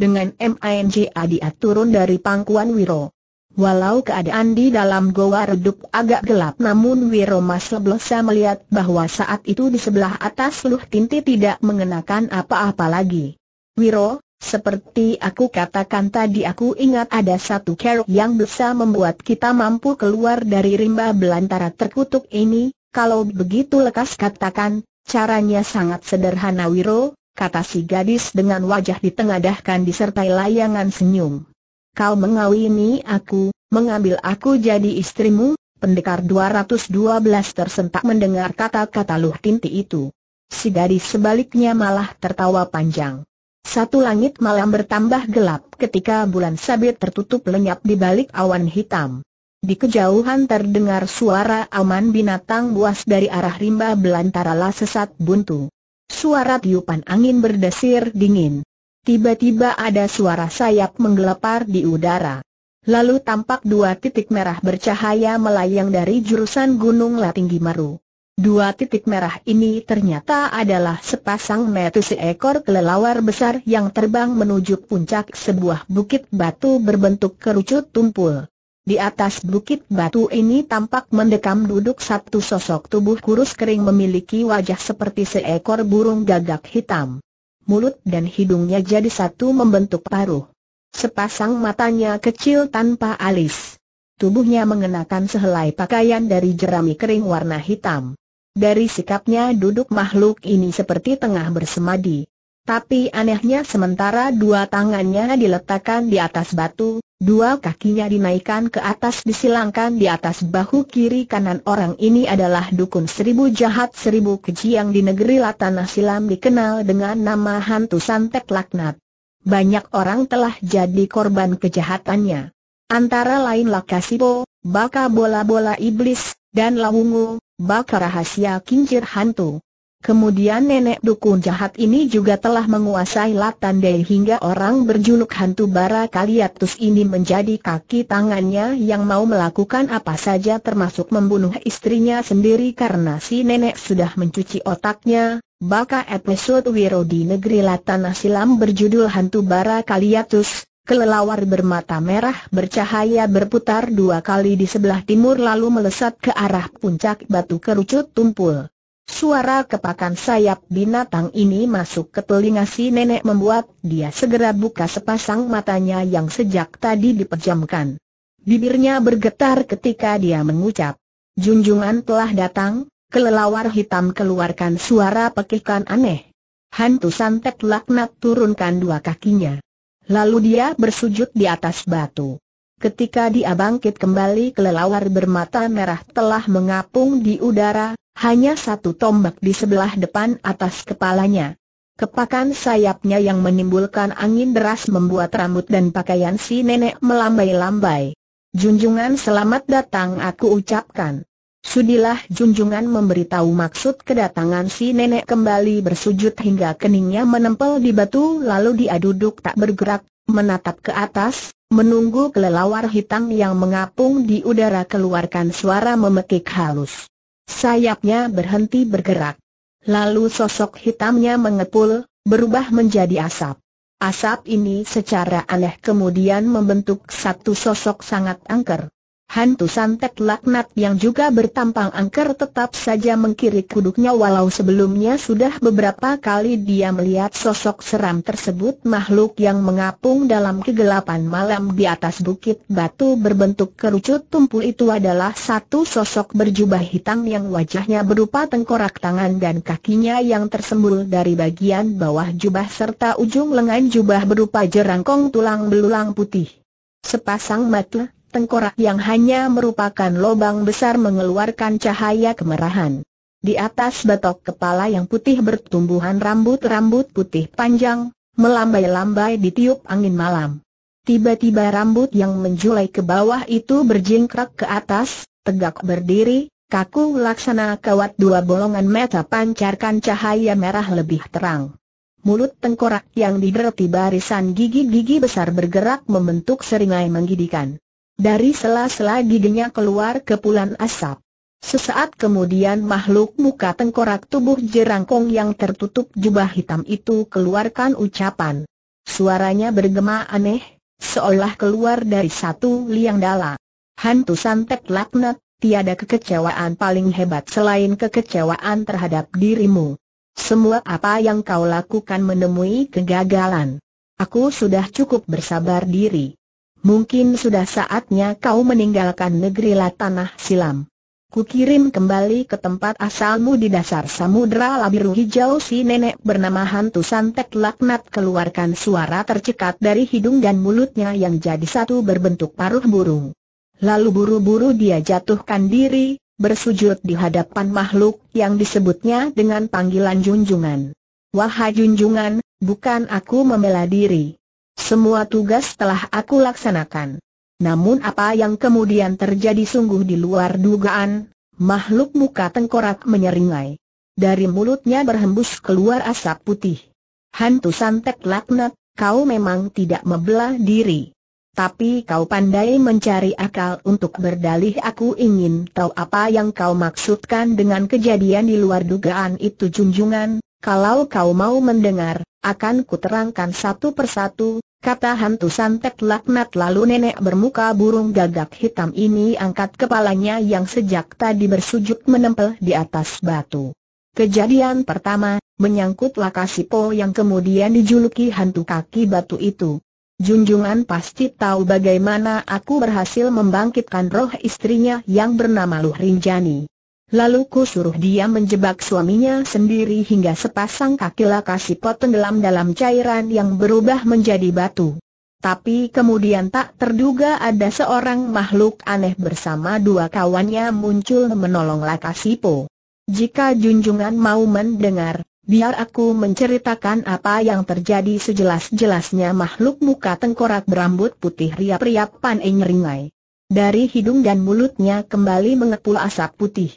Dengan MINJA dia turun dari pangkuan Wiro. Walau keadaan di dalam goa redup agak gelap namun Wiro Mas Leblosa melihat bahwa saat itu di sebelah atas Luh Tinti tidak mengenakan apa-apa lagi. Wiro, seperti aku katakan tadi aku ingat ada satu keruk yang bisa membuat kita mampu keluar dari rimba belantara terkutuk ini, kalau begitu lekas katakan, caranya sangat sederhana Wiro, kata si gadis dengan wajah ditengadahkan disertai layangan senyum. Kau mengawini aku, mengambil aku jadi istrimu, pendekar 212 tersentak mendengar kata-kata Luh Tinti itu. Si gadis sebaliknya malah tertawa panjang. Satu langit malam bertambah gelap ketika bulan sabit tertutup lenyap di balik awan hitam. Di kejauhan terdengar suara aman binatang buas dari arah rimba belantara sesat buntu. Suara tiupan angin berdesir dingin. Tiba-tiba ada suara sayap menggelepar di udara. Lalu tampak dua titik merah bercahaya melayang dari jurusan Gunung Latinggi Maru. Dua titik merah ini ternyata adalah sepasang metu seekor kelelawar besar yang terbang menuju puncak sebuah bukit batu berbentuk kerucut tumpul. Di atas bukit batu ini tampak mendekam duduk satu sosok tubuh kurus kering memiliki wajah seperti seekor burung gagak hitam. Mulut dan hidungnya jadi satu membentuk paruh. Sepasang matanya kecil tanpa alis. Tubuhnya mengenakan sehelai pakaian dari jerami kering warna hitam. Dari sikapnya duduk makhluk ini seperti tengah bersemadi. Tapi anehnya sementara dua tangannya diletakkan di atas batu, Dua kakinya dinaikkan ke atas disilangkan di atas bahu kiri kanan orang ini adalah dukun seribu jahat seribu keji yang di negeri Latanah Silam dikenal dengan nama hantu santet laknat. Banyak orang telah jadi korban kejahatannya. Antara lain Lakasipo, Baka Bola Bola Iblis, dan Lawungu, Baka Rahasia Kincir Hantu. Kemudian nenek dukun jahat ini juga telah menguasai Latan day hingga orang berjuluk hantu bara kaliatus ini menjadi kaki tangannya yang mau melakukan apa saja termasuk membunuh istrinya sendiri karena si nenek sudah mencuci otaknya. Baka episode Wiro di negeri latan asilam berjudul hantu bara kaliatus. Kelelawar bermata merah bercahaya berputar dua kali di sebelah timur lalu melesat ke arah puncak batu kerucut tumpul. Suara kepakan sayap binatang ini masuk ke telinga si nenek membuat dia segera buka sepasang matanya yang sejak tadi diperjamkan. Bibirnya bergetar ketika dia mengucap, Junjungan telah datang, kelelawar hitam keluarkan suara pekikan aneh. Hantu santet laknat turunkan dua kakinya. Lalu dia bersujud di atas batu. Ketika dia bangkit kembali kelelawar bermata merah telah mengapung di udara, hanya satu tombak di sebelah depan atas kepalanya. Kepakan sayapnya yang menimbulkan angin deras membuat rambut dan pakaian si nenek melambai-lambai. Junjungan selamat datang aku ucapkan. Sudilah junjungan memberitahu maksud kedatangan si nenek kembali bersujud hingga keningnya menempel di batu lalu dia duduk tak bergerak, menatap ke atas, menunggu kelelawar hitam yang mengapung di udara keluarkan suara memekik halus. Sayapnya berhenti bergerak. Lalu sosok hitamnya mengepul, berubah menjadi asap. Asap ini secara aneh kemudian membentuk satu sosok sangat angker. Hantu santet laknat yang juga bertampang angker tetap saja mengkiri kuduknya walau sebelumnya sudah beberapa kali dia melihat sosok seram tersebut makhluk yang mengapung dalam kegelapan malam di atas bukit batu berbentuk kerucut tumpul itu adalah satu sosok berjubah hitam yang wajahnya berupa tengkorak tangan dan kakinya yang tersembul dari bagian bawah jubah serta ujung lengan jubah berupa jerangkong tulang belulang putih. Sepasang mata tengkorak yang hanya merupakan lobang besar mengeluarkan cahaya kemerahan. Di atas batok kepala yang putih bertumbuhan rambut-rambut putih panjang, melambai-lambai ditiup angin malam. Tiba-tiba rambut yang menjulai ke bawah itu berjingkrak ke atas, tegak berdiri, kaku laksana kawat dua bolongan mata pancarkan cahaya merah lebih terang. Mulut tengkorak yang didereti barisan gigi-gigi besar bergerak membentuk seringai menggidikan. Dari sela-sela giginya keluar kepulan asap. Sesaat kemudian makhluk muka tengkorak tubuh jerangkong yang tertutup jubah hitam itu keluarkan ucapan. Suaranya bergema aneh, seolah keluar dari satu liang dala. Hantu santet laknat, tiada kekecewaan paling hebat selain kekecewaan terhadap dirimu. Semua apa yang kau lakukan menemui kegagalan. Aku sudah cukup bersabar diri mungkin sudah saatnya kau meninggalkan negeri tanah Silam. Kukirim kembali ke tempat asalmu di dasar samudra labiru hijau si nenek bernama hantu santet laknat keluarkan suara tercekat dari hidung dan mulutnya yang jadi satu berbentuk paruh burung. Lalu buru-buru dia jatuhkan diri, bersujud di hadapan makhluk yang disebutnya dengan panggilan junjungan. Wahai junjungan, bukan aku membela diri. Semua tugas telah aku laksanakan. Namun apa yang kemudian terjadi sungguh di luar dugaan, makhluk muka tengkorak menyeringai. Dari mulutnya berhembus keluar asap putih. Hantu santet laknat, kau memang tidak membelah diri. Tapi kau pandai mencari akal untuk berdalih aku ingin tahu apa yang kau maksudkan dengan kejadian di luar dugaan itu junjungan, kalau kau mau mendengar, akan kuterangkan satu persatu, kata hantu santet laknat lalu nenek bermuka burung gagak hitam ini angkat kepalanya yang sejak tadi bersujud menempel di atas batu. Kejadian pertama, menyangkut Lakasipo yang kemudian dijuluki hantu kaki batu itu. Junjungan pasti tahu bagaimana aku berhasil membangkitkan roh istrinya yang bernama Luh Rinjani. Lalu ku suruh dia menjebak suaminya sendiri hingga sepasang kaki pot tenggelam dalam cairan yang berubah menjadi batu. Tapi kemudian tak terduga ada seorang makhluk aneh bersama dua kawannya muncul menolong Lakasipo. Jika junjungan mau mendengar, biar aku menceritakan apa yang terjadi sejelas-jelasnya makhluk muka tengkorak berambut putih riap-riap pan ringai. Dari hidung dan mulutnya kembali mengepul asap putih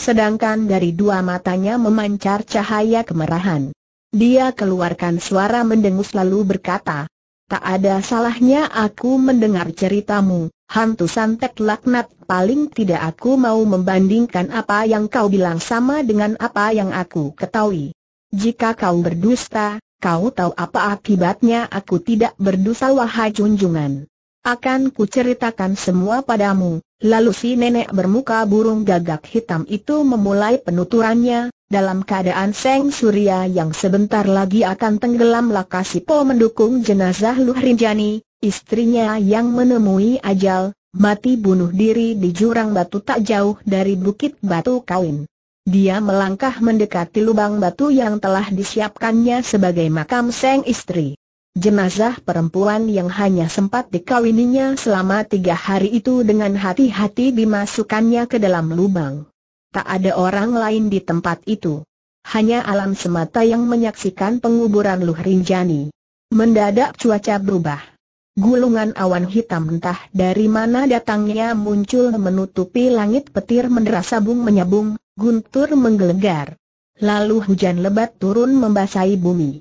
sedangkan dari dua matanya memancar cahaya kemerahan. Dia keluarkan suara mendengus lalu berkata, Tak ada salahnya aku mendengar ceritamu, hantu santet laknat paling tidak aku mau membandingkan apa yang kau bilang sama dengan apa yang aku ketahui. Jika kau berdusta, kau tahu apa akibatnya aku tidak berdusta wahai junjungan. Akan kuceritakan semua padamu. Lalu si nenek bermuka burung gagak hitam itu memulai penuturannya, dalam keadaan Seng Surya yang sebentar lagi akan tenggelam Lakasipo mendukung jenazah Luh istrinya yang menemui ajal, mati bunuh diri di jurang batu tak jauh dari Bukit Batu Kawin. Dia melangkah mendekati lubang batu yang telah disiapkannya sebagai makam Seng istri. Jenazah perempuan yang hanya sempat dikawininya selama tiga hari itu dengan hati-hati dimasukkannya ke dalam lubang. Tak ada orang lain di tempat itu. Hanya alam semata yang menyaksikan penguburan Luh Rinjani. Mendadak cuaca berubah. Gulungan awan hitam entah dari mana datangnya muncul menutupi langit petir mendera sabung menyabung, guntur menggelegar. Lalu hujan lebat turun membasahi bumi.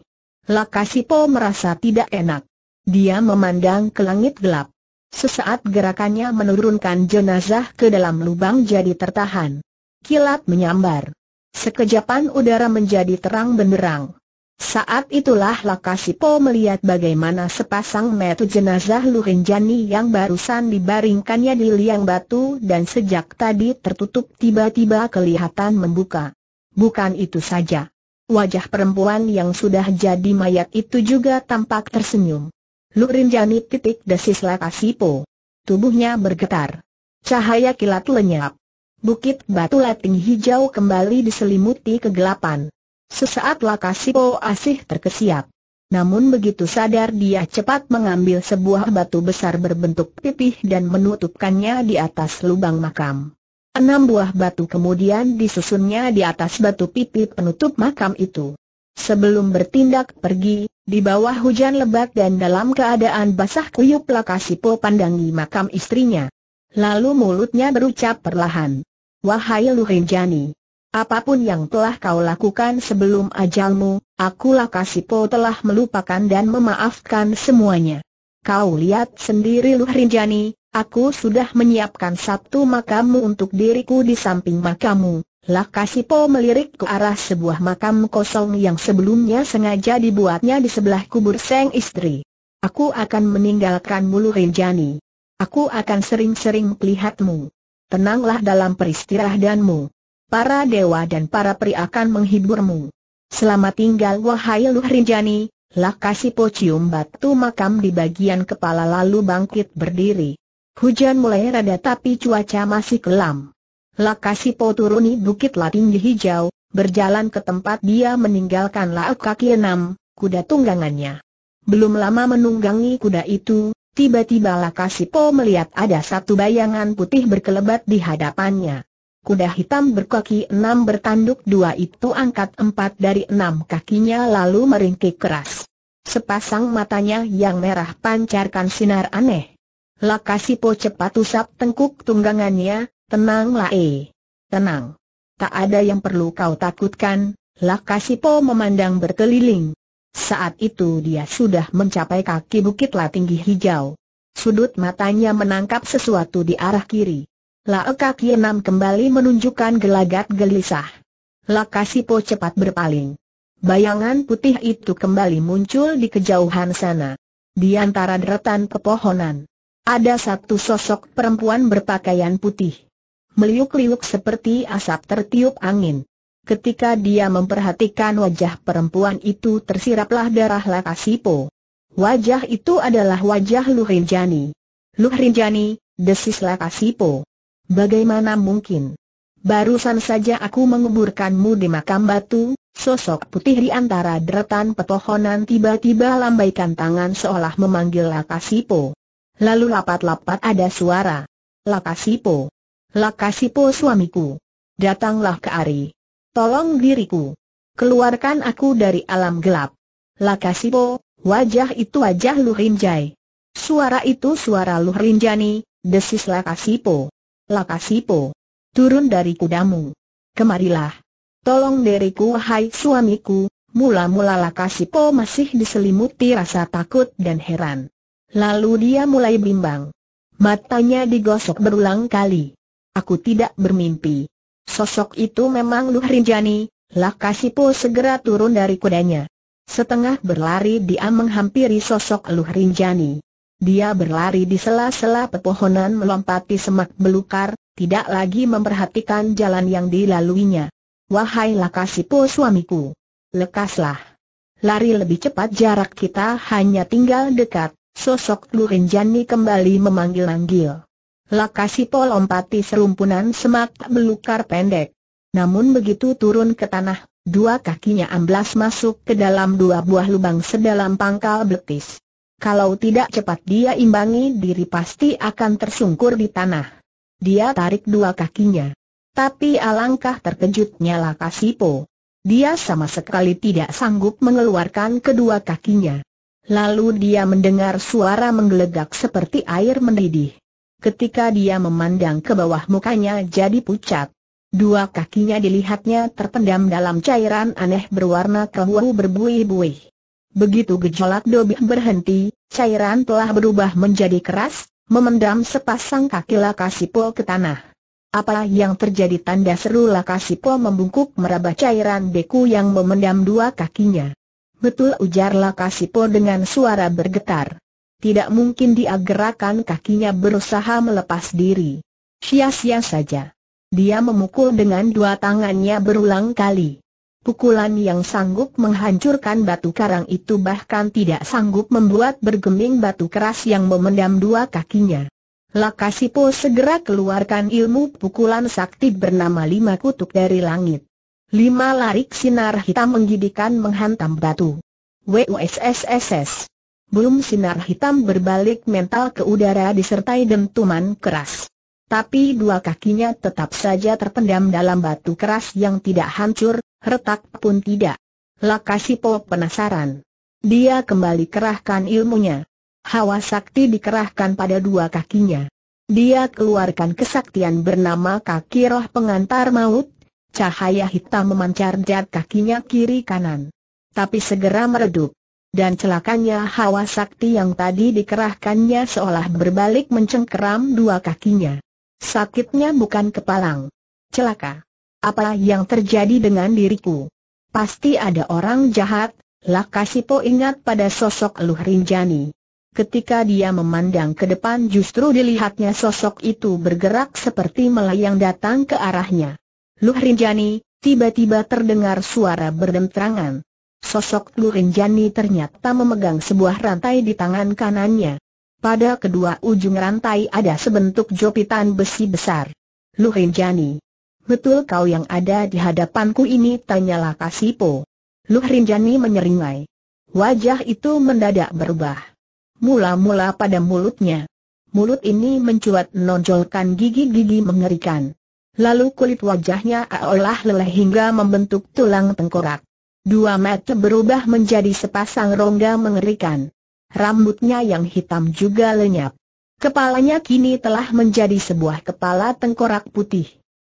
Lakasipo merasa tidak enak. Dia memandang ke langit gelap. Sesaat gerakannya menurunkan jenazah ke dalam lubang jadi tertahan. Kilat menyambar. Sekejapan udara menjadi terang benderang. Saat itulah Lakasipo melihat bagaimana sepasang metu jenazah Lurinjani yang barusan dibaringkannya di liang batu dan sejak tadi tertutup tiba-tiba kelihatan membuka. Bukan itu saja. Wajah perempuan yang sudah jadi mayat itu juga tampak tersenyum. Lurinjani titik desis Lakasipo. Tubuhnya bergetar. Cahaya kilat lenyap. Bukit batu lating hijau kembali diselimuti kegelapan. Sesaat Lakasipo asih terkesiap. Namun begitu sadar dia cepat mengambil sebuah batu besar berbentuk pipih dan menutupkannya di atas lubang makam. Enam buah batu kemudian disusunnya di atas batu pipit penutup makam itu. Sebelum bertindak pergi, di bawah hujan lebat dan dalam keadaan basah kuyup Lakasipo pandangi makam istrinya. Lalu mulutnya berucap perlahan. Wahai Luhinjani, apapun yang telah kau lakukan sebelum ajalmu, aku Lakasipo telah melupakan dan memaafkan semuanya. Kau lihat sendiri Luh Rinjani, aku sudah menyiapkan satu makammu untuk diriku di samping makammu. Lah po melirik ke arah sebuah makam kosong yang sebelumnya sengaja dibuatnya di sebelah kubur sang istri. Aku akan meninggalkan mulu Rinjani. Aku akan sering-sering melihatmu. Tenanglah dalam peristirahatanmu. Para dewa dan para peri akan menghiburmu. Selamat tinggal wahai Luh Rinjani, Po cium batu makam di bagian kepala lalu bangkit berdiri. Hujan mulai reda tapi cuaca masih kelam. Po turuni bukit tinggi hijau, berjalan ke tempat dia meninggalkan lauk kaki enam, kuda tunggangannya. Belum lama menunggangi kuda itu, tiba-tiba Po melihat ada satu bayangan putih berkelebat di hadapannya. Kuda hitam berkaki enam bertanduk dua itu angkat empat dari enam kakinya lalu meringkik keras. Sepasang matanya yang merah pancarkan sinar aneh. Lakasipo cepat usap tengkuk tunggangannya, tenanglah eh. Tenang. Tak ada yang perlu kau takutkan, Lakasipo memandang berkeliling. Saat itu dia sudah mencapai kaki bukit tinggi hijau. Sudut matanya menangkap sesuatu di arah kiri. Laeka enam kembali menunjukkan gelagat gelisah. Lakasipo cepat berpaling. Bayangan putih itu kembali muncul di kejauhan sana. Di antara deretan pepohonan. Ada satu sosok perempuan berpakaian putih. Meliuk-liuk seperti asap tertiup angin. Ketika dia memperhatikan wajah perempuan itu tersiraplah darah Lakasipo. Wajah itu adalah wajah Luhrinjani. Luhrinjani, desis Lakasipo. Bagaimana mungkin? Barusan saja aku menguburkanmu di makam batu, sosok putih di antara deretan petohonan tiba-tiba lambaikan tangan seolah memanggil Lakasipo. Lalu lapat-lapat ada suara. Lakasipo. Lakasipo suamiku. Datanglah ke Ari. Tolong diriku. Keluarkan aku dari alam gelap. Lakasipo, wajah itu wajah Luhrinjai. Suara itu suara Luhrinjani, desis Lakasipo. Lakasipo. Turun dari kudamu. Kemarilah. Tolong diriku hai suamiku, mula-mula Lakasipo masih diselimuti rasa takut dan heran. Lalu dia mulai bimbang. Matanya digosok berulang kali. Aku tidak bermimpi. Sosok itu memang Luhrinjani, Lakasipo segera turun dari kudanya. Setengah berlari dia menghampiri sosok Luhrinjani. Dia berlari di sela-sela pepohonan melompati semak belukar, tidak lagi memperhatikan jalan yang dilaluinya. Wahai Lakasipo suamiku! Lekaslah! Lari lebih cepat jarak kita hanya tinggal dekat, sosok Lurinjani kembali memanggil-manggil. Lakasipo lompati serumpunan semak belukar pendek. Namun begitu turun ke tanah, dua kakinya amblas masuk ke dalam dua buah lubang sedalam pangkal betis. Kalau tidak cepat dia imbangi diri pasti akan tersungkur di tanah. Dia tarik dua kakinya. Tapi alangkah terkejutnya Lakasipo. Dia sama sekali tidak sanggup mengeluarkan kedua kakinya. Lalu dia mendengar suara menggelegak seperti air mendidih. Ketika dia memandang ke bawah mukanya jadi pucat. Dua kakinya dilihatnya terpendam dalam cairan aneh berwarna kehuru berbuih-buih. Begitu gejolak Dobih berhenti, cairan telah berubah menjadi keras, memendam sepasang kaki Lakasipo ke tanah. Apa yang terjadi tanda seru Lakasipo membungkuk meraba cairan beku yang memendam dua kakinya. Betul ujar Lakasipo dengan suara bergetar. Tidak mungkin dia gerakan kakinya berusaha melepas diri. Sia-sia saja. Dia memukul dengan dua tangannya berulang kali. Pukulan yang sanggup menghancurkan batu karang itu bahkan tidak sanggup membuat bergeming batu keras yang memendam dua kakinya. Lakasipo segera keluarkan ilmu pukulan sakti bernama Lima Kutuk dari Langit. Lima larik sinar hitam menggidikan menghantam batu. WUSSSS. Belum sinar hitam berbalik mental ke udara disertai dentuman keras tapi dua kakinya tetap saja terpendam dalam batu keras yang tidak hancur, retak pun tidak. Lakasipo penasaran. Dia kembali kerahkan ilmunya. Hawa sakti dikerahkan pada dua kakinya. Dia keluarkan kesaktian bernama kaki roh pengantar maut. Cahaya hitam memancar dari kakinya kiri kanan. Tapi segera meredup. Dan celakanya hawa sakti yang tadi dikerahkannya seolah berbalik mencengkeram dua kakinya. Sakitnya bukan kepalang. Celaka. Apa yang terjadi dengan diriku? Pasti ada orang jahat, Lah Kasipo ingat pada sosok Luh Rinjani. Ketika dia memandang ke depan justru dilihatnya sosok itu bergerak seperti melayang datang ke arahnya. Luh Rinjani, tiba-tiba terdengar suara berdentrangan. Sosok Luh Rinjani ternyata memegang sebuah rantai di tangan kanannya. Pada kedua ujung rantai ada sebentuk jopitan besi besar. Luhin Jani. Betul kau yang ada di hadapanku ini? Tanyalah Kasipo. Luhin Jani menyeringai. Wajah itu mendadak berubah. Mula-mula pada mulutnya. Mulut ini mencuat menonjolkan gigi-gigi mengerikan. Lalu kulit wajahnya seolah leleh hingga membentuk tulang tengkorak. Dua mata berubah menjadi sepasang rongga mengerikan rambutnya yang hitam juga lenyap. Kepalanya kini telah menjadi sebuah kepala tengkorak putih.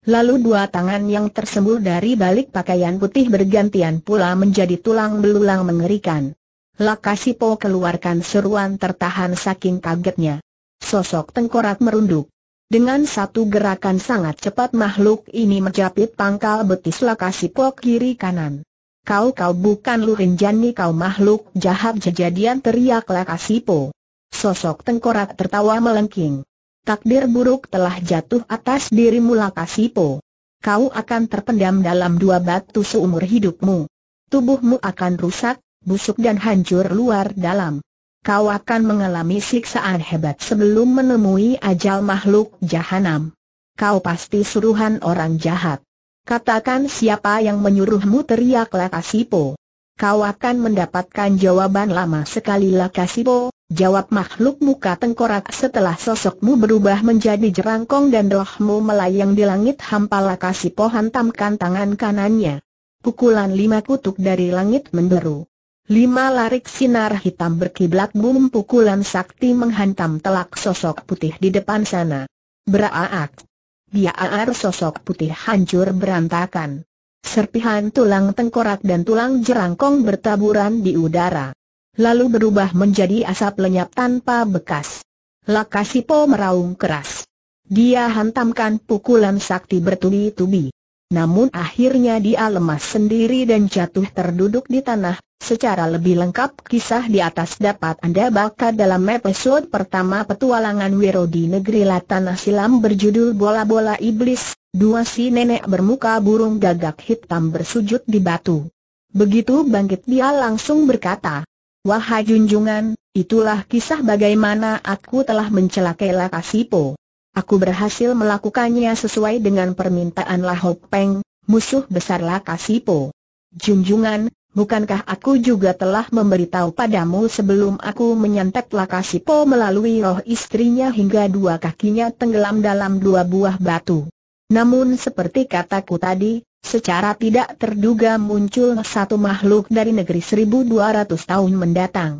Lalu dua tangan yang tersembul dari balik pakaian putih bergantian pula menjadi tulang belulang mengerikan. Lakasipo keluarkan seruan tertahan saking kagetnya. Sosok tengkorak merunduk. Dengan satu gerakan sangat cepat makhluk ini menjepit pangkal betis Lakasipo kiri kanan. Kau kau bukan Lurinjani kau makhluk jahat jejadian teriaklah Kasipo. Sosok tengkorak tertawa melengking. Takdir buruk telah jatuh atas dirimu Lakasipo. Kau akan terpendam dalam dua batu seumur hidupmu. Tubuhmu akan rusak, busuk dan hancur luar dalam. Kau akan mengalami siksaan hebat sebelum menemui ajal makhluk jahanam. Kau pasti suruhan orang jahat. Katakan siapa yang menyuruhmu teriak Lakasipo. Kau akan mendapatkan jawaban lama sekali Lakasipo, jawab makhluk muka tengkorak setelah sosokmu berubah menjadi jerangkong dan rohmu melayang di langit hampa Lakasipo hantamkan tangan kanannya. Pukulan lima kutuk dari langit menderu. Lima larik sinar hitam berkiblat bum pukulan sakti menghantam telak sosok putih di depan sana. Beraak! Dia aar sosok putih hancur berantakan. Serpihan tulang tengkorak dan tulang jerangkong bertaburan di udara. Lalu berubah menjadi asap lenyap tanpa bekas. Lakasipo meraung keras. Dia hantamkan pukulan sakti bertubi-tubi. Namun akhirnya dia lemas sendiri dan jatuh terduduk di tanah, Secara lebih lengkap kisah di atas dapat Anda baca dalam episode pertama petualangan Wiro di negeri Latana Silam berjudul Bola-Bola Iblis, dua si nenek bermuka burung gagak hitam bersujud di batu. Begitu bangkit dia langsung berkata, Wahai junjungan, itulah kisah bagaimana aku telah mencelakai Lakasipo. Aku berhasil melakukannya sesuai dengan permintaan Lahok Peng, musuh besar Lakasipo. Junjungan, bukankah aku juga telah memberitahu padamu sebelum aku menyantap Lakasipo melalui roh istrinya hingga dua kakinya tenggelam dalam dua buah batu. Namun seperti kataku tadi, secara tidak terduga muncul satu makhluk dari negeri 1200 tahun mendatang.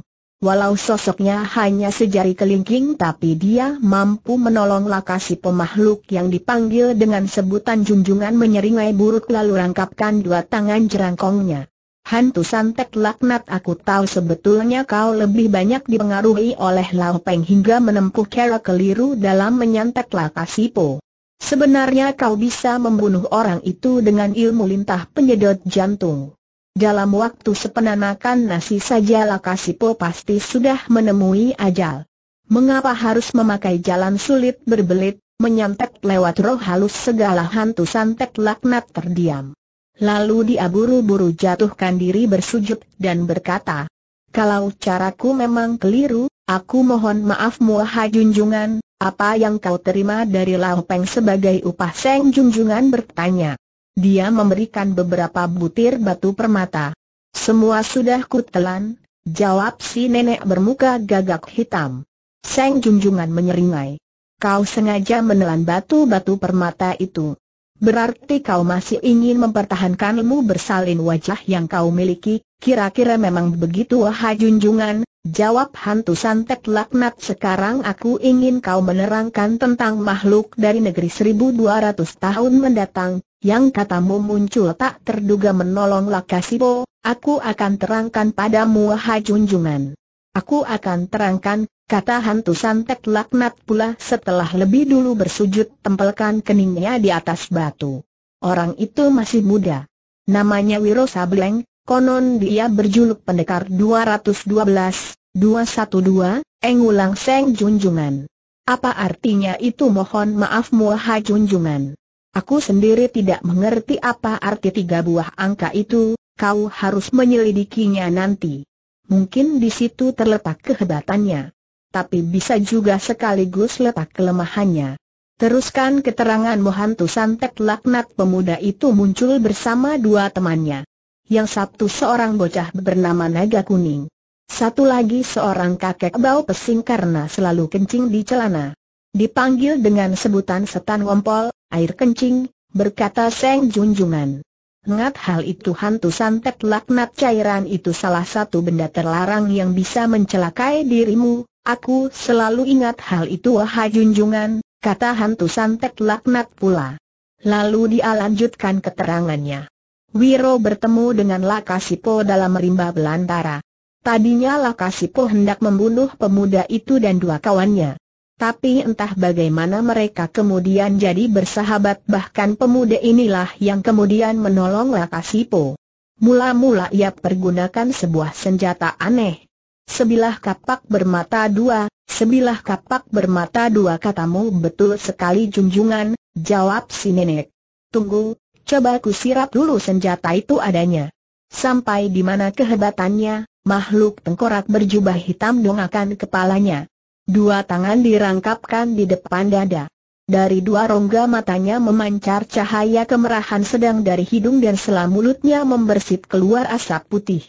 Walau sosoknya hanya sejari kelingking tapi dia mampu menolong lakasi pemakhluk yang dipanggil dengan sebutan junjungan menyeringai buruk lalu rangkapkan dua tangan jerangkongnya. Hantu santet laknat aku tahu sebetulnya kau lebih banyak dipengaruhi oleh lao Peng hingga menempuh cara keliru dalam menyantet laka sipo. Sebenarnya kau bisa membunuh orang itu dengan ilmu lintah penyedot jantung. Dalam waktu sepenanakan nasi saja laka sipo pasti sudah menemui ajal. Mengapa harus memakai jalan sulit berbelit, menyantet lewat roh halus segala hantu santet laknat terdiam. Lalu dia buru-buru jatuhkan diri bersujud dan berkata, Kalau caraku memang keliru, aku mohon maaf muaha junjungan, apa yang kau terima dari Lao Peng sebagai upah seng junjungan bertanya. Dia memberikan beberapa butir batu permata. Semua sudah kutelan, jawab si nenek bermuka gagak hitam. Seng junjungan menyeringai. Kau sengaja menelan batu-batu permata itu. Berarti kau masih ingin mempertahankanmu bersalin wajah yang kau miliki, kira-kira memang begitu wahai junjungan, jawab hantu santet laknat sekarang aku ingin kau menerangkan tentang makhluk dari negeri 1200 tahun mendatang, yang katamu muncul tak terduga menolong Lakasibo, aku akan terangkan padamu wahai junjungan. Aku akan terangkan, kata hantu santet laknat pula setelah lebih dulu bersujud tempelkan keningnya di atas batu. Orang itu masih muda. Namanya Wiro Sableng, konon dia berjuluk pendekar 212, 212, Engulang Seng Junjungan. Apa artinya itu mohon maaf muaha Junjungan. Aku sendiri tidak mengerti apa arti tiga buah angka itu, kau harus menyelidikinya nanti. Mungkin di situ terletak kehebatannya. Tapi bisa juga sekaligus letak kelemahannya. Teruskan keterangan Mohantu Santek laknat pemuda itu muncul bersama dua temannya. Yang satu seorang bocah bernama Naga Kuning. Satu lagi seorang kakek bau pesing karena selalu kencing di celana. Dipanggil dengan sebutan setan wompol, air kencing, berkata Seng Junjungan. Ingat hal itu hantu santet laknat cairan itu salah satu benda terlarang yang bisa mencelakai dirimu, aku selalu ingat hal itu wahai junjungan, kata hantu santet laknat pula. Lalu dia lanjutkan keterangannya. Wiro bertemu dengan Lakasipo dalam rimba belantara. Tadinya Lakasipo hendak membunuh pemuda itu dan dua kawannya. Tapi entah bagaimana mereka kemudian jadi bersahabat bahkan pemuda inilah yang kemudian menolong Lakasipo. Mula-mula ia pergunakan sebuah senjata aneh. Sebilah kapak bermata dua, sebilah kapak bermata dua katamu betul sekali junjungan, jawab si nenek. Tunggu, coba ku sirap dulu senjata itu adanya. Sampai di mana kehebatannya, makhluk tengkorak berjubah hitam dongakan kepalanya. Dua tangan dirangkapkan di depan dada. Dari dua rongga matanya memancar cahaya kemerahan sedang dari hidung dan selam mulutnya membersit keluar asap putih.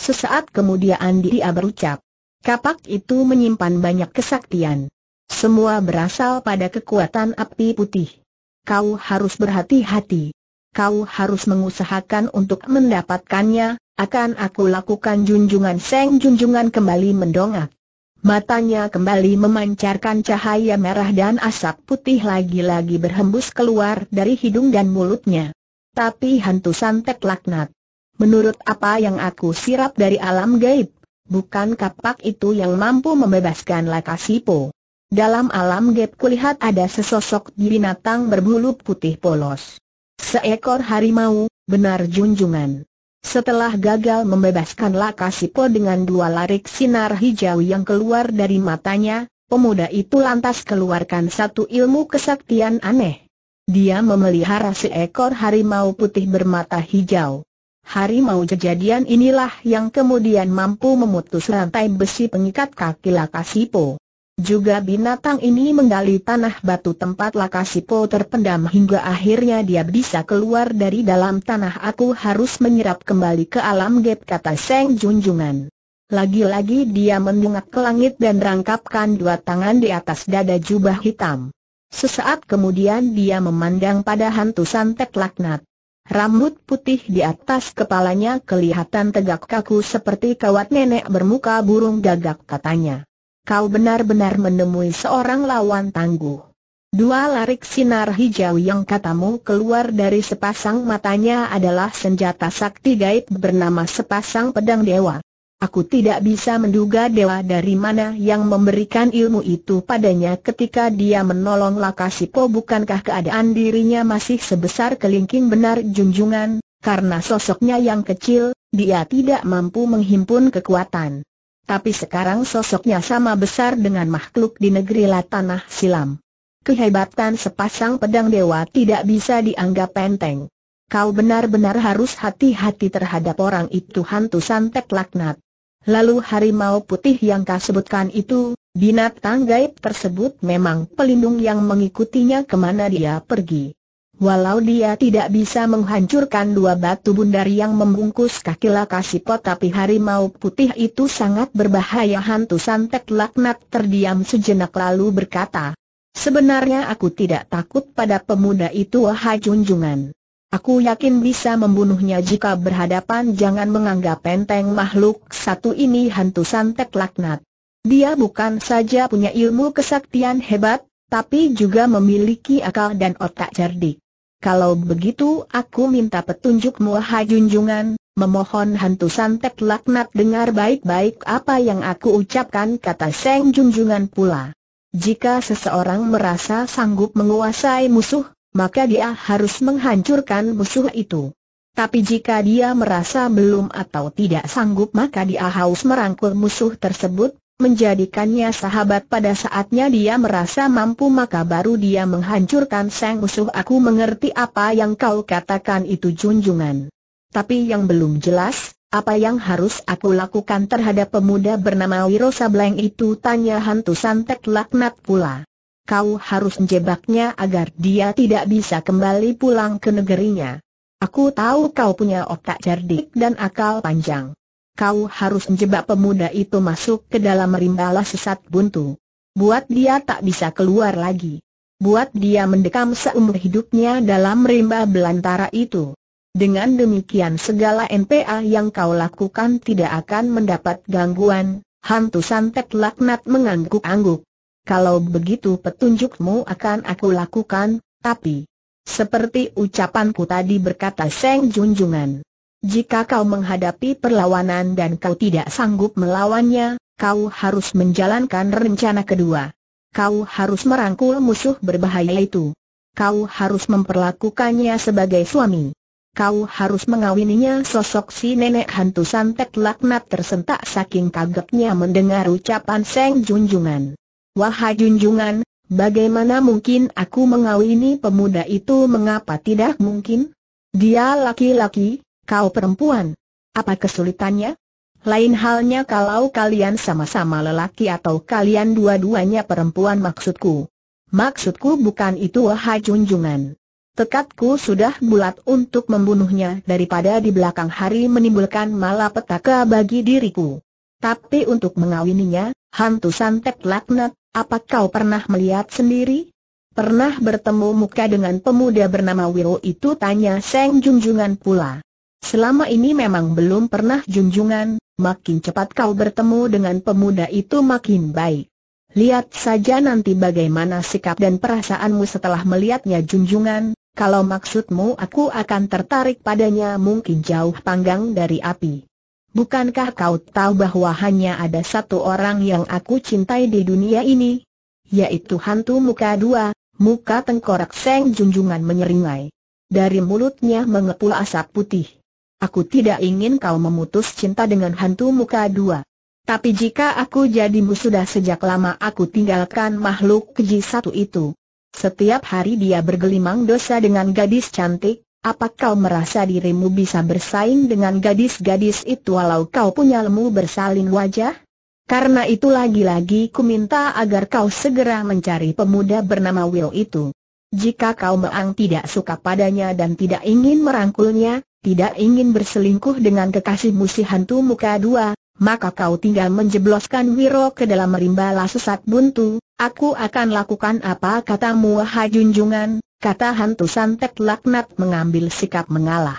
Sesaat kemudian dia berucap. Kapak itu menyimpan banyak kesaktian. Semua berasal pada kekuatan api putih. Kau harus berhati-hati. Kau harus mengusahakan untuk mendapatkannya, akan aku lakukan junjungan seng junjungan kembali mendongak. Matanya kembali memancarkan cahaya merah dan asap putih lagi-lagi berhembus keluar dari hidung dan mulutnya. Tapi hantu santet laknat. Menurut apa yang aku sirap dari alam gaib, bukan kapak itu yang mampu membebaskan Lakasipo. Dalam alam gaib kulihat ada sesosok binatang berbulu putih polos. Seekor harimau, benar junjungan. Setelah gagal membebaskan Lakasipo dengan dua larik sinar hijau yang keluar dari matanya, pemuda itu lantas keluarkan satu ilmu kesaktian aneh. Dia memelihara seekor harimau putih bermata hijau. Harimau kejadian inilah yang kemudian mampu memutus rantai besi pengikat kaki Lakasipo. Juga binatang ini menggali tanah batu tempat Lakasipo terpendam hingga akhirnya dia bisa keluar dari dalam tanah aku harus menyerap kembali ke alam gap kata Seng Junjungan. Lagi-lagi dia mendungak ke langit dan rangkapkan dua tangan di atas dada jubah hitam. Sesaat kemudian dia memandang pada hantu santet laknat. Rambut putih di atas kepalanya kelihatan tegak kaku seperti kawat nenek bermuka burung gagak katanya kau benar-benar menemui seorang lawan tangguh. Dua larik sinar hijau yang katamu keluar dari sepasang matanya adalah senjata sakti gaib bernama sepasang pedang dewa. Aku tidak bisa menduga dewa dari mana yang memberikan ilmu itu padanya ketika dia menolong Lakasipo bukankah keadaan dirinya masih sebesar kelingking benar junjungan, karena sosoknya yang kecil, dia tidak mampu menghimpun kekuatan. Tapi sekarang sosoknya sama besar dengan makhluk di negeri Latanah Silam. Kehebatan sepasang pedang dewa tidak bisa dianggap penteng. Kau benar-benar harus hati-hati terhadap orang itu hantu santet laknat. Lalu harimau putih yang kau sebutkan itu, binatang gaib tersebut memang pelindung yang mengikutinya kemana dia pergi. Walau dia tidak bisa menghancurkan dua batu bundar yang membungkus kaki Lakasipot tapi harimau putih itu sangat berbahaya hantu santet laknat terdiam sejenak lalu berkata. Sebenarnya aku tidak takut pada pemuda itu wahai junjungan. Aku yakin bisa membunuhnya jika berhadapan jangan menganggap enteng makhluk satu ini hantu santet laknat. Dia bukan saja punya ilmu kesaktian hebat, tapi juga memiliki akal dan otak cerdik kalau begitu aku minta petunjukmu hai junjungan, memohon hantu santet laknat dengar baik-baik apa yang aku ucapkan kata Seng Junjungan pula. Jika seseorang merasa sanggup menguasai musuh, maka dia harus menghancurkan musuh itu. Tapi jika dia merasa belum atau tidak sanggup maka dia harus merangkul musuh tersebut, menjadikannya sahabat pada saatnya dia merasa mampu maka baru dia menghancurkan sang musuh aku mengerti apa yang kau katakan itu junjungan. Tapi yang belum jelas, apa yang harus aku lakukan terhadap pemuda bernama Wiro Sableng itu tanya hantu santet laknat pula. Kau harus menjebaknya agar dia tidak bisa kembali pulang ke negerinya. Aku tahu kau punya otak cerdik dan akal panjang kau harus menjebak pemuda itu masuk ke dalam rimbalah sesat buntu. Buat dia tak bisa keluar lagi. Buat dia mendekam seumur hidupnya dalam rimba belantara itu. Dengan demikian segala NPA yang kau lakukan tidak akan mendapat gangguan, hantu santet laknat mengangguk-angguk. Kalau begitu petunjukmu akan aku lakukan, tapi... Seperti ucapanku tadi berkata Seng Junjungan. Jika kau menghadapi perlawanan dan kau tidak sanggup melawannya, kau harus menjalankan rencana kedua. Kau harus merangkul musuh berbahaya itu. Kau harus memperlakukannya sebagai suami. Kau harus mengawininya sosok si nenek hantu santet laknat tersentak saking kagetnya mendengar ucapan Seng Junjungan. Wahai Junjungan, bagaimana mungkin aku mengawini pemuda itu mengapa tidak mungkin? Dia laki-laki, Kau perempuan. Apa kesulitannya? Lain halnya kalau kalian sama-sama lelaki atau kalian dua-duanya perempuan maksudku. Maksudku bukan itu wahai junjungan. Tekadku sudah bulat untuk membunuhnya daripada di belakang hari menimbulkan malapetaka bagi diriku. Tapi untuk mengawininya, hantu santet laknat, apa kau pernah melihat sendiri? Pernah bertemu muka dengan pemuda bernama Wiro itu tanya Seng Junjungan pula. Selama ini memang belum pernah junjungan, makin cepat kau bertemu dengan pemuda itu makin baik. Lihat saja nanti bagaimana sikap dan perasaanmu setelah melihatnya junjungan, kalau maksudmu aku akan tertarik padanya mungkin jauh panggang dari api. Bukankah kau tahu bahwa hanya ada satu orang yang aku cintai di dunia ini? Yaitu hantu muka dua, muka tengkorak seng junjungan menyeringai. Dari mulutnya mengepul asap putih. Aku tidak ingin kau memutus cinta dengan hantu muka dua. Tapi jika aku jadimu sudah sejak lama aku tinggalkan makhluk keji satu itu. Setiap hari dia bergelimang dosa dengan gadis cantik, apa kau merasa dirimu bisa bersaing dengan gadis-gadis itu walau kau punya lemu bersalin wajah? Karena itu lagi-lagi ku minta agar kau segera mencari pemuda bernama Will itu. Jika kau meang tidak suka padanya dan tidak ingin merangkulnya, tidak ingin berselingkuh dengan kekasihmu si hantu muka dua, maka kau tinggal menjebloskan Wiro ke dalam rimba sesat buntu, aku akan lakukan apa katamu wahai junjungan, kata hantu santet laknat mengambil sikap mengalah.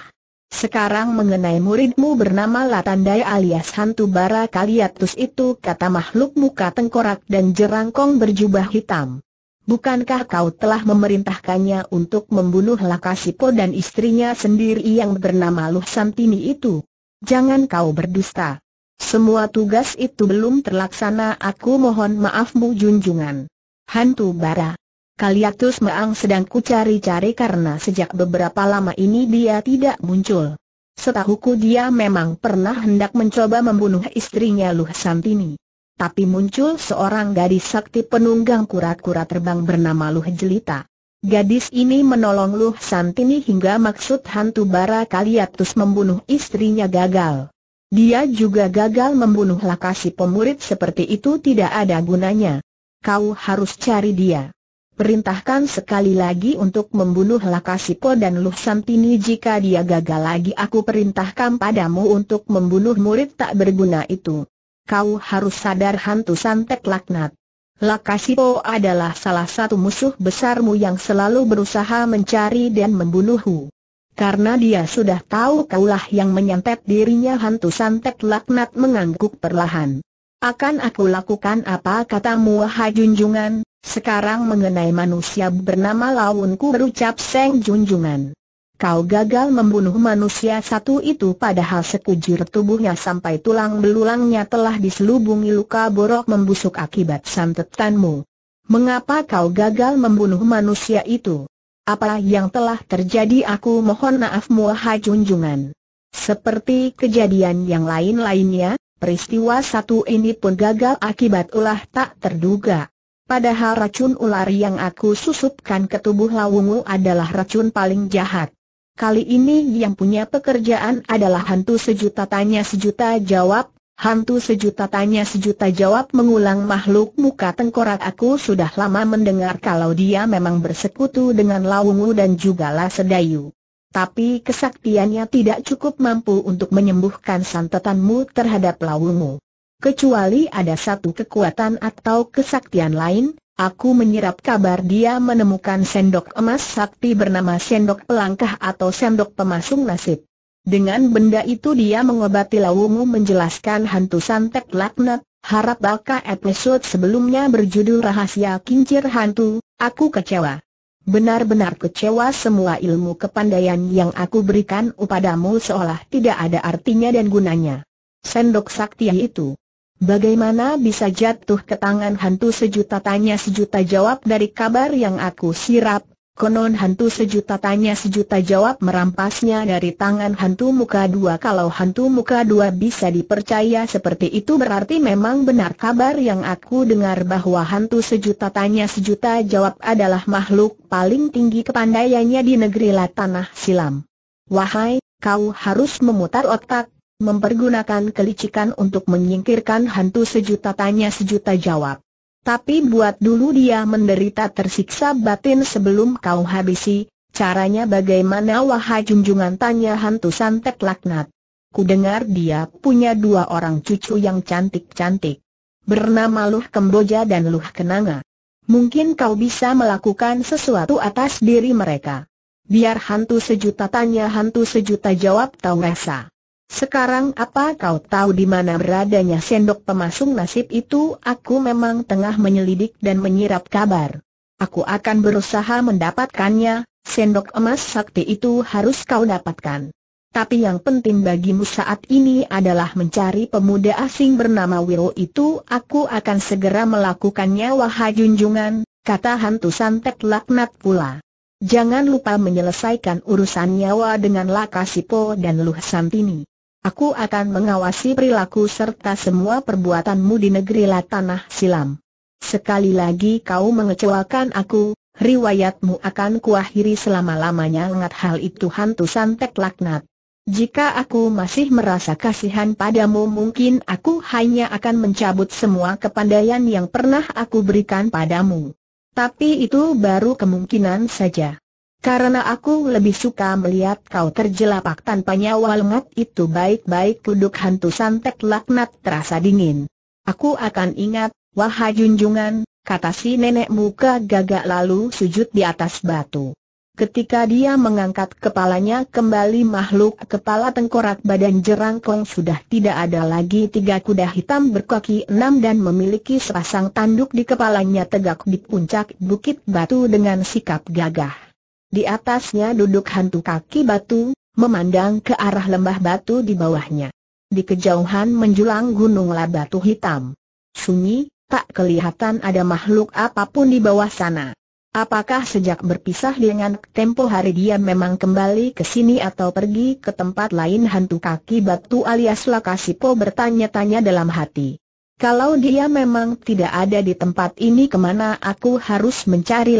Sekarang mengenai muridmu bernama Latandai alias hantu bara kaliatus itu kata makhluk muka tengkorak dan jerangkong berjubah hitam. Bukankah kau telah memerintahkannya untuk membunuh Lakasipo dan istrinya sendiri yang bernama Luh Santini itu? Jangan kau berdusta. Semua tugas itu belum terlaksana aku mohon maafmu junjungan. Hantu bara. Kaliatus Maang sedang kucari-cari karena sejak beberapa lama ini dia tidak muncul. Setahuku dia memang pernah hendak mencoba membunuh istrinya Luh Santini tapi muncul seorang gadis sakti penunggang kura-kura terbang bernama Luh Jelita. Gadis ini menolong Luh Santini hingga maksud hantu bara Kaliatus membunuh istrinya gagal. Dia juga gagal membunuh Lakasi pemurid seperti itu tidak ada gunanya. Kau harus cari dia. Perintahkan sekali lagi untuk membunuh Lakasipo dan Luh Santini jika dia gagal lagi aku perintahkan padamu untuk membunuh murid tak berguna itu kau harus sadar hantu santet laknat. Lakasipo adalah salah satu musuh besarmu yang selalu berusaha mencari dan membunuhmu. Karena dia sudah tahu kaulah yang menyantet dirinya hantu santet laknat mengangguk perlahan. Akan aku lakukan apa katamu wahai junjungan, sekarang mengenai manusia bernama Launku berucap Seng Junjungan. Kau gagal membunuh manusia satu itu padahal sekujur tubuhnya sampai tulang belulangnya telah diselubungi luka borok membusuk akibat santetanmu. Mengapa kau gagal membunuh manusia itu? Apa yang telah terjadi aku mohon maafmu wahai junjungan. Seperti kejadian yang lain-lainnya, peristiwa satu ini pun gagal akibat ulah tak terduga. Padahal racun ular yang aku susupkan ke tubuh Lawungu adalah racun paling jahat. Kali ini yang punya pekerjaan adalah hantu sejuta tanya sejuta jawab, hantu sejuta tanya sejuta jawab mengulang makhluk muka tengkorak aku sudah lama mendengar kalau dia memang bersekutu dengan lawungu dan juga Lasedayu. Tapi kesaktiannya tidak cukup mampu untuk menyembuhkan santetanmu terhadap lawungu. Kecuali ada satu kekuatan atau kesaktian lain, Aku menyerap kabar dia menemukan sendok emas sakti bernama sendok pelangkah atau sendok pemasung nasib. Dengan benda itu dia mengobati Lawungu menjelaskan hantu santet laknat, harap baka episode sebelumnya berjudul Rahasia Kincir Hantu, aku kecewa. Benar-benar kecewa semua ilmu kepandaian yang aku berikan upadamu seolah tidak ada artinya dan gunanya. Sendok sakti itu, Bagaimana bisa jatuh ke tangan hantu sejuta tanya sejuta jawab dari kabar yang aku sirap? Konon hantu sejuta tanya sejuta jawab merampasnya dari tangan hantu muka dua Kalau hantu muka dua bisa dipercaya seperti itu berarti memang benar kabar yang aku dengar bahwa hantu sejuta tanya sejuta jawab adalah makhluk paling tinggi kepandaiannya di negeri Latanah Silam Wahai, kau harus memutar otak mempergunakan kelicikan untuk menyingkirkan hantu sejuta tanya sejuta jawab. Tapi buat dulu dia menderita tersiksa batin sebelum kau habisi, caranya bagaimana wahai junjungan tanya hantu santet laknat. Ku dengar dia punya dua orang cucu yang cantik-cantik. Bernama Luh Kemboja dan Luh Kenanga. Mungkin kau bisa melakukan sesuatu atas diri mereka. Biar hantu sejuta tanya hantu sejuta jawab tahu rasa. Sekarang apa kau tahu di mana beradanya sendok pemasung nasib itu? Aku memang tengah menyelidik dan menyirap kabar. Aku akan berusaha mendapatkannya, sendok emas sakti itu harus kau dapatkan. Tapi yang penting bagimu saat ini adalah mencari pemuda asing bernama Wiro itu Aku akan segera melakukannya wahai junjungan, kata hantu santet laknat pula Jangan lupa menyelesaikan urusan nyawa dengan Lakasipo dan Luh Santini Aku akan mengawasi perilaku serta semua perbuatanmu di negeri Tanah Silam. Sekali lagi kau mengecewakan aku, riwayatmu akan kuahiri selama-lamanya Ngat hal itu hantu santek laknat. Jika aku masih merasa kasihan padamu mungkin aku hanya akan mencabut semua kepandaian yang pernah aku berikan padamu. Tapi itu baru kemungkinan saja. Karena aku lebih suka melihat kau terjelapak tanpa nyawa lengat itu baik-baik duduk hantu santet laknat terasa dingin. Aku akan ingat, wahai junjungan, kata si nenek muka gagak lalu sujud di atas batu. Ketika dia mengangkat kepalanya kembali makhluk kepala tengkorak badan jerangkong sudah tidak ada lagi tiga kuda hitam berkaki enam dan memiliki sepasang tanduk di kepalanya tegak di puncak bukit batu dengan sikap gagah. Di atasnya duduk hantu kaki batu, memandang ke arah lembah batu di bawahnya. Di kejauhan menjulang gununglah batu hitam. Sunyi, tak kelihatan ada makhluk apapun di bawah sana. Apakah sejak berpisah dengan tempo hari dia memang kembali ke sini atau pergi ke tempat lain hantu kaki batu alias Lakasipo bertanya-tanya dalam hati. Kalau dia memang tidak ada di tempat ini kemana aku harus mencari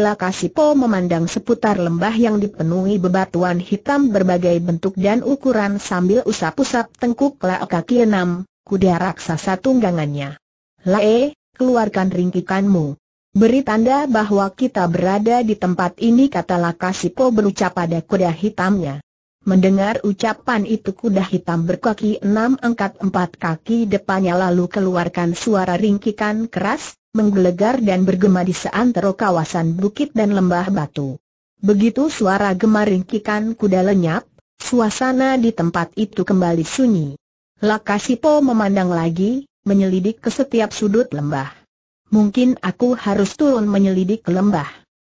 Po memandang seputar lembah yang dipenuhi bebatuan hitam berbagai bentuk dan ukuran sambil usap-usap tengkuk Lao kaki enam, kuda raksasa tunggangannya. Lae, keluarkan ringkikanmu. Beri tanda bahwa kita berada di tempat ini kata Lakasipo berucap pada kuda hitamnya. Mendengar ucapan itu kuda hitam berkaki enam angkat empat kaki depannya lalu keluarkan suara ringkikan keras, menggelegar dan bergema di seantero kawasan bukit dan lembah batu. Begitu suara gema ringkikan kuda lenyap, suasana di tempat itu kembali sunyi. Lakasipo memandang lagi, menyelidik ke setiap sudut lembah. Mungkin aku harus turun menyelidik ke lembah.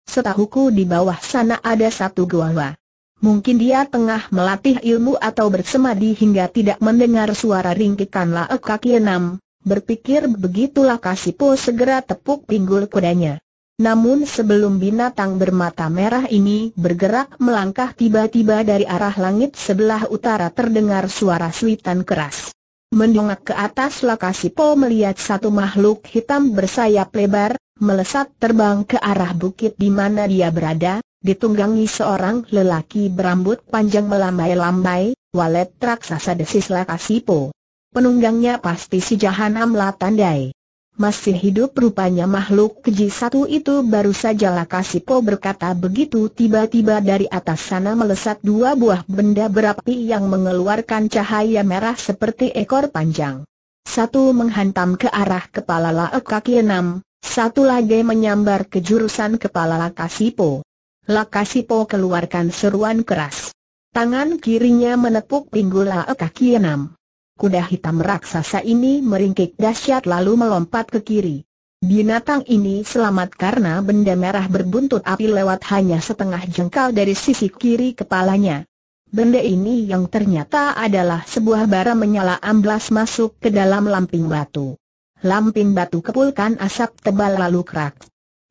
Setahuku di bawah sana ada satu gua. Mungkin dia tengah melatih ilmu atau bersemadi hingga tidak mendengar suara ringkikan laek kaki enam. Berpikir begitulah Kasipo segera tepuk pinggul kudanya. Namun sebelum binatang bermata merah ini bergerak melangkah tiba-tiba dari arah langit sebelah utara terdengar suara suitan keras. Mendongak ke atas Po melihat satu makhluk hitam bersayap lebar, melesat terbang ke arah bukit di mana dia berada, ditunggangi seorang lelaki berambut panjang melambai-lambai, walet raksasa desis Lakasipo. Penunggangnya pasti si Jahanam Latandai. Masih hidup rupanya makhluk keji satu itu baru saja Lakasipo berkata begitu tiba-tiba dari atas sana melesat dua buah benda berapi yang mengeluarkan cahaya merah seperti ekor panjang. Satu menghantam ke arah kepala Laek kaki enam, satu lagi menyambar ke jurusan kepala Lakasipo. Lakasipo keluarkan seruan keras. Tangan kirinya menepuk pinggul lae kaki enam. Kuda hitam raksasa ini meringkik dahsyat lalu melompat ke kiri. Binatang ini selamat karena benda merah berbuntut api lewat hanya setengah jengkal dari sisi kiri kepalanya. Benda ini yang ternyata adalah sebuah bara menyala amblas masuk ke dalam lamping batu. Lamping batu kepulkan asap tebal lalu kerak.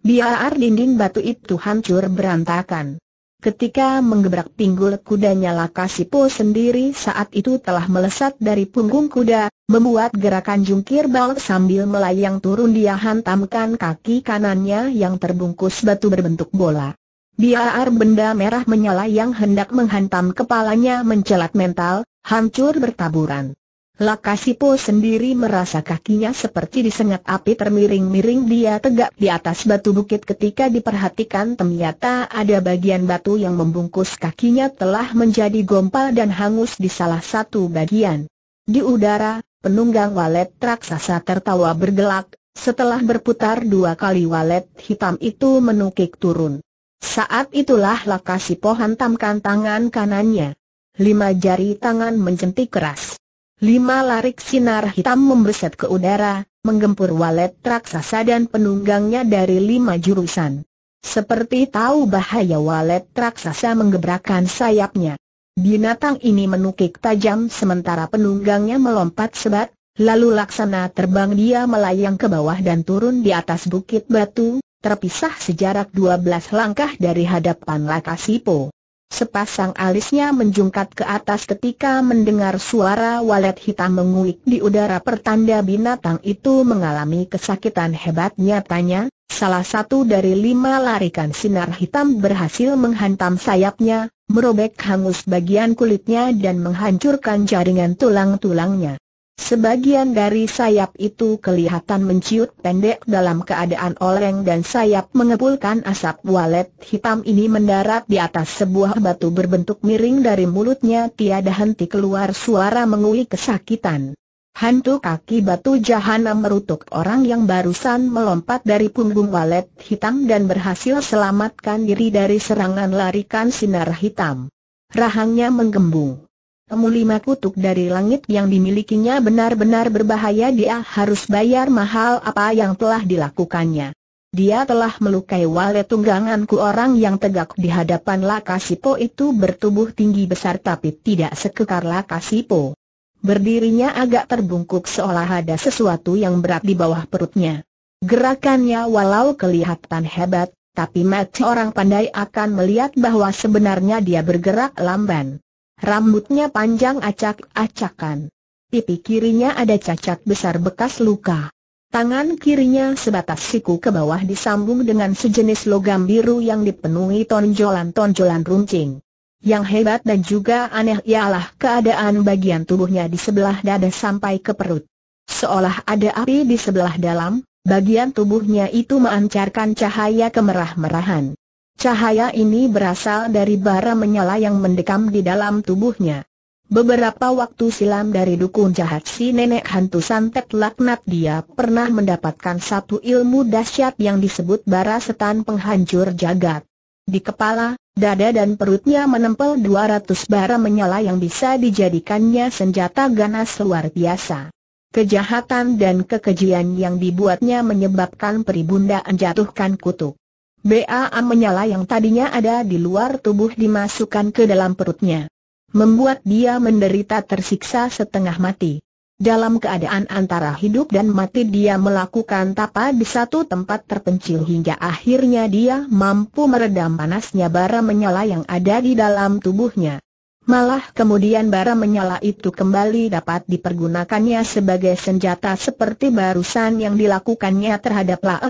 Biar dinding batu itu hancur berantakan. Ketika menggebrak pinggul kudanya Lakasipo sendiri saat itu telah melesat dari punggung kuda, membuat gerakan jungkir balik sambil melayang turun dia hantamkan kaki kanannya yang terbungkus batu berbentuk bola. Biar benda merah menyala yang hendak menghantam kepalanya mencelat mental, hancur bertaburan. Lakasipo sendiri merasa kakinya seperti disengat api termiring-miring dia tegak di atas batu bukit ketika diperhatikan ternyata ada bagian batu yang membungkus kakinya telah menjadi gompal dan hangus di salah satu bagian. Di udara, penunggang walet raksasa tertawa bergelak, setelah berputar dua kali walet hitam itu menukik turun. Saat itulah Lakasipo hantamkan tangan kanannya. Lima jari tangan mencentik keras. Lima larik sinar hitam membeset ke udara, menggempur walet raksasa dan penunggangnya dari lima jurusan. Seperti tahu bahaya walet raksasa menggebrakan sayapnya. Binatang ini menukik tajam sementara penunggangnya melompat sebat, lalu laksana terbang dia melayang ke bawah dan turun di atas bukit batu, terpisah sejarak 12 langkah dari hadapan Lakasipo. Sepasang alisnya menjungkat ke atas ketika mendengar suara walet hitam menguik di udara pertanda binatang itu mengalami kesakitan hebat nyatanya, salah satu dari lima larikan sinar hitam berhasil menghantam sayapnya, merobek hangus bagian kulitnya dan menghancurkan jaringan tulang-tulangnya. Sebagian dari sayap itu kelihatan menciut pendek dalam keadaan oleng dan sayap mengepulkan asap walet hitam ini mendarat di atas sebuah batu berbentuk miring dari mulutnya tiada henti keluar suara mengui kesakitan. Hantu kaki batu jahanam merutuk orang yang barusan melompat dari punggung walet hitam dan berhasil selamatkan diri dari serangan larikan sinar hitam. Rahangnya menggembung. Temu lima kutuk dari langit yang dimilikinya benar-benar berbahaya dia harus bayar mahal apa yang telah dilakukannya. Dia telah melukai wale tungganganku orang yang tegak di hadapan Lakasipo itu bertubuh tinggi besar tapi tidak sekekar Lakasipo. Berdirinya agak terbungkuk seolah ada sesuatu yang berat di bawah perutnya. Gerakannya walau kelihatan hebat, tapi mata orang pandai akan melihat bahwa sebenarnya dia bergerak lamban. Rambutnya panjang acak-acakan. Pipi kirinya ada cacat besar bekas luka. Tangan kirinya sebatas siku ke bawah disambung dengan sejenis logam biru yang dipenuhi tonjolan-tonjolan runcing. Yang hebat dan juga aneh ialah keadaan bagian tubuhnya di sebelah dada sampai ke perut. Seolah ada api di sebelah dalam, bagian tubuhnya itu memancarkan cahaya kemerah-merahan. Cahaya ini berasal dari bara menyala yang mendekam di dalam tubuhnya. Beberapa waktu silam dari dukun jahat si nenek hantu santet laknat dia pernah mendapatkan satu ilmu dahsyat yang disebut bara setan penghancur jagat. Di kepala, dada dan perutnya menempel 200 bara menyala yang bisa dijadikannya senjata ganas luar biasa. Kejahatan dan kekejian yang dibuatnya menyebabkan peribunda menjatuhkan kutuk. BAA menyala yang tadinya ada di luar tubuh dimasukkan ke dalam perutnya. Membuat dia menderita tersiksa setengah mati. Dalam keadaan antara hidup dan mati dia melakukan tapa di satu tempat terpencil hingga akhirnya dia mampu meredam panasnya bara menyala yang ada di dalam tubuhnya. Malah kemudian bara menyala itu kembali dapat dipergunakannya sebagai senjata seperti barusan yang dilakukannya terhadap Lae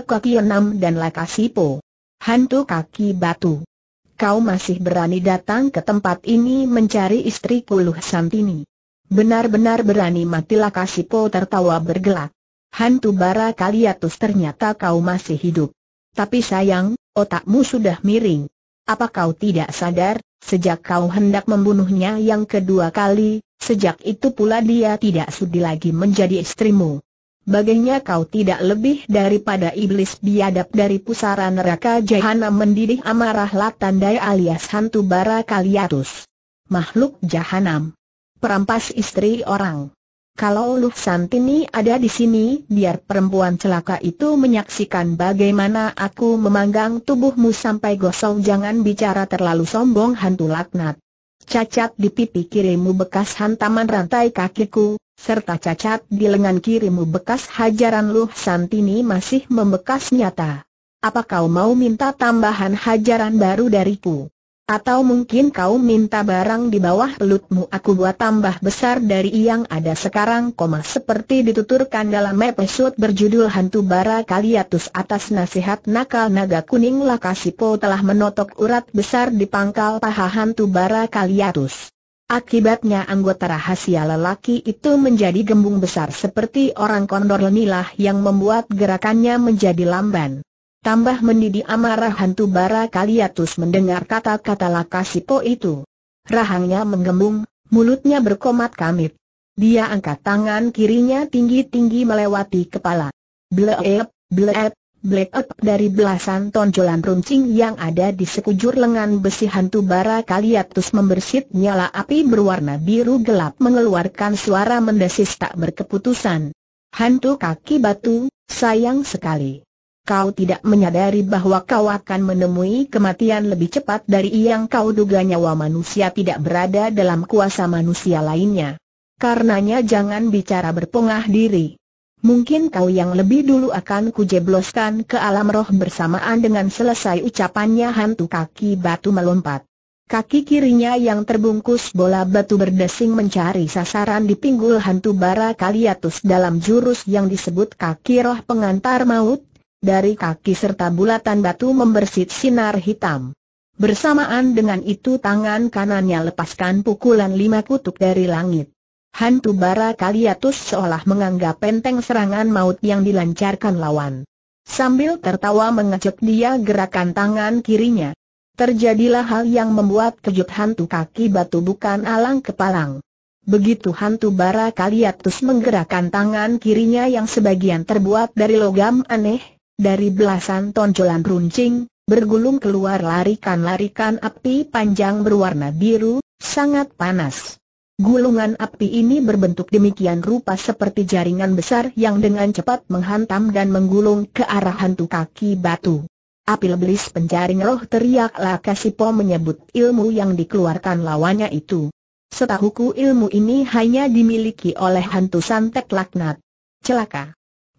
dan Lakasipo hantu kaki batu. Kau masih berani datang ke tempat ini mencari istri Luh Santini. Benar-benar berani matilah Kasipo tertawa bergelak. Hantu bara kaliatus ternyata kau masih hidup. Tapi sayang, otakmu sudah miring. Apa kau tidak sadar, sejak kau hendak membunuhnya yang kedua kali, sejak itu pula dia tidak sudi lagi menjadi istrimu. Bagainya kau tidak lebih daripada iblis biadab dari pusara neraka jahanam mendidih amarah latandai alias hantu bara kaliatus. Makhluk jahanam. Perampas istri orang. Kalau Luh Santini ada di sini, biar perempuan celaka itu menyaksikan bagaimana aku memanggang tubuhmu sampai gosong. Jangan bicara terlalu sombong hantu laknat. Cacat di pipi kirimu bekas hantaman rantai kakiku, serta cacat di lengan kirimu bekas hajaran Luh Santini masih membekas nyata. Apa kau mau minta tambahan hajaran baru dariku? Atau mungkin kau minta barang di bawah pelutmu aku buat tambah besar dari yang ada sekarang koma seperti dituturkan dalam episode berjudul Hantu Bara Kaliatus atas nasihat nakal naga kuning Lakasipo telah menotok urat besar di pangkal paha Hantu Bara Kaliatus. Akibatnya anggota rahasia lelaki itu menjadi gembung besar seperti orang kondor lenilah yang membuat gerakannya menjadi lamban. Tambah mendidih amarah hantu bara kaliatus mendengar kata-kata Lakasipo itu. Rahangnya menggembung, mulutnya berkomat kamit. Dia angkat tangan kirinya tinggi-tinggi melewati kepala. Bleep, bleep, bleep dari belasan tonjolan runcing yang ada di sekujur lengan besi hantu bara kaliatus membersit nyala api berwarna biru gelap mengeluarkan suara mendesis tak berkeputusan. Hantu kaki batu, sayang sekali. Kau tidak menyadari bahwa kau akan menemui kematian lebih cepat dari yang kau duga nyawa manusia tidak berada dalam kuasa manusia lainnya. Karenanya jangan bicara berpengah diri. Mungkin kau yang lebih dulu akan kujebloskan ke alam roh bersamaan dengan selesai ucapannya hantu kaki batu melompat. Kaki kirinya yang terbungkus bola batu berdesing mencari sasaran di pinggul hantu bara kaliatus dalam jurus yang disebut kaki roh pengantar maut, dari kaki serta bulatan batu membersit sinar hitam. Bersamaan dengan itu tangan kanannya lepaskan pukulan lima kutuk dari langit. Hantu bara Kaliatus seolah menganggap penting serangan maut yang dilancarkan lawan. Sambil tertawa mengecek dia gerakan tangan kirinya. Terjadilah hal yang membuat kejut hantu kaki batu bukan alang kepalang. Begitu hantu bara Kaliatus menggerakkan tangan kirinya yang sebagian terbuat dari logam aneh, dari belasan tonjolan runcing, bergulung keluar larikan-larikan api panjang berwarna biru, sangat panas. Gulungan api ini berbentuk demikian rupa seperti jaringan besar yang dengan cepat menghantam dan menggulung ke arah hantu kaki batu. Api lebelis penjaring roh teriaklah Kasipo menyebut ilmu yang dikeluarkan lawannya itu. Setahuku ilmu ini hanya dimiliki oleh hantu santek laknat. Celaka.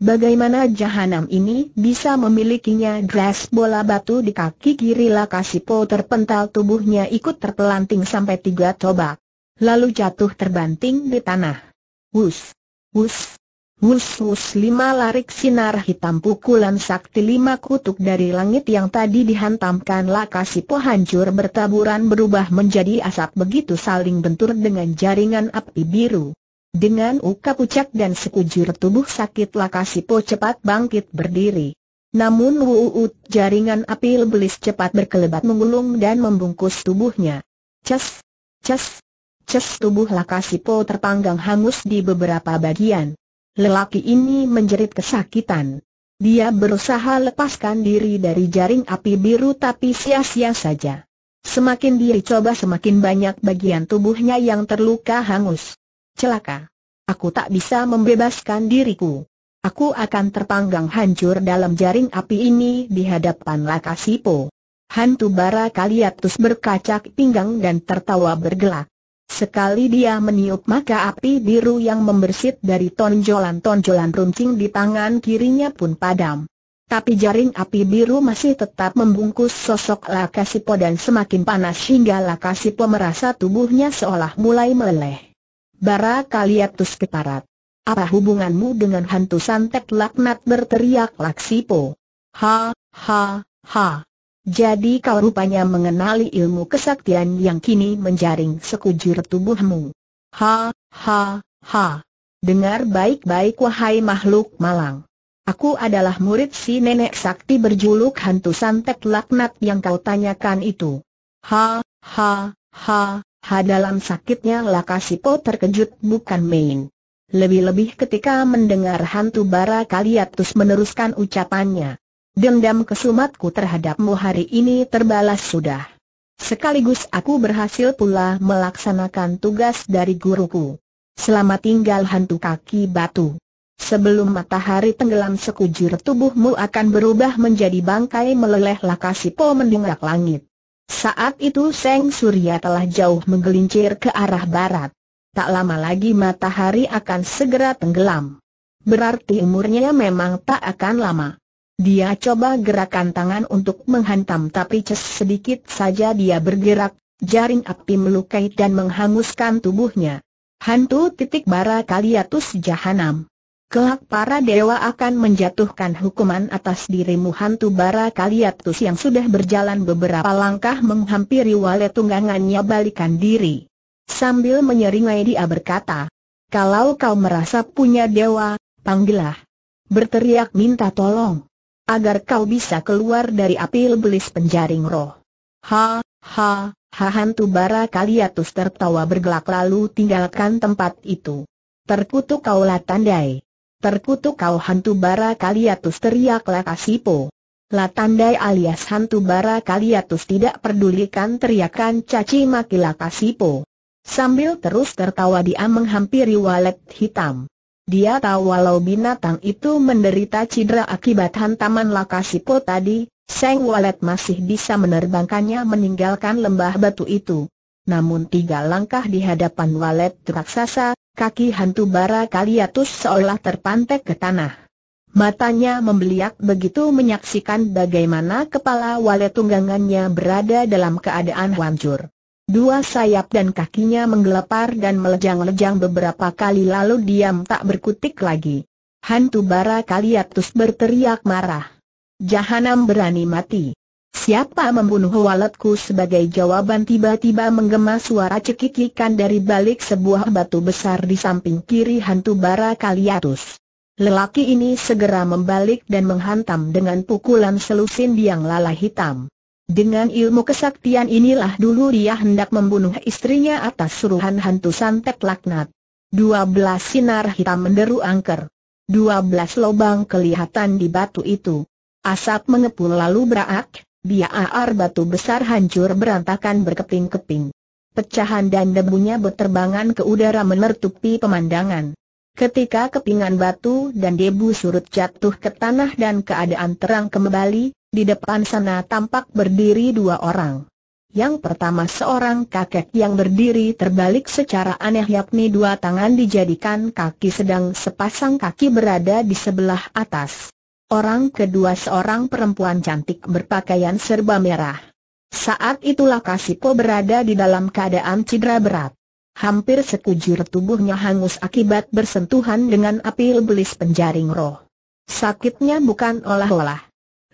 Bagaimana jahanam ini bisa memilikinya Dress bola batu di kaki kiri Lakasipo terpental tubuhnya ikut terpelanting sampai tiga tobak Lalu jatuh terbanting di tanah Wus Wus Wus wus lima larik sinar hitam pukulan sakti lima kutuk dari langit yang tadi dihantamkan Lakasipo hancur bertaburan berubah menjadi asap begitu saling bentur dengan jaringan api biru dengan uka pucat dan sekujur tubuh sakit Lakasipo cepat bangkit berdiri. Namun wuut jaringan api lebelis cepat berkelebat menggulung dan membungkus tubuhnya. Ces, ces, ces tubuh Lakasipo terpanggang hangus di beberapa bagian. Lelaki ini menjerit kesakitan. Dia berusaha lepaskan diri dari jaring api biru tapi sia-sia saja. Semakin dia coba semakin banyak bagian tubuhnya yang terluka hangus celaka. Aku tak bisa membebaskan diriku. Aku akan terpanggang hancur dalam jaring api ini di hadapan Lakasipo. Hantu bara kaliatus berkacak pinggang dan tertawa bergelak. Sekali dia meniup maka api biru yang membersit dari tonjolan-tonjolan runcing di tangan kirinya pun padam. Tapi jaring api biru masih tetap membungkus sosok Lakasipo dan semakin panas hingga Lakasipo merasa tubuhnya seolah mulai meleleh. Bara Kaliatus keparat. Apa hubunganmu dengan hantu santet laknat berteriak Laksipo? Ha, ha, ha. Jadi kau rupanya mengenali ilmu kesaktian yang kini menjaring sekujur tubuhmu. Ha, ha, ha. Dengar baik-baik wahai makhluk malang. Aku adalah murid si nenek sakti berjuluk hantu santet laknat yang kau tanyakan itu. Ha, ha, ha, Ha dalam sakitnya Lakasipo terkejut bukan main. Lebih-lebih ketika mendengar hantu bara Kaliatus meneruskan ucapannya. Dendam kesumatku terhadapmu hari ini terbalas sudah. Sekaligus aku berhasil pula melaksanakan tugas dari guruku. Selamat tinggal hantu kaki batu. Sebelum matahari tenggelam sekujur tubuhmu akan berubah menjadi bangkai meleleh lakasipo mendungak langit. Saat itu Seng Surya telah jauh menggelincir ke arah barat. Tak lama lagi matahari akan segera tenggelam. Berarti umurnya memang tak akan lama. Dia coba gerakan tangan untuk menghantam tapi ces sedikit saja dia bergerak, jaring api melukai dan menghanguskan tubuhnya. Hantu titik bara kaliatus jahanam. Kelak para dewa akan menjatuhkan hukuman atas dirimu hantu bara kaliatus yang sudah berjalan beberapa langkah menghampiri wale tunggangannya balikan diri. Sambil menyeringai dia berkata, kalau kau merasa punya dewa, panggillah. Berteriak minta tolong. Agar kau bisa keluar dari api lebelis penjaring roh. Ha, ha, ha hantu bara kaliatus tertawa bergelak lalu tinggalkan tempat itu. Terkutuk kaulah tandai. Terkutuk kau hantu bara kaliatus teriaklah Kasipo. tandai alias hantu bara kaliatus tidak pedulikan teriakan caci maki lakasipo, Sambil terus tertawa dia menghampiri walet hitam. Dia tahu walau binatang itu menderita cedera akibat hantaman Lakasipo tadi, Seng Walet masih bisa menerbangkannya meninggalkan lembah batu itu. Namun tiga langkah di hadapan walet raksasa, Kaki hantu bara kaliatus seolah terpantek ke tanah. Matanya membeliak begitu menyaksikan bagaimana kepala wale tunggangannya berada dalam keadaan hancur. Dua sayap dan kakinya menggelepar dan melejang-lejang beberapa kali lalu diam tak berkutik lagi. Hantu bara kaliatus berteriak marah. Jahanam berani mati. Siapa membunuh waletku sebagai jawaban tiba-tiba menggema suara cekikikan dari balik sebuah batu besar di samping kiri hantu bara Kaliatus. Lelaki ini segera membalik dan menghantam dengan pukulan selusin biang lala hitam. Dengan ilmu kesaktian inilah dulu dia hendak membunuh istrinya atas suruhan hantu santet laknat. Dua belas sinar hitam menderu angker. Dua belas lubang kelihatan di batu itu. Asap mengepul lalu berak biaar batu besar hancur berantakan berkeping-keping. Pecahan dan debunya berterbangan ke udara menertupi pemandangan. Ketika kepingan batu dan debu surut jatuh ke tanah dan keadaan terang kembali, di depan sana tampak berdiri dua orang. Yang pertama seorang kakek yang berdiri terbalik secara aneh yakni dua tangan dijadikan kaki sedang sepasang kaki berada di sebelah atas. Orang kedua seorang perempuan cantik berpakaian serba merah. Saat itulah Kasipo berada di dalam keadaan cedera berat. Hampir sekujur tubuhnya hangus akibat bersentuhan dengan api belis penjaring roh. Sakitnya bukan olah-olah.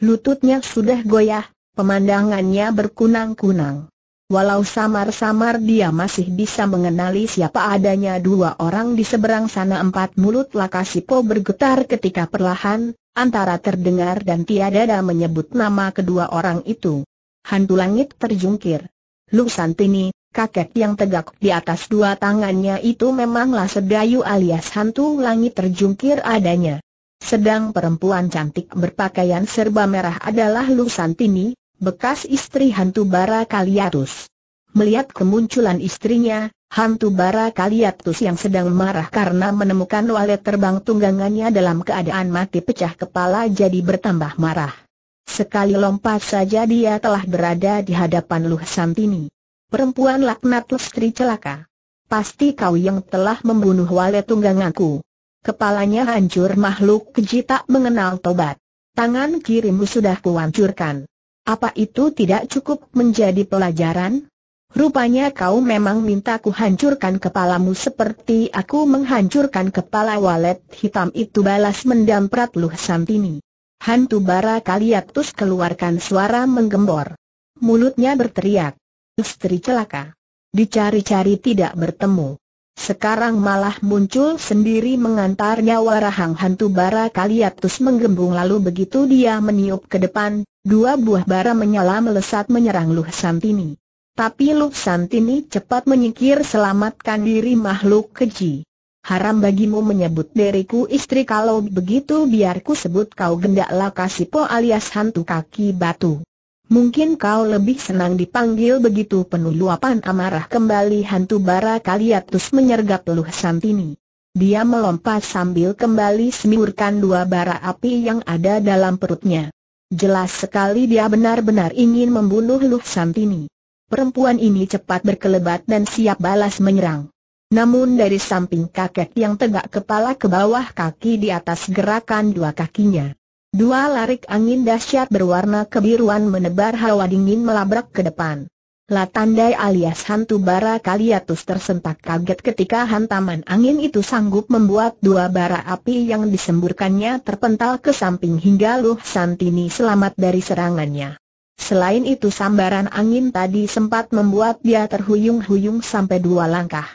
Lututnya sudah goyah, pemandangannya berkunang-kunang. Walau samar-samar dia masih bisa mengenali siapa adanya dua orang di seberang sana empat mulut Lakasipo bergetar ketika perlahan, antara terdengar dan tiada tiadada menyebut nama kedua orang itu. Hantu langit terjungkir. Lu Santini, kakek yang tegak di atas dua tangannya itu memanglah sedayu alias hantu langit terjungkir adanya. Sedang perempuan cantik berpakaian serba merah adalah Lu Santini, bekas istri hantu bara Kaliatus. Melihat kemunculan istrinya, hantu bara Kaliatus yang sedang marah karena menemukan walet terbang tunggangannya dalam keadaan mati pecah kepala jadi bertambah marah. Sekali lompat saja dia telah berada di hadapan Luh Santini. Perempuan laknat lestri celaka. Pasti kau yang telah membunuh walet tungganganku. Kepalanya hancur makhluk keji tak mengenal tobat. Tangan kirimu sudah kuhancurkan. Apa itu tidak cukup menjadi pelajaran? Rupanya kau memang minta ku hancurkan kepalamu seperti aku menghancurkan kepala walet hitam itu balas mendamprat Luh Santini. Hantu bara kaliatus keluarkan suara menggembor. Mulutnya berteriak. Istri celaka. Dicari-cari tidak bertemu. Sekarang malah muncul sendiri mengantarnya warahang hantu bara kaliatus menggembung lalu begitu dia meniup ke depan, Dua buah bara menyala melesat menyerang Luh Santini. Tapi Luh Santini cepat menyingkir selamatkan diri makhluk keji. Haram bagimu menyebut diriku istri kalau begitu biarku sebut kau gendak lakasipo alias hantu kaki batu. Mungkin kau lebih senang dipanggil begitu penuh luapan amarah kembali hantu bara kaliatus menyergap Luh Santini. Dia melompat sambil kembali semburkan dua bara api yang ada dalam perutnya. Jelas sekali dia benar-benar ingin membunuh Luh Santini. Perempuan ini cepat berkelebat dan siap balas menyerang. Namun dari samping kakek yang tegak kepala ke bawah kaki di atas gerakan dua kakinya. Dua larik angin dahsyat berwarna kebiruan menebar hawa dingin melabrak ke depan. Tandai alias hantu bara kaliatus tersentak kaget ketika hantaman angin itu sanggup membuat dua bara api yang disemburkannya terpental ke samping hingga Luh Santini selamat dari serangannya. Selain itu sambaran angin tadi sempat membuat dia terhuyung-huyung sampai dua langkah.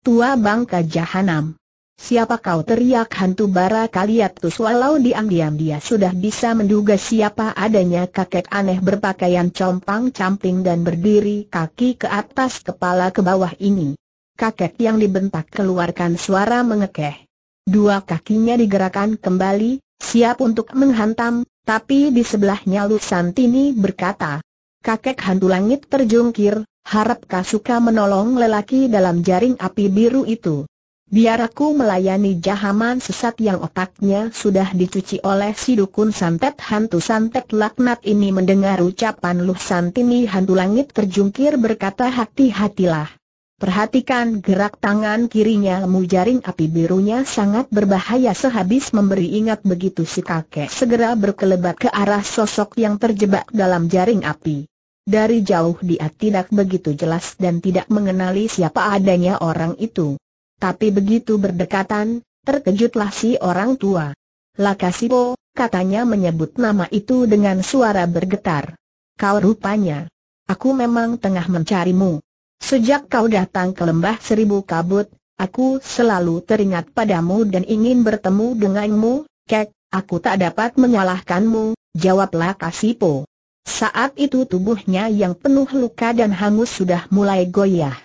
Tua bangka jahanam. Siapa kau teriak hantu bara kaliatus walau diam-diam dia sudah bisa menduga siapa adanya kakek aneh berpakaian compang-camping dan berdiri kaki ke atas kepala ke bawah ini. Kakek yang dibentak keluarkan suara mengekeh. Dua kakinya digerakkan kembali, siap untuk menghantam, tapi di sebelahnya Lusantini berkata, Kakek hantu langit terjungkir, harap Kasuka menolong lelaki dalam jaring api biru itu biar aku melayani jahaman sesat yang otaknya sudah dicuci oleh si dukun santet hantu santet laknat ini mendengar ucapan Luh Santini hantu langit terjungkir berkata hati-hatilah. Perhatikan gerak tangan kirinya jaring api birunya sangat berbahaya sehabis memberi ingat begitu si kakek segera berkelebat ke arah sosok yang terjebak dalam jaring api. Dari jauh dia tidak begitu jelas dan tidak mengenali siapa adanya orang itu. Tapi begitu berdekatan, terkejutlah si orang tua. Lakasipo, katanya menyebut nama itu dengan suara bergetar. Kau rupanya. Aku memang tengah mencarimu. Sejak kau datang ke lembah seribu kabut, aku selalu teringat padamu dan ingin bertemu denganmu, kek, aku tak dapat menyalahkanmu, Jawab Lakasipo. Saat itu tubuhnya yang penuh luka dan hangus sudah mulai goyah.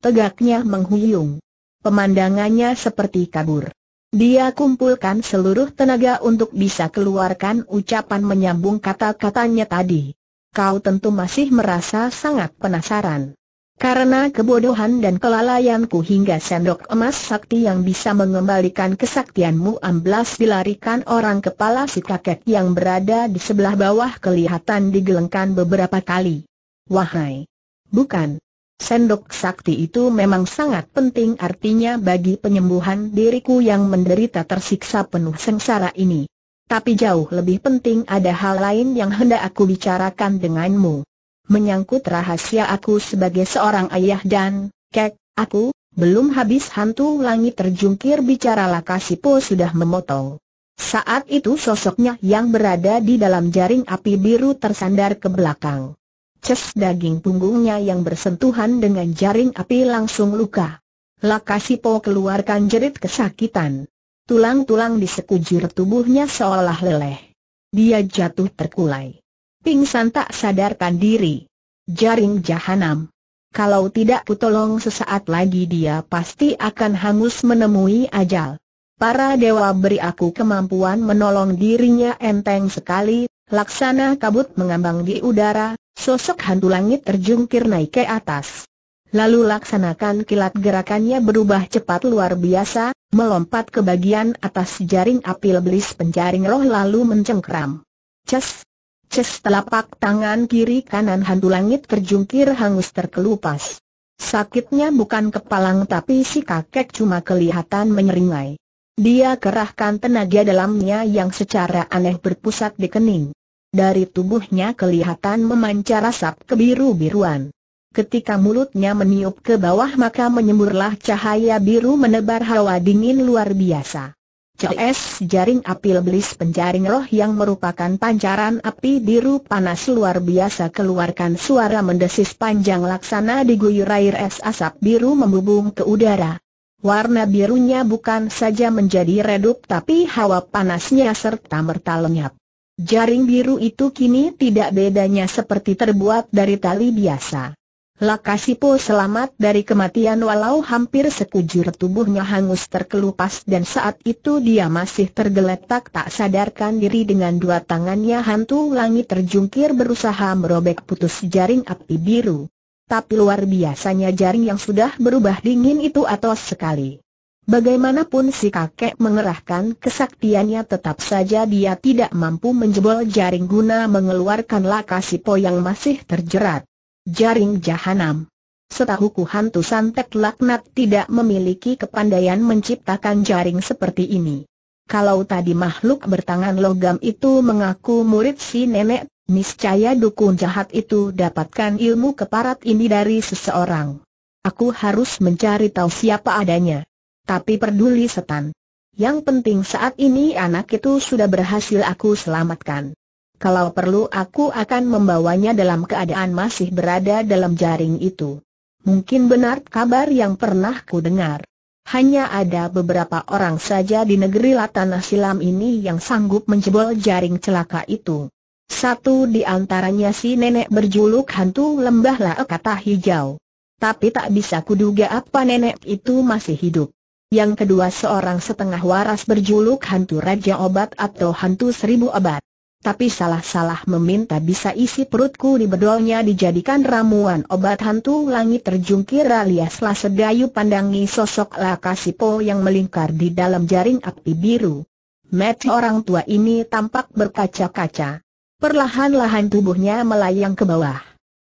Tegaknya menghuyung. Pemandangannya seperti kabur. Dia kumpulkan seluruh tenaga untuk bisa keluarkan ucapan menyambung kata-katanya tadi. Kau tentu masih merasa sangat penasaran. Karena kebodohan dan kelalaianku hingga sendok emas sakti yang bisa mengembalikan kesaktianmu amblas dilarikan orang kepala si kakek yang berada di sebelah bawah kelihatan digelengkan beberapa kali. Wahai! Bukan, Sendok sakti itu memang sangat penting artinya bagi penyembuhan diriku yang menderita tersiksa penuh sengsara ini. Tapi jauh lebih penting ada hal lain yang hendak aku bicarakan denganmu. Menyangkut rahasia aku sebagai seorang ayah dan, kek, aku, belum habis hantu langit terjungkir bicaralah Kasipo sudah memotong. Saat itu sosoknya yang berada di dalam jaring api biru tersandar ke belakang. Ces daging punggungnya yang bersentuhan dengan jaring api langsung luka. Lakasipo keluarkan jerit kesakitan. Tulang-tulang di sekujur tubuhnya seolah leleh. Dia jatuh terkulai. Pingsan tak sadarkan diri. Jaring jahanam. Kalau tidak kutolong sesaat lagi dia pasti akan hangus menemui ajal. Para dewa beri aku kemampuan menolong dirinya enteng sekali, laksana kabut mengambang di udara, Sosok hantu langit terjungkir naik ke atas. Lalu laksanakan kilat gerakannya berubah cepat luar biasa, melompat ke bagian atas jaring api leblis penjaring roh lalu mencengkram. Ces! Ces telapak tangan kiri kanan hantu langit terjungkir hangus terkelupas. Sakitnya bukan kepalang tapi si kakek cuma kelihatan menyeringai. Dia kerahkan tenaga dalamnya yang secara aneh berpusat di kening. Dari tubuhnya kelihatan memancar asap kebiru-biruan. Ketika mulutnya meniup ke bawah maka menyemburlah cahaya biru menebar hawa dingin luar biasa. CS jaring api leblis penjaring roh yang merupakan pancaran api biru panas luar biasa keluarkan suara mendesis panjang laksana diguyur air es asap biru membubung ke udara. Warna birunya bukan saja menjadi redup tapi hawa panasnya serta merta lenyap. Jaring biru itu kini tidak bedanya seperti terbuat dari tali biasa. Lakasipo selamat dari kematian walau hampir sekujur tubuhnya hangus terkelupas dan saat itu dia masih tergeletak tak sadarkan diri dengan dua tangannya hantu langit terjungkir berusaha merobek putus jaring api biru. Tapi luar biasanya jaring yang sudah berubah dingin itu atos sekali. Bagaimanapun si kakek mengerahkan kesaktiannya tetap saja dia tidak mampu menjebol jaring guna mengeluarkan laka sipo yang masih terjerat. Jaring jahanam. Setahuku hantu santet laknat tidak memiliki kepandaian menciptakan jaring seperti ini. Kalau tadi makhluk bertangan logam itu mengaku murid si nenek, niscaya dukun jahat itu dapatkan ilmu keparat ini dari seseorang. Aku harus mencari tahu siapa adanya tapi peduli setan. Yang penting saat ini anak itu sudah berhasil aku selamatkan. Kalau perlu aku akan membawanya dalam keadaan masih berada dalam jaring itu. Mungkin benar kabar yang pernah ku dengar. Hanya ada beberapa orang saja di negeri Latan Silam ini yang sanggup menjebol jaring celaka itu. Satu di antaranya si nenek berjuluk hantu lembah lah kata hijau. Tapi tak bisa kuduga apa nenek itu masih hidup. Yang kedua seorang setengah waras berjuluk hantu raja obat atau hantu seribu obat. Tapi salah-salah meminta bisa isi perutku di bedolnya dijadikan ramuan obat hantu langit terjungkir alias lasedayu pandangi sosok Lakasipo yang melingkar di dalam jaring api biru. Met orang tua ini tampak berkaca-kaca. Perlahan-lahan tubuhnya melayang ke bawah.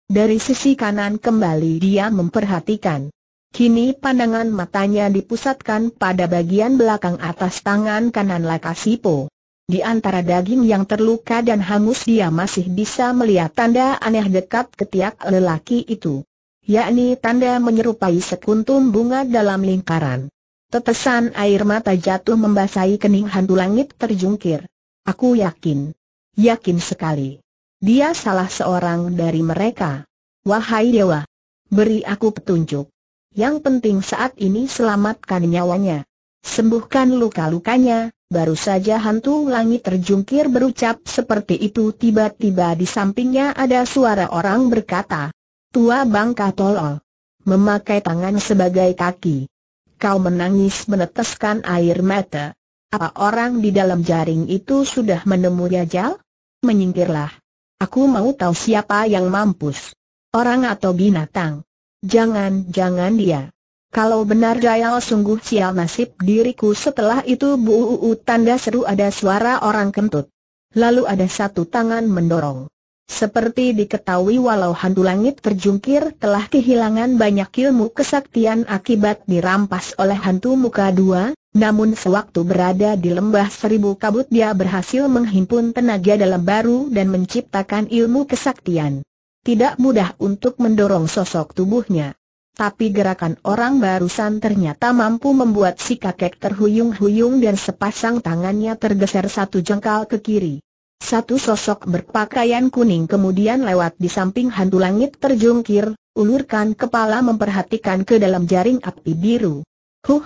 Dari sisi kanan kembali dia memperhatikan. Kini pandangan matanya dipusatkan pada bagian belakang atas tangan kanan Lakasipo. Di antara daging yang terluka dan hangus dia masih bisa melihat tanda aneh dekat ketiak lelaki itu. Yakni tanda menyerupai sekuntum bunga dalam lingkaran. Tetesan air mata jatuh membasahi kening hantu langit terjungkir. Aku yakin. Yakin sekali. Dia salah seorang dari mereka. Wahai Dewa. Beri aku petunjuk. Yang penting saat ini selamatkan nyawanya. Sembuhkan luka-lukanya, baru saja hantu langit terjungkir berucap seperti itu tiba-tiba di sampingnya ada suara orang berkata, Tua bangka tolol. Memakai tangan sebagai kaki. Kau menangis meneteskan air mata. Apa orang di dalam jaring itu sudah menemui ajal? Menyingkirlah. Aku mau tahu siapa yang mampus. Orang atau binatang. Jangan-jangan dia. Ya. Kalau benar Jayal sungguh sial nasib diriku setelah itu bu tanda seru ada suara orang kentut. Lalu ada satu tangan mendorong. Seperti diketahui walau hantu langit terjungkir telah kehilangan banyak ilmu kesaktian akibat dirampas oleh hantu muka dua, namun sewaktu berada di lembah seribu kabut dia berhasil menghimpun tenaga dalam baru dan menciptakan ilmu kesaktian tidak mudah untuk mendorong sosok tubuhnya. Tapi gerakan orang barusan ternyata mampu membuat si kakek terhuyung-huyung dan sepasang tangannya tergeser satu jengkal ke kiri. Satu sosok berpakaian kuning kemudian lewat di samping hantu langit terjungkir, ulurkan kepala memperhatikan ke dalam jaring api biru. Huh,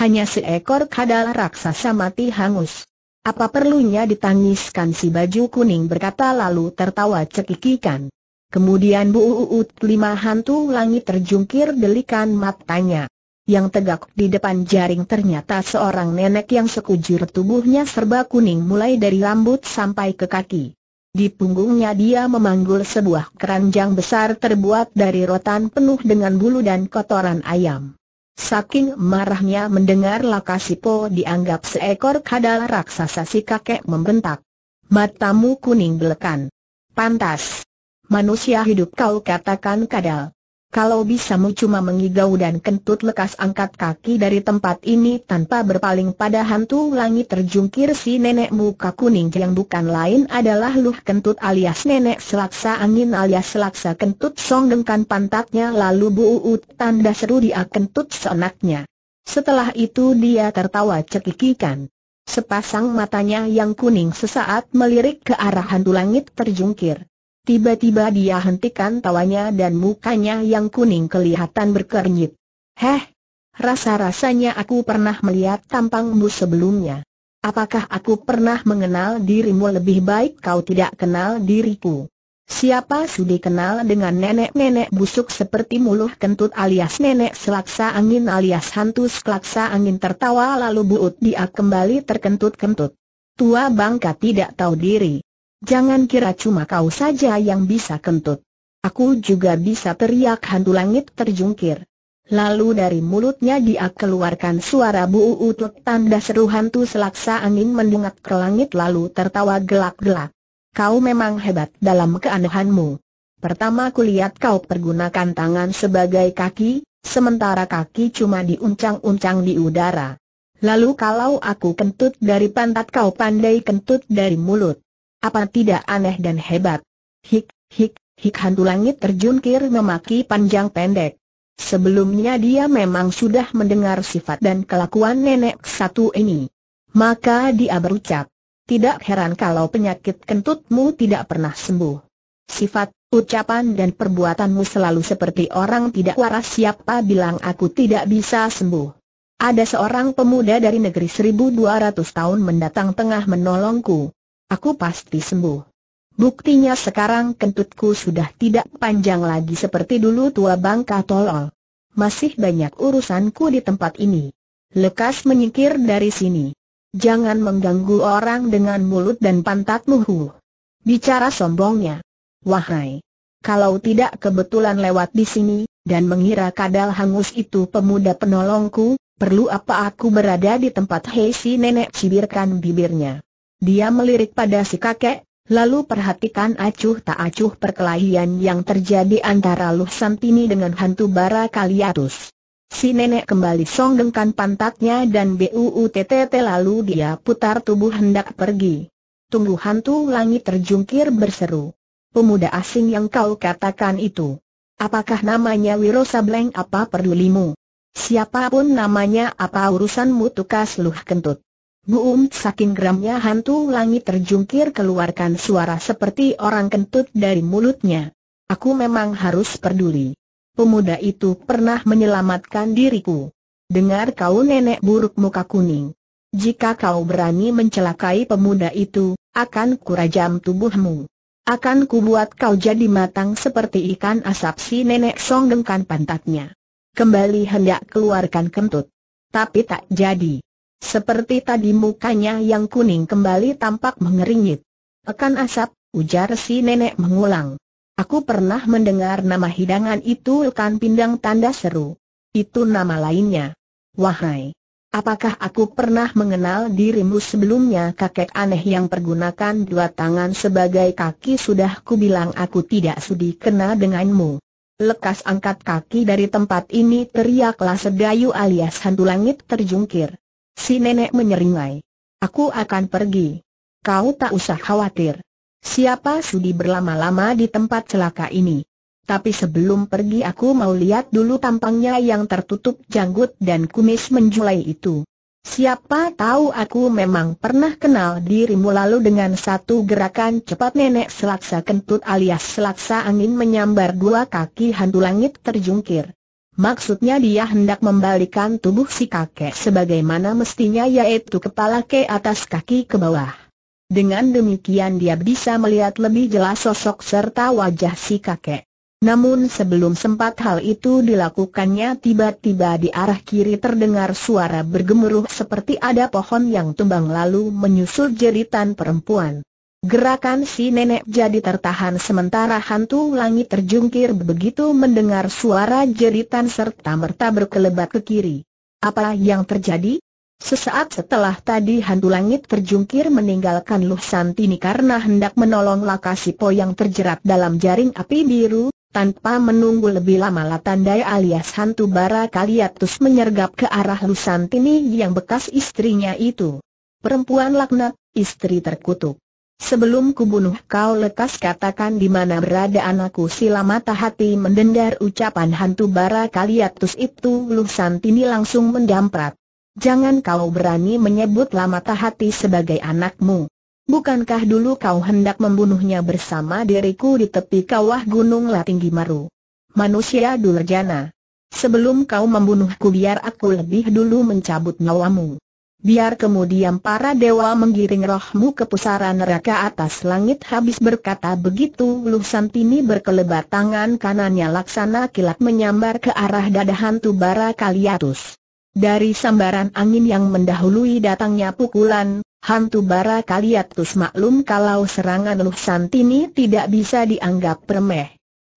hanya seekor kadal raksasa mati hangus. Apa perlunya ditangiskan si baju kuning berkata lalu tertawa cekikikan. Kemudian Bu Uut lima hantu langit terjungkir delikan matanya. Yang tegak di depan jaring ternyata seorang nenek yang sekujur tubuhnya serba kuning mulai dari rambut sampai ke kaki. Di punggungnya dia memanggul sebuah keranjang besar terbuat dari rotan penuh dengan bulu dan kotoran ayam. Saking marahnya mendengar Lakasipo dianggap seekor kadal raksasa si kakek membentak. Matamu kuning belekan. Pantas. Manusia hidup kau katakan kadal. Kalau bisa mu cuma mengigau dan kentut lekas angkat kaki dari tempat ini tanpa berpaling pada hantu langit terjungkir si nenek muka kuning yang bukan lain adalah Luh Kentut alias nenek selaksa angin alias selaksa kentut songgengkan pantatnya lalu buut tanda seru dia kentut seenaknya. Setelah itu dia tertawa cekikikan. Sepasang matanya yang kuning sesaat melirik ke arah hantu langit terjungkir. Tiba-tiba dia hentikan tawanya dan mukanya yang kuning kelihatan berkernyit. Heh, rasa-rasanya aku pernah melihat tampangmu sebelumnya. Apakah aku pernah mengenal dirimu lebih baik kau tidak kenal diriku? Siapa sudi kenal dengan nenek-nenek busuk seperti muluh kentut alias nenek selaksa angin alias hantu selaksa angin tertawa lalu buut dia kembali terkentut-kentut. Tua bangka tidak tahu diri. Jangan kira cuma kau saja yang bisa kentut. Aku juga bisa teriak hantu langit terjungkir. Lalu dari mulutnya dia keluarkan suara buu utut tanda seru hantu selaksa angin mendungak ke langit lalu tertawa gelak-gelak. Kau memang hebat dalam keanehanmu. Pertama kulihat kau pergunakan tangan sebagai kaki, sementara kaki cuma diuncang-uncang di udara. Lalu kalau aku kentut dari pantat kau pandai kentut dari mulut. Apa tidak aneh dan hebat? Hik, hik, hik hantu langit terjungkir memaki panjang pendek. Sebelumnya dia memang sudah mendengar sifat dan kelakuan nenek satu ini. Maka dia berucap, tidak heran kalau penyakit kentutmu tidak pernah sembuh. Sifat, ucapan dan perbuatanmu selalu seperti orang tidak waras siapa bilang aku tidak bisa sembuh. Ada seorang pemuda dari negeri 1200 tahun mendatang tengah menolongku. Aku pasti sembuh. Buktinya sekarang kentutku sudah tidak panjang lagi seperti dulu tua bangka tolol. Masih banyak urusanku di tempat ini. Lekas menyingkir dari sini. Jangan mengganggu orang dengan mulut dan pantatmu huh. Bicara sombongnya. Wahai. Kalau tidak kebetulan lewat di sini, dan mengira kadal hangus itu pemuda penolongku, perlu apa aku berada di tempat Hei si nenek cibirkan bibirnya. Dia melirik pada si kakek, lalu perhatikan acuh tak acuh perkelahian yang terjadi antara Luh Santini dengan hantu bara Kaliatus. Si nenek kembali songgengkan pantatnya dan BUUTTT lalu dia putar tubuh hendak pergi. Tunggu hantu langit terjungkir berseru. Pemuda asing yang kau katakan itu. Apakah namanya Wiro Sableng apa pedulimu? Siapapun namanya apa urusanmu tukas luh kentut. Buum saking geramnya hantu langit terjungkir keluarkan suara seperti orang kentut dari mulutnya. Aku memang harus peduli. Pemuda itu pernah menyelamatkan diriku. Dengar kau nenek buruk muka kuning. Jika kau berani mencelakai pemuda itu, akan kurajam tubuhmu. Akan kubuat kau jadi matang seperti ikan asap si nenek songgengkan pantatnya. Kembali hendak keluarkan kentut. Tapi tak jadi. Seperti tadi mukanya yang kuning kembali tampak mengeringit. Pekan asap, ujar si nenek mengulang. Aku pernah mendengar nama hidangan itu kan pindang tanda seru. Itu nama lainnya. Wahai, apakah aku pernah mengenal dirimu sebelumnya kakek aneh yang pergunakan dua tangan sebagai kaki sudah kubilang aku tidak sudi kena denganmu. Lekas angkat kaki dari tempat ini teriaklah sedayu alias hantu langit terjungkir. Si nenek menyeringai. Aku akan pergi. Kau tak usah khawatir. Siapa sudi berlama-lama di tempat celaka ini? Tapi sebelum pergi aku mau lihat dulu tampangnya yang tertutup janggut dan kumis menjulai itu. Siapa tahu aku memang pernah kenal dirimu lalu dengan satu gerakan cepat nenek selaksa kentut alias selaksa angin menyambar dua kaki hantu langit terjungkir. Maksudnya dia hendak membalikan tubuh si kakek sebagaimana mestinya yaitu kepala ke atas kaki ke bawah. Dengan demikian dia bisa melihat lebih jelas sosok serta wajah si kakek. Namun sebelum sempat hal itu dilakukannya tiba-tiba di arah kiri terdengar suara bergemuruh seperti ada pohon yang tumbang lalu menyusul jeritan perempuan. Gerakan si nenek jadi tertahan sementara hantu langit terjungkir begitu mendengar suara jeritan serta merta berkelebat ke kiri. Apa yang terjadi? Sesaat setelah tadi hantu langit terjungkir meninggalkan Luh Santini karena hendak menolong po yang terjerat dalam jaring api biru, tanpa menunggu lebih lama Latandai alias hantu bara Kaliatus menyergap ke arah Luh Santini yang bekas istrinya itu. Perempuan laknat, istri terkutuk. Sebelum kubunuh kau lekas katakan di mana berada anakku sila mata hati mendendar ucapan hantu bara kaliatus itu Luh Santini langsung mendamprat. Jangan kau berani menyebut mata hati sebagai anakmu. Bukankah dulu kau hendak membunuhnya bersama diriku di tepi kawah gunung Latinggi Maru? Manusia durjana. Sebelum kau membunuhku biar aku lebih dulu mencabut nyawamu biar kemudian para dewa menggiring rohmu ke pusaran neraka atas langit habis berkata begitu Luh Santini berkelebat tangan kanannya laksana kilat menyambar ke arah dada hantu bara Kaliatus. Dari sambaran angin yang mendahului datangnya pukulan, hantu bara Kaliatus maklum kalau serangan Luh Santini tidak bisa dianggap remeh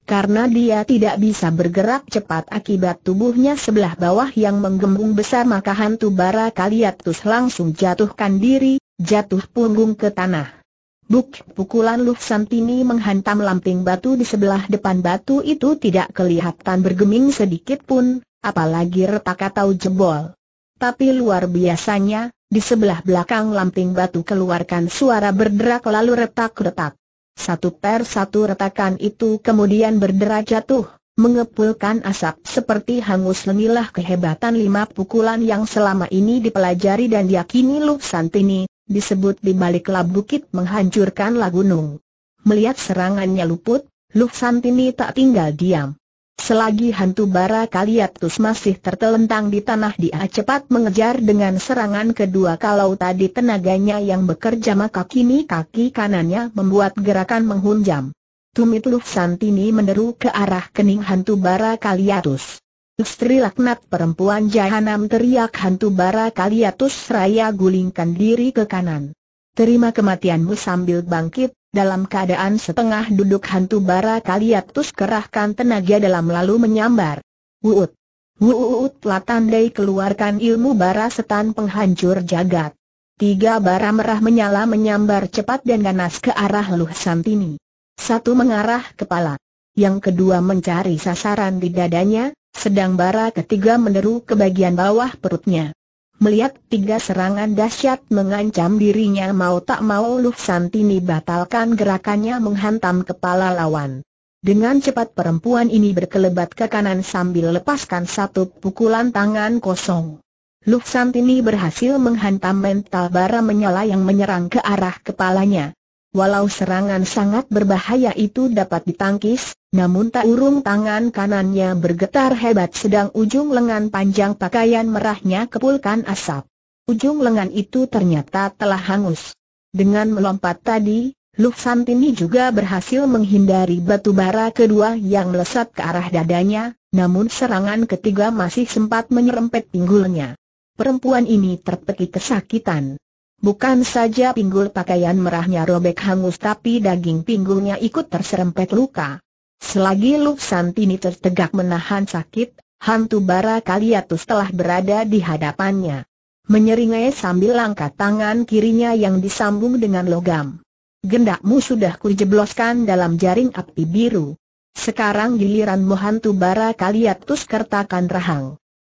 karena dia tidak bisa bergerak cepat akibat tubuhnya sebelah bawah yang menggembung besar maka hantu bara kaliatus langsung jatuhkan diri, jatuh punggung ke tanah. Buk pukulan Luh Santini menghantam lamping batu di sebelah depan batu itu tidak kelihatan bergeming sedikit pun, apalagi retak atau jebol. Tapi luar biasanya, di sebelah belakang lamping batu keluarkan suara berderak lalu retak-retak. Satu per satu retakan itu kemudian berderajat jatuh, mengepulkan asap seperti hangus lenilah kehebatan lima pukulan yang selama ini dipelajari dan diyakini Luk Santini, disebut di balik lab bukit menghancurkan lagunung. Melihat serangannya luput, Luk Santini tak tinggal diam. Selagi hantu bara Kaliatus masih tertelentang di tanah dia cepat mengejar dengan serangan kedua kalau tadi tenaganya yang bekerja maka kini kaki kanannya membuat gerakan menghunjam. Tumit Luh Santini meneru ke arah kening hantu bara Kaliatus. Istri laknat perempuan jahanam teriak hantu bara Kaliatus seraya gulingkan diri ke kanan terima kematianmu sambil bangkit, dalam keadaan setengah duduk hantu bara kaliatus kerahkan tenaga dalam lalu menyambar. Wuut! Wuut telah tandai keluarkan ilmu bara setan penghancur jagat. Tiga bara merah menyala menyambar cepat dan ganas ke arah Luh Santini. Satu mengarah kepala. Yang kedua mencari sasaran di dadanya, sedang bara ketiga meneru ke bagian bawah perutnya. Melihat tiga serangan dahsyat mengancam dirinya mau tak mau Luh Santini batalkan gerakannya menghantam kepala lawan. Dengan cepat perempuan ini berkelebat ke kanan sambil lepaskan satu pukulan tangan kosong. Luh Santini berhasil menghantam mental bara menyala yang menyerang ke arah kepalanya. Walau serangan sangat berbahaya itu dapat ditangkis, namun tak urung tangan kanannya bergetar hebat sedang ujung lengan panjang pakaian merahnya kepulkan asap. Ujung lengan itu ternyata telah hangus. Dengan melompat tadi, Santini juga berhasil menghindari batu bara kedua yang melesat ke arah dadanya, namun serangan ketiga masih sempat menyerempet pinggulnya. Perempuan ini terpeki kesakitan. Bukan saja pinggul pakaian merahnya robek hangus tapi daging pinggulnya ikut terserempet luka. Selagi Luk Santini tertegak menahan sakit, hantu bara Kaliatus telah berada di hadapannya. Menyeringai sambil langkah tangan kirinya yang disambung dengan logam. Gendakmu sudah kujebloskan dalam jaring api biru. Sekarang giliranmu hantu bara kaliatus kertakan rahang.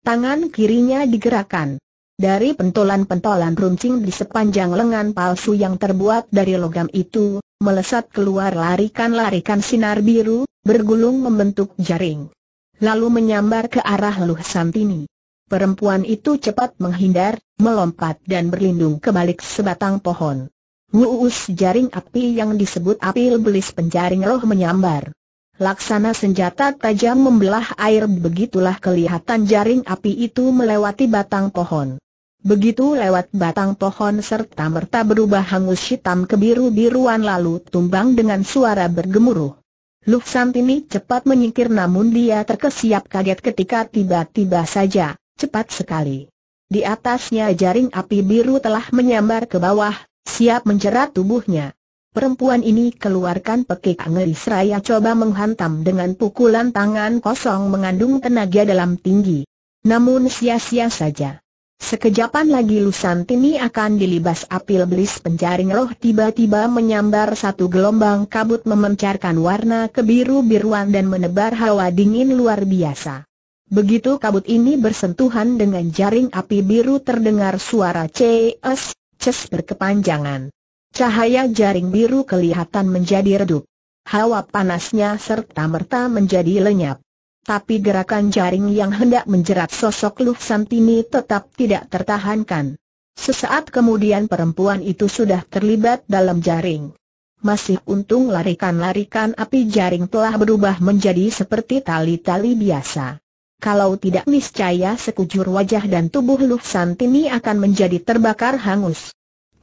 Tangan kirinya digerakkan. Dari pentolan-pentolan runcing di sepanjang lengan palsu yang terbuat dari logam itu, melesat keluar larikan-larikan sinar biru, bergulung membentuk jaring. Lalu menyambar ke arah Luh Santini. Perempuan itu cepat menghindar, melompat dan berlindung ke balik sebatang pohon. Wuus jaring api yang disebut api belis penjaring roh menyambar. Laksana senjata tajam membelah air begitulah kelihatan jaring api itu melewati batang pohon. Begitu lewat batang pohon serta merta berubah hangus hitam kebiru-biruan lalu tumbang dengan suara bergemuruh. Luk Santini cepat menyingkir namun dia terkesiap kaget ketika tiba-tiba saja, cepat sekali. Di atasnya jaring api biru telah menyambar ke bawah, siap menjerat tubuhnya. Perempuan ini keluarkan pekik ngeri seraya coba menghantam dengan pukulan tangan kosong mengandung tenaga dalam tinggi. Namun sia-sia saja. Sekejapan lagi Lusantini akan dilibas api belis penjaring roh tiba-tiba menyambar satu gelombang kabut memencarkan warna kebiru-biruan dan menebar hawa dingin luar biasa. Begitu kabut ini bersentuhan dengan jaring api biru terdengar suara ces, ces berkepanjangan. Cahaya jaring biru kelihatan menjadi redup. Hawa panasnya serta merta menjadi lenyap tapi gerakan jaring yang hendak menjerat sosok Luk Santini tetap tidak tertahankan. Sesaat kemudian perempuan itu sudah terlibat dalam jaring. Masih untung larikan-larikan api jaring telah berubah menjadi seperti tali-tali biasa. Kalau tidak niscaya sekujur wajah dan tubuh Luk Santini akan menjadi terbakar hangus.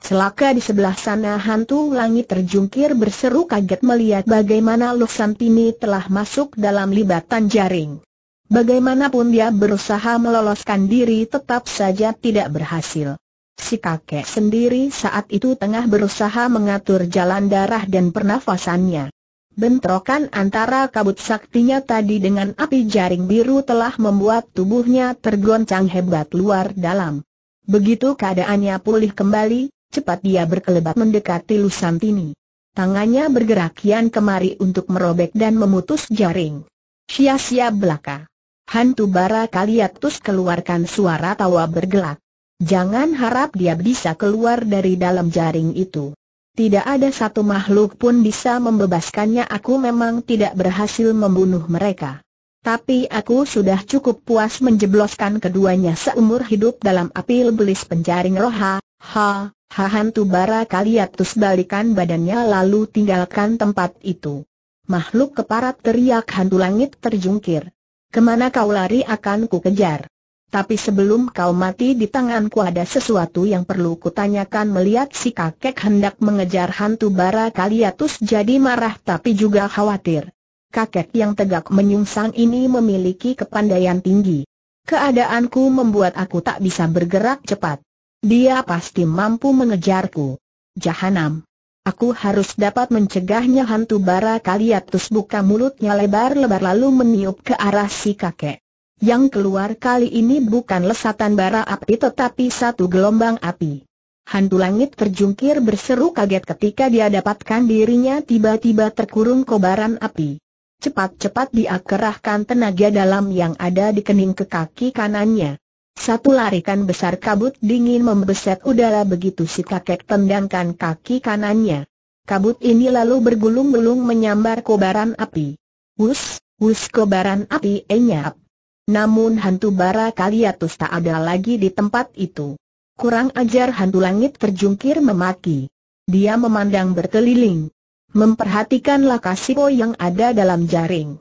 Celaka di sebelah sana hantu langit terjungkir berseru kaget melihat bagaimana Lok Santini telah masuk dalam libatan jaring. Bagaimanapun dia berusaha meloloskan diri tetap saja tidak berhasil. Si kakek sendiri saat itu tengah berusaha mengatur jalan darah dan pernafasannya. Bentrokan antara kabut saktinya tadi dengan api jaring biru telah membuat tubuhnya tergoncang hebat luar dalam. Begitu keadaannya pulih kembali, Cepat dia berkelebat mendekati Lusantini. Tangannya bergerak kian kemari untuk merobek dan memutus jaring. Sia-sia belaka. Hantu bara kaliatus keluarkan suara tawa bergelak. Jangan harap dia bisa keluar dari dalam jaring itu. Tidak ada satu makhluk pun bisa membebaskannya aku memang tidak berhasil membunuh mereka. Tapi aku sudah cukup puas menjebloskan keduanya seumur hidup dalam api lebelis penjaring roha, ha, Hahantu bara kaliatus balikan badannya lalu tinggalkan tempat itu. Makhluk keparat teriak hantu langit terjungkir. Kemana kau lari akan ku kejar. Tapi sebelum kau mati di tanganku ada sesuatu yang perlu kutanyakan melihat si kakek hendak mengejar hantu bara kaliatus jadi marah tapi juga khawatir. Kakek yang tegak menyungsang ini memiliki kepandaian tinggi. Keadaanku membuat aku tak bisa bergerak cepat. Dia pasti mampu mengejarku. Jahanam. Aku harus dapat mencegahnya hantu bara kaliatus buka mulutnya lebar-lebar lalu meniup ke arah si kakek. Yang keluar kali ini bukan lesatan bara api tetapi satu gelombang api. Hantu langit terjungkir berseru kaget ketika dia dapatkan dirinya tiba-tiba terkurung kobaran api. Cepat-cepat dia kerahkan tenaga dalam yang ada di kening ke kaki kanannya. Satu larikan besar kabut dingin membeset udara begitu si kakek tendangkan kaki kanannya. Kabut ini lalu bergulung-gulung menyambar kobaran api. Wus, wus kobaran api enyap. Namun hantu bara kaliatus tak ada lagi di tempat itu. Kurang ajar hantu langit terjungkir memaki. Dia memandang berkeliling. Memperhatikan lakasipo yang ada dalam jaring.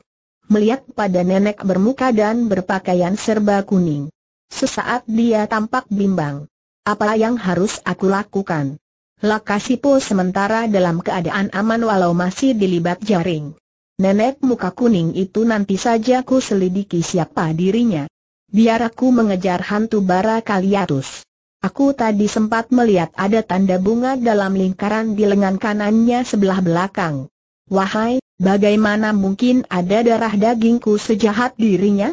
Melihat pada nenek bermuka dan berpakaian serba kuning. Sesaat dia tampak bimbang. Apa yang harus aku lakukan? Lakasipo sementara dalam keadaan aman walau masih dilibat jaring. Nenek muka kuning itu nanti saja ku selidiki siapa dirinya. Biar aku mengejar hantu bara Kaliatus. Aku tadi sempat melihat ada tanda bunga dalam lingkaran di lengan kanannya sebelah belakang. Wahai, bagaimana mungkin ada darah dagingku sejahat dirinya?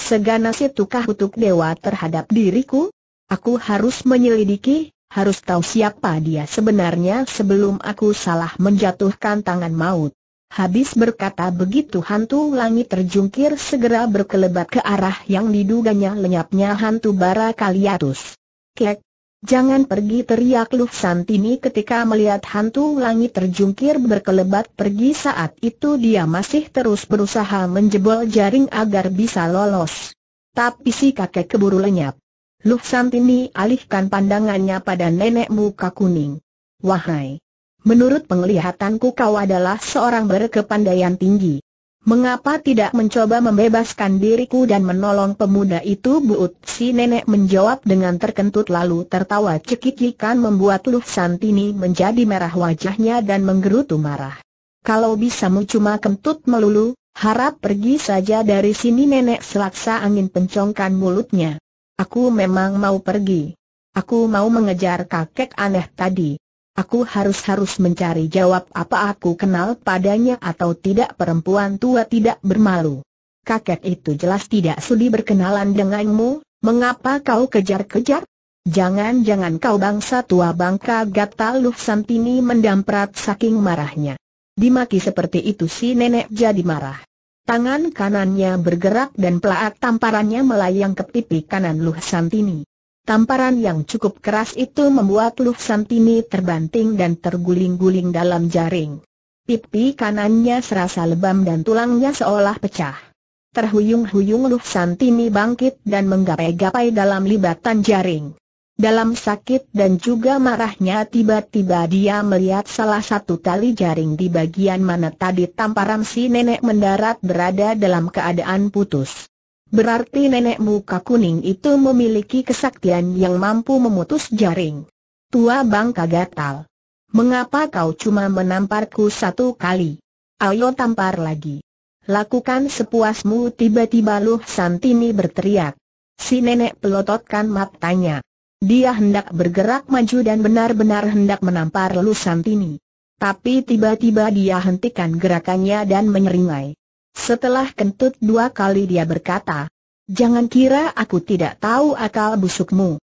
Seganas itukah kutuk dewa terhadap diriku? Aku harus menyelidiki, harus tahu siapa dia sebenarnya sebelum aku salah menjatuhkan tangan maut. Habis berkata begitu hantu langit terjungkir segera berkelebat ke arah yang diduganya lenyapnya hantu bara Kaliatus. Kek, Jangan pergi teriak Luh Santini ketika melihat hantu langit terjungkir berkelebat pergi saat itu dia masih terus berusaha menjebol jaring agar bisa lolos. Tapi si kakek keburu lenyap. Luh Santini alihkan pandangannya pada nenek muka kuning. Wahai! Menurut penglihatanku kau adalah seorang berkepandaian tinggi. Mengapa tidak mencoba membebaskan diriku dan menolong pemuda itu buut? Si nenek menjawab dengan terkentut lalu tertawa cekikikan membuat Luh Santini menjadi merah wajahnya dan menggerutu marah. Kalau bisa mu cuma kentut melulu, harap pergi saja dari sini nenek selaksa angin pencongkan mulutnya. Aku memang mau pergi. Aku mau mengejar kakek aneh tadi. Aku harus-harus mencari jawab apa aku kenal padanya atau tidak perempuan tua tidak bermalu. Kakek itu jelas tidak sudi berkenalan denganmu, mengapa kau kejar-kejar? Jangan-jangan kau bangsa tua bangka gatal Luh Santini mendamprat saking marahnya. Dimaki seperti itu si nenek jadi marah. Tangan kanannya bergerak dan pelaat tamparannya melayang ke pipi kanan Luh Santini. Tamparan yang cukup keras itu membuat Luk Santini terbanting dan terguling-guling dalam jaring. Pipi kanannya serasa lebam dan tulangnya seolah pecah. Terhuyung-huyung Luk Santini bangkit dan menggapai-gapai dalam libatan jaring. Dalam sakit dan juga marahnya tiba-tiba dia melihat salah satu tali jaring di bagian mana tadi tamparan si nenek mendarat berada dalam keadaan putus. Berarti nenek muka kuning itu memiliki kesaktian yang mampu memutus jaring. Tua bangka gatal. Mengapa kau cuma menamparku satu kali? Ayo tampar lagi. Lakukan sepuasmu tiba-tiba Luh Santini berteriak. Si nenek pelototkan matanya. Dia hendak bergerak maju dan benar-benar hendak menampar Luh Santini. Tapi tiba-tiba dia hentikan gerakannya dan menyeringai. Setelah kentut dua kali dia berkata, Jangan kira aku tidak tahu akal busukmu.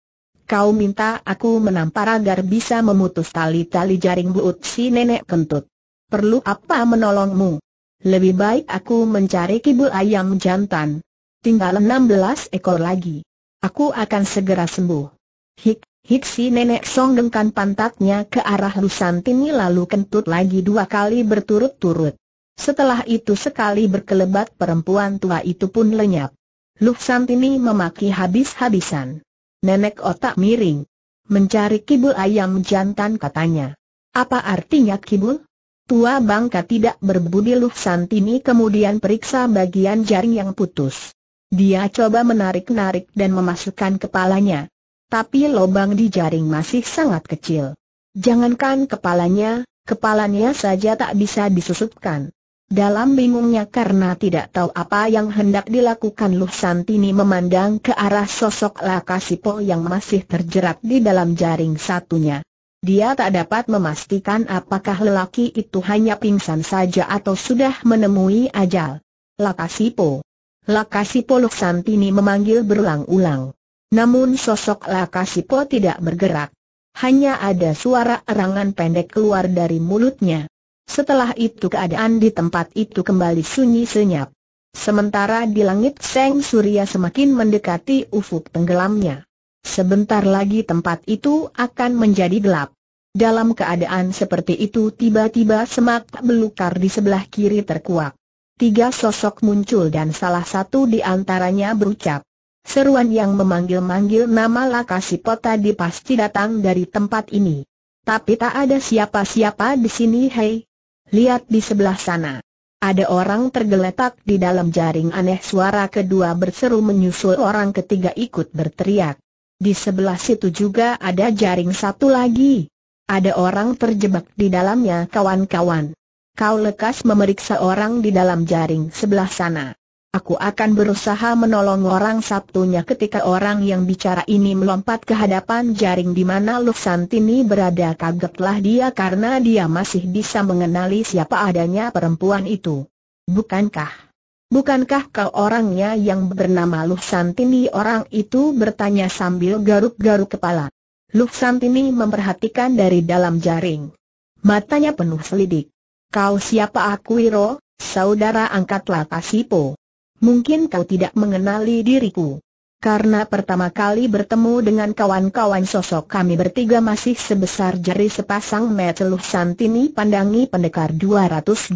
Kau minta aku menampar agar bisa memutus tali-tali jaring buut si nenek kentut. Perlu apa menolongmu? Lebih baik aku mencari kibul ayam jantan. Tinggal enam belas ekor lagi. Aku akan segera sembuh. Hik, hik si nenek song dengkan pantatnya ke arah Lusantini lalu kentut lagi dua kali berturut-turut. Setelah itu sekali berkelebat perempuan tua itu pun lenyap. Luh Santini memaki habis-habisan. Nenek otak miring. Mencari kibul ayam jantan katanya. Apa artinya kibul? Tua bangka tidak berbudi Luh Santini kemudian periksa bagian jaring yang putus. Dia coba menarik-narik dan memasukkan kepalanya. Tapi lobang di jaring masih sangat kecil. Jangankan kepalanya, kepalanya saja tak bisa disusutkan. Dalam bingungnya karena tidak tahu apa yang hendak dilakukan Luh Santini memandang ke arah sosok Lakasipo yang masih terjerat di dalam jaring satunya. Dia tak dapat memastikan apakah lelaki itu hanya pingsan saja atau sudah menemui ajal. Lakasipo. Lakasipo Luh Santini memanggil berulang-ulang. Namun sosok Lakasipo tidak bergerak. Hanya ada suara erangan pendek keluar dari mulutnya. Setelah itu keadaan di tempat itu kembali sunyi senyap. Sementara di langit Seng Surya semakin mendekati ufuk tenggelamnya. Sebentar lagi tempat itu akan menjadi gelap. Dalam keadaan seperti itu tiba-tiba semak belukar di sebelah kiri terkuak. Tiga sosok muncul dan salah satu di antaranya berucap. Seruan yang memanggil-manggil nama lakasi tadi pasti datang dari tempat ini. Tapi tak ada siapa-siapa di sini hei, Lihat di sebelah sana. Ada orang tergeletak di dalam jaring aneh suara kedua berseru menyusul orang ketiga ikut berteriak. Di sebelah situ juga ada jaring satu lagi. Ada orang terjebak di dalamnya kawan-kawan. Kau lekas memeriksa orang di dalam jaring sebelah sana. Aku akan berusaha menolong orang Sabtunya ketika orang yang bicara ini melompat ke hadapan jaring di mana Luk berada kagetlah dia karena dia masih bisa mengenali siapa adanya perempuan itu. Bukankah? Bukankah kau orangnya yang bernama Luk Orang itu bertanya sambil garuk-garuk kepala. Luk memperhatikan dari dalam jaring. Matanya penuh selidik. Kau siapa aku Iro? Saudara angkat Latasipo mungkin kau tidak mengenali diriku. Karena pertama kali bertemu dengan kawan-kawan sosok kami bertiga masih sebesar jari sepasang meteluh santini pandangi pendekar 212.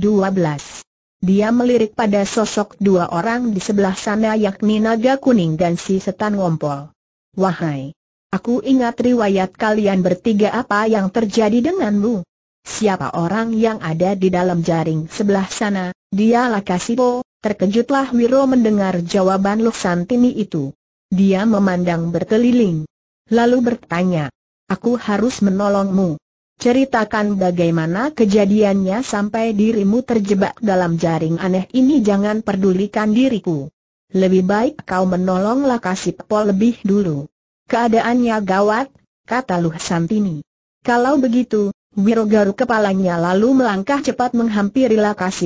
Dia melirik pada sosok dua orang di sebelah sana yakni naga kuning dan si setan ngompol. Wahai! Aku ingat riwayat kalian bertiga apa yang terjadi denganmu. Siapa orang yang ada di dalam jaring sebelah sana, dialah Kasipo. Terkejutlah Wiro mendengar jawaban Luksantini itu. Dia memandang berkeliling. Lalu bertanya, aku harus menolongmu. Ceritakan bagaimana kejadiannya sampai dirimu terjebak dalam jaring aneh ini jangan pedulikan diriku. Lebih baik kau menolong Lakasip Pol lebih dulu. Keadaannya gawat, kata Luh Santini. Kalau begitu, Wiro garuk kepalanya lalu melangkah cepat menghampiri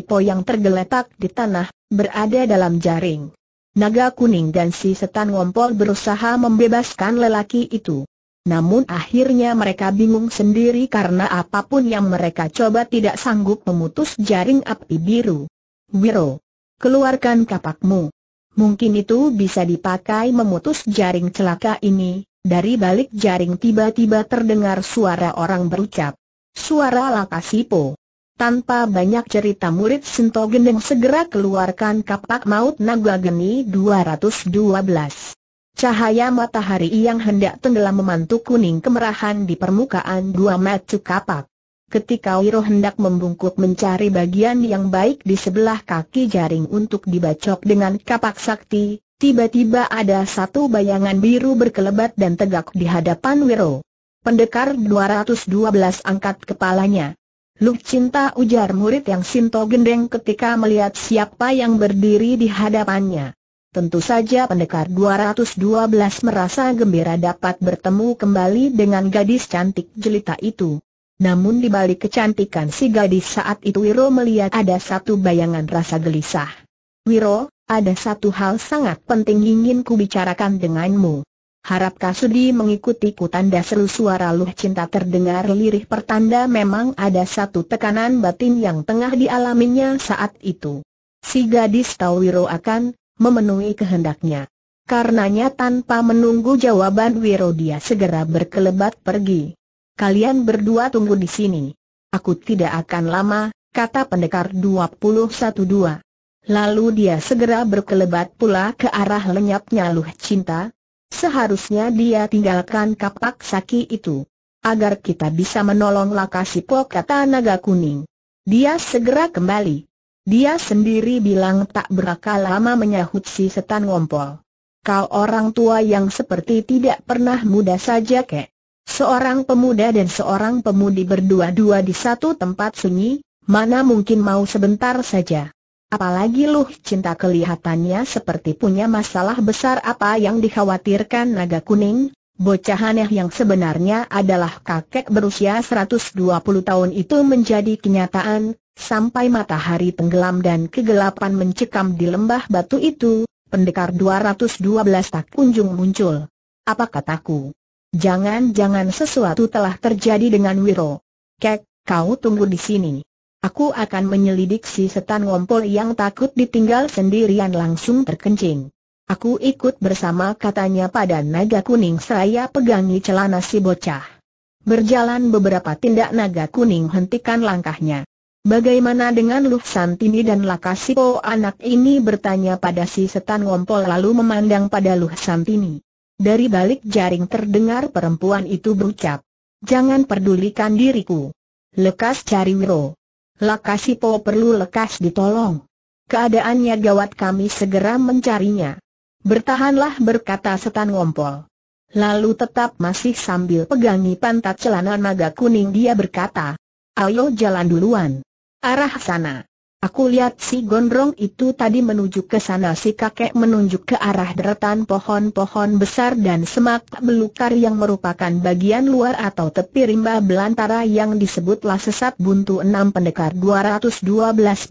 po yang tergeletak di tanah, berada dalam jaring. Naga kuning dan si setan ngompol berusaha membebaskan lelaki itu. Namun akhirnya mereka bingung sendiri karena apapun yang mereka coba tidak sanggup memutus jaring api biru. Wiro, keluarkan kapakmu. Mungkin itu bisa dipakai memutus jaring celaka ini, dari balik jaring tiba-tiba terdengar suara orang berucap. Suara Lakasipo. Tanpa banyak cerita murid Sinto Gendeng segera keluarkan kapak maut naga geni 212. Cahaya matahari yang hendak tenggelam memantuk kuning kemerahan di permukaan dua metu kapak. Ketika Wiro hendak membungkuk mencari bagian yang baik di sebelah kaki jaring untuk dibacok dengan kapak sakti, tiba-tiba ada satu bayangan biru berkelebat dan tegak di hadapan Wiro. Pendekar 212 angkat kepalanya. Luk cinta ujar murid yang Sinto gendeng ketika melihat siapa yang berdiri di hadapannya. Tentu saja pendekar 212 merasa gembira dapat bertemu kembali dengan gadis cantik jelita itu. Namun di balik kecantikan si gadis saat itu Wiro melihat ada satu bayangan rasa gelisah. Wiro, ada satu hal sangat penting ingin kubicarakan denganmu. Harap Kasudi mengikutiku tanda seru suara Luh Cinta terdengar lirih pertanda memang ada satu tekanan batin yang tengah dialaminya saat itu. Si gadis Tawiro akan memenuhi kehendaknya. Karenanya tanpa menunggu jawaban Wiro dia segera berkelebat pergi. Kalian berdua tunggu di sini. Aku tidak akan lama, kata pendekar 212. Lalu dia segera berkelebat pula ke arah lenyapnya Luh Cinta, Seharusnya dia tinggalkan kapak saki itu. Agar kita bisa menolong Lakasipo kata naga kuning. Dia segera kembali. Dia sendiri bilang tak berakal lama menyahut si setan ngompol. Kau orang tua yang seperti tidak pernah muda saja kek. Seorang pemuda dan seorang pemudi berdua-dua di satu tempat sunyi, mana mungkin mau sebentar saja. Apalagi lu, Cinta kelihatannya seperti punya masalah besar apa yang dikhawatirkan naga kuning, Bocah aneh yang sebenarnya adalah kakek berusia 120 tahun itu menjadi kenyataan, sampai matahari tenggelam dan kegelapan mencekam di lembah batu itu, pendekar 212 tak kunjung muncul. Apa kataku? Jangan-jangan sesuatu telah terjadi dengan Wiro. Kek, kau tunggu di sini. Aku akan menyelidik si setan ngompol yang takut ditinggal sendirian langsung terkencing. Aku ikut bersama katanya pada naga kuning Saya pegangi celana si bocah. Berjalan beberapa tindak naga kuning hentikan langkahnya. Bagaimana dengan Luh Santini dan Lakasipo anak ini bertanya pada si setan ngompol lalu memandang pada Luh Santini. Dari balik jaring terdengar perempuan itu berucap, Jangan pedulikan diriku. Lekas cari Wiro. Po perlu lekas ditolong. Keadaannya gawat kami segera mencarinya. Bertahanlah berkata setan ngompol. Lalu tetap masih sambil pegangi pantat celana naga kuning dia berkata. Ayo jalan duluan. Arah sana. Aku lihat si gondrong itu tadi menuju ke sana si kakek menunjuk ke arah deretan pohon-pohon besar dan semak belukar yang merupakan bagian luar atau tepi rimba belantara yang disebutlah sesat buntu enam pendekar 212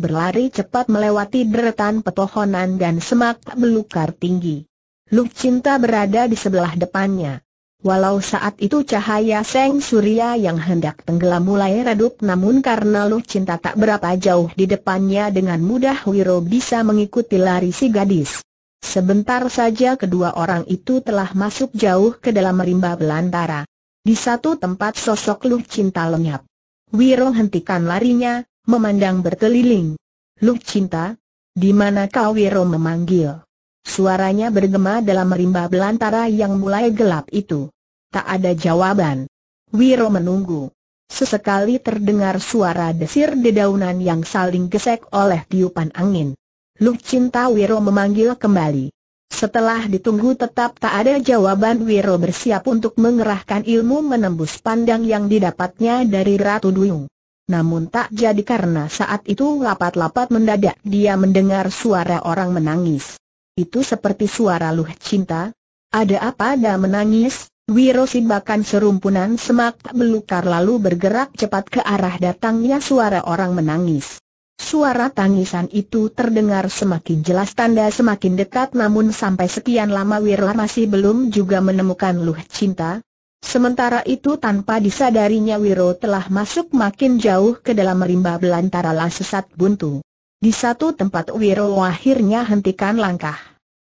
berlari cepat melewati deretan pepohonan dan semak belukar tinggi. Luk Cinta berada di sebelah depannya. Walau saat itu cahaya Seng Surya yang hendak tenggelam mulai redup namun karena Lu Cinta tak berapa jauh di depannya dengan mudah Wiro bisa mengikuti lari si gadis. Sebentar saja kedua orang itu telah masuk jauh ke dalam rimba belantara. Di satu tempat sosok Lu Cinta lenyap. Wiro hentikan larinya, memandang berkeliling. Lu Cinta, di mana kau Wiro memanggil? Suaranya bergema dalam rimba belantara yang mulai gelap itu. Tak ada jawaban. Wiro menunggu. Sesekali terdengar suara desir dedaunan yang saling gesek oleh tiupan angin. Lu Cinta Wiro memanggil kembali. Setelah ditunggu tetap tak ada jawaban Wiro bersiap untuk mengerahkan ilmu menembus pandang yang didapatnya dari Ratu Duyung. Namun tak jadi karena saat itu lapat-lapat mendadak dia mendengar suara orang menangis. Itu seperti suara luh cinta. Ada apa dah menangis? Wiro bahkan serumpunan semak belukar lalu bergerak cepat ke arah datangnya suara orang menangis. Suara tangisan itu terdengar semakin jelas tanda semakin dekat namun sampai sekian lama Wiro masih belum juga menemukan Luh Cinta. Sementara itu tanpa disadarinya Wiro telah masuk makin jauh ke dalam rimba belantara sesat buntu. Di satu tempat Wiro akhirnya hentikan langkah.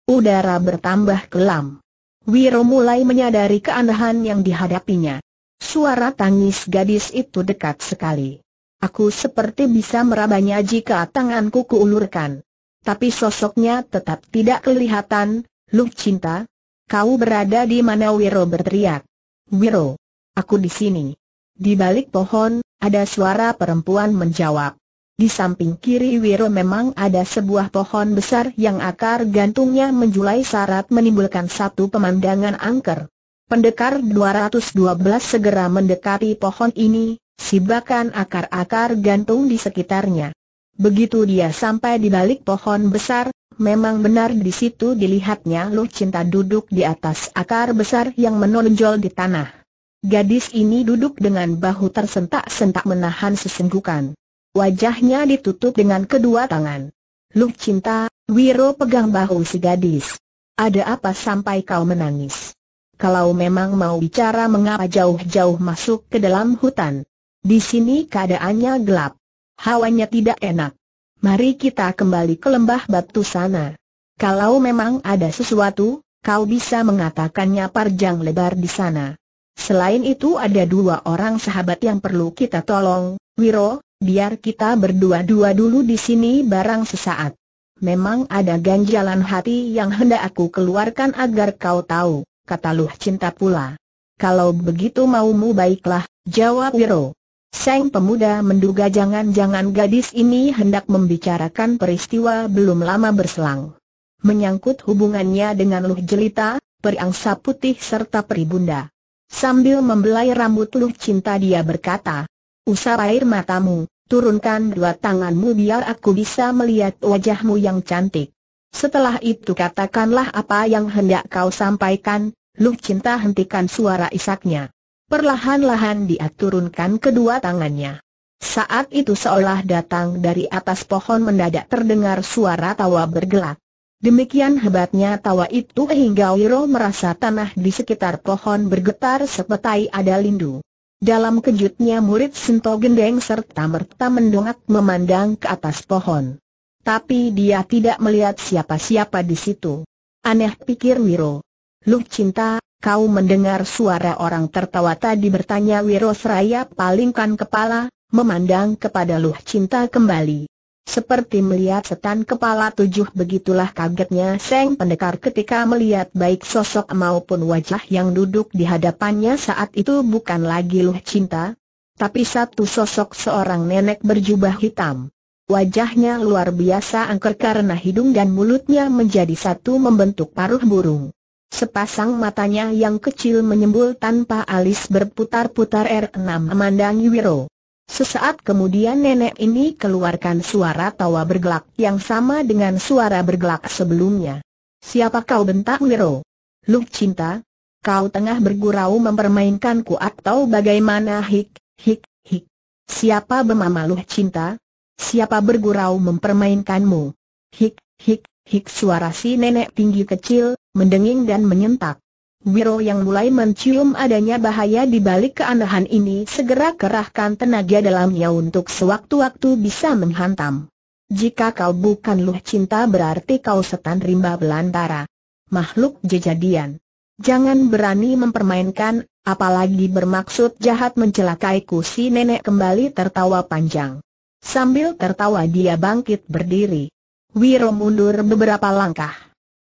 Udara bertambah kelam. Wiro mulai menyadari keanehan yang dihadapinya. Suara tangis gadis itu dekat sekali. Aku seperti bisa merabanya jika tanganku kuulurkan. Tapi sosoknya tetap tidak kelihatan, Lu cinta, kau berada di mana Wiro berteriak. Wiro, aku di sini. Di balik pohon, ada suara perempuan menjawab. Di samping kiri Wiro memang ada sebuah pohon besar yang akar gantungnya menjulai syarat menimbulkan satu pemandangan angker. Pendekar 212 segera mendekati pohon ini, sibakan akar-akar gantung di sekitarnya. Begitu dia sampai di balik pohon besar, memang benar di situ dilihatnya Lu Cinta duduk di atas akar besar yang menonjol di tanah. Gadis ini duduk dengan bahu tersentak-sentak menahan sesenggukan. Wajahnya ditutup dengan kedua tangan. Lu cinta, Wiro pegang bahu si gadis. Ada apa sampai kau menangis? Kalau memang mau bicara mengapa jauh-jauh masuk ke dalam hutan? Di sini keadaannya gelap. Hawanya tidak enak. Mari kita kembali ke lembah batu sana. Kalau memang ada sesuatu, kau bisa mengatakannya parjang lebar di sana. Selain itu ada dua orang sahabat yang perlu kita tolong, Wiro, biar kita berdua-dua dulu di sini barang sesaat. Memang ada ganjalan hati yang hendak aku keluarkan agar kau tahu, kata Luh Cinta pula. Kalau begitu maumu baiklah, jawab Wiro. Seng pemuda menduga jangan-jangan gadis ini hendak membicarakan peristiwa belum lama berselang. Menyangkut hubungannya dengan Luh Jelita, Angsa putih serta peribunda. Sambil membelai rambut Luh Cinta dia berkata, Usap air matamu, turunkan dua tanganmu biar aku bisa melihat wajahmu yang cantik. Setelah itu katakanlah apa yang hendak kau sampaikan, Lu Cinta hentikan suara isaknya. Perlahan-lahan dia turunkan kedua tangannya. Saat itu seolah datang dari atas pohon mendadak terdengar suara tawa bergelak. Demikian hebatnya tawa itu hingga Wiro merasa tanah di sekitar pohon bergetar sepetai ada lindu. Dalam kejutnya murid Sento Gendeng serta merta mendongak memandang ke atas pohon. Tapi dia tidak melihat siapa-siapa di situ. Aneh pikir Wiro. Lu cinta, kau mendengar suara orang tertawa tadi bertanya Wiro Seraya palingkan kepala, memandang kepada Lu Cinta kembali. Seperti melihat setan kepala tujuh begitulah kagetnya Seng Pendekar ketika melihat baik sosok maupun wajah yang duduk di hadapannya saat itu bukan lagi Luh Cinta, tapi satu sosok seorang nenek berjubah hitam. Wajahnya luar biasa angker karena hidung dan mulutnya menjadi satu membentuk paruh burung. Sepasang matanya yang kecil menyembul tanpa alis berputar-putar R6 memandangi Wiro. Sesaat kemudian nenek ini keluarkan suara tawa bergelak yang sama dengan suara bergelak sebelumnya. Siapa kau bentak Wiro? Luk cinta? Kau tengah bergurau mempermainkanku atau bagaimana hik, hik, hik. Siapa bemama Luk cinta? Siapa bergurau mempermainkanmu? Hik, hik, hik suara si nenek tinggi kecil, mendenging dan menyentak. Wiro yang mulai mencium adanya bahaya di balik keanehan ini segera kerahkan tenaga dalamnya untuk sewaktu-waktu bisa menghantam. Jika kau bukan luh cinta berarti kau setan rimba belantara. Makhluk jejadian. Jangan berani mempermainkan, apalagi bermaksud jahat mencelakaiku si nenek kembali tertawa panjang. Sambil tertawa dia bangkit berdiri. Wiro mundur beberapa langkah.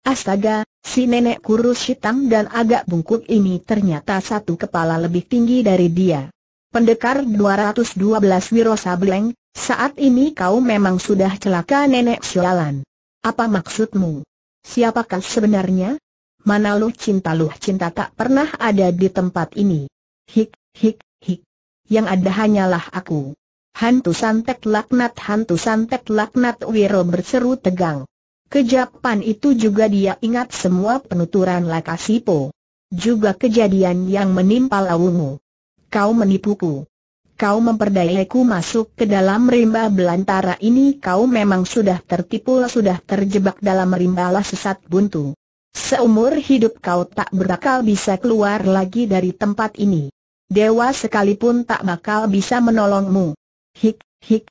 Astaga, si nenek kurus hitam dan agak bungkuk ini ternyata satu kepala lebih tinggi dari dia. Pendekar 212 Wiro Sableng, saat ini kau memang sudah celaka nenek sialan. Apa maksudmu? Siapakah sebenarnya? Mana lu cinta lu cinta tak pernah ada di tempat ini. Hik, hik, hik. Yang ada hanyalah aku. Hantu santet laknat hantu santet laknat Wiro berseru tegang. Kejapan itu juga dia ingat semua penuturan Lakasipo. Juga kejadian yang menimpa Lawungu. Kau menipuku. Kau memperdayaku masuk ke dalam rimba belantara ini kau memang sudah tertipu sudah terjebak dalam rimba sesat buntu. Seumur hidup kau tak berakal bisa keluar lagi dari tempat ini. Dewa sekalipun tak bakal bisa menolongmu. Hik, hik,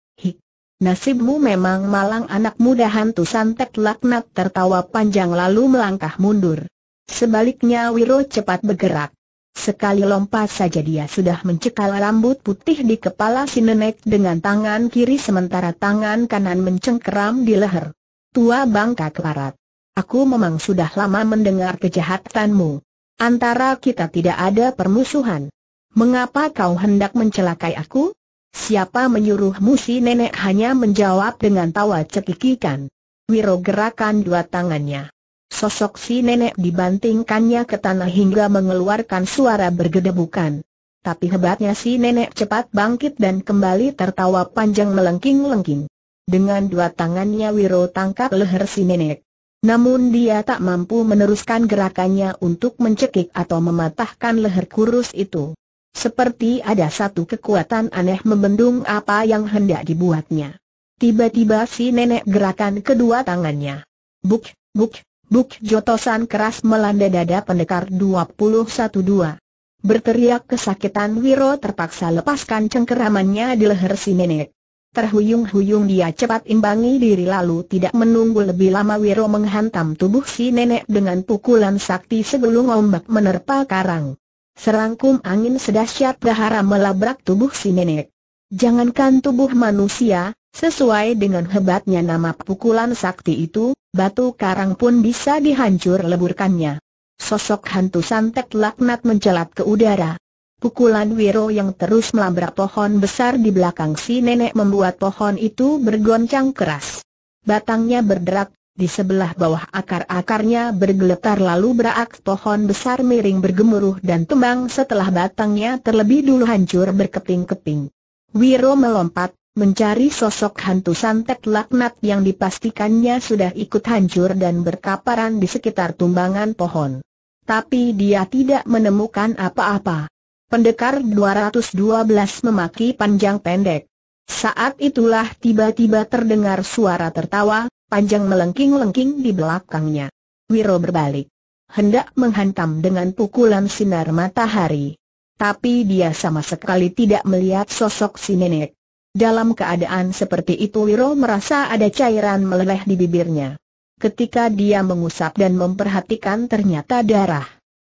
Nasibmu memang malang anak muda hantu santet laknat tertawa panjang lalu melangkah mundur. Sebaliknya Wiro cepat bergerak. Sekali lompat saja dia sudah mencekal rambut putih di kepala si nenek dengan tangan kiri sementara tangan kanan mencengkeram di leher. Tua bangka kelarat. Aku memang sudah lama mendengar kejahatanmu. Antara kita tidak ada permusuhan. Mengapa kau hendak mencelakai aku? Siapa menyuruh si nenek hanya menjawab dengan tawa cekikikan. Wiro gerakan dua tangannya. Sosok si nenek dibantingkannya ke tanah hingga mengeluarkan suara bergedebukan. Tapi hebatnya si nenek cepat bangkit dan kembali tertawa panjang melengking-lengking. Dengan dua tangannya Wiro tangkap leher si nenek. Namun dia tak mampu meneruskan gerakannya untuk mencekik atau mematahkan leher kurus itu. Seperti ada satu kekuatan aneh membendung apa yang hendak dibuatnya. Tiba-tiba si nenek gerakan kedua tangannya. Buk, buk, buk jotosan keras melanda dada pendekar 212. Berteriak kesakitan Wiro terpaksa lepaskan cengkeramannya di leher si nenek. Terhuyung-huyung dia cepat imbangi diri lalu tidak menunggu lebih lama Wiro menghantam tubuh si nenek dengan pukulan sakti sebelum ombak menerpa karang. Serangkum angin sedahsyat dahara melabrak tubuh si nenek. Jangankan tubuh manusia, sesuai dengan hebatnya nama pukulan sakti itu, batu karang pun bisa dihancur leburkannya. Sosok hantu santet laknat mencelat ke udara. Pukulan Wiro yang terus melabrak pohon besar di belakang si nenek membuat pohon itu bergoncang keras. Batangnya berderak, di sebelah bawah akar-akarnya bergeletar lalu berak pohon besar miring bergemuruh dan tumbang setelah batangnya terlebih dulu hancur berkeping-keping. Wiro melompat, mencari sosok hantu santet laknat yang dipastikannya sudah ikut hancur dan berkaparan di sekitar tumbangan pohon. Tapi dia tidak menemukan apa-apa. Pendekar 212 memaki panjang pendek. Saat itulah tiba-tiba terdengar suara tertawa, panjang melengking-lengking di belakangnya. Wiro berbalik. Hendak menghantam dengan pukulan sinar matahari. Tapi dia sama sekali tidak melihat sosok si nenek. Dalam keadaan seperti itu Wiro merasa ada cairan meleleh di bibirnya. Ketika dia mengusap dan memperhatikan ternyata darah.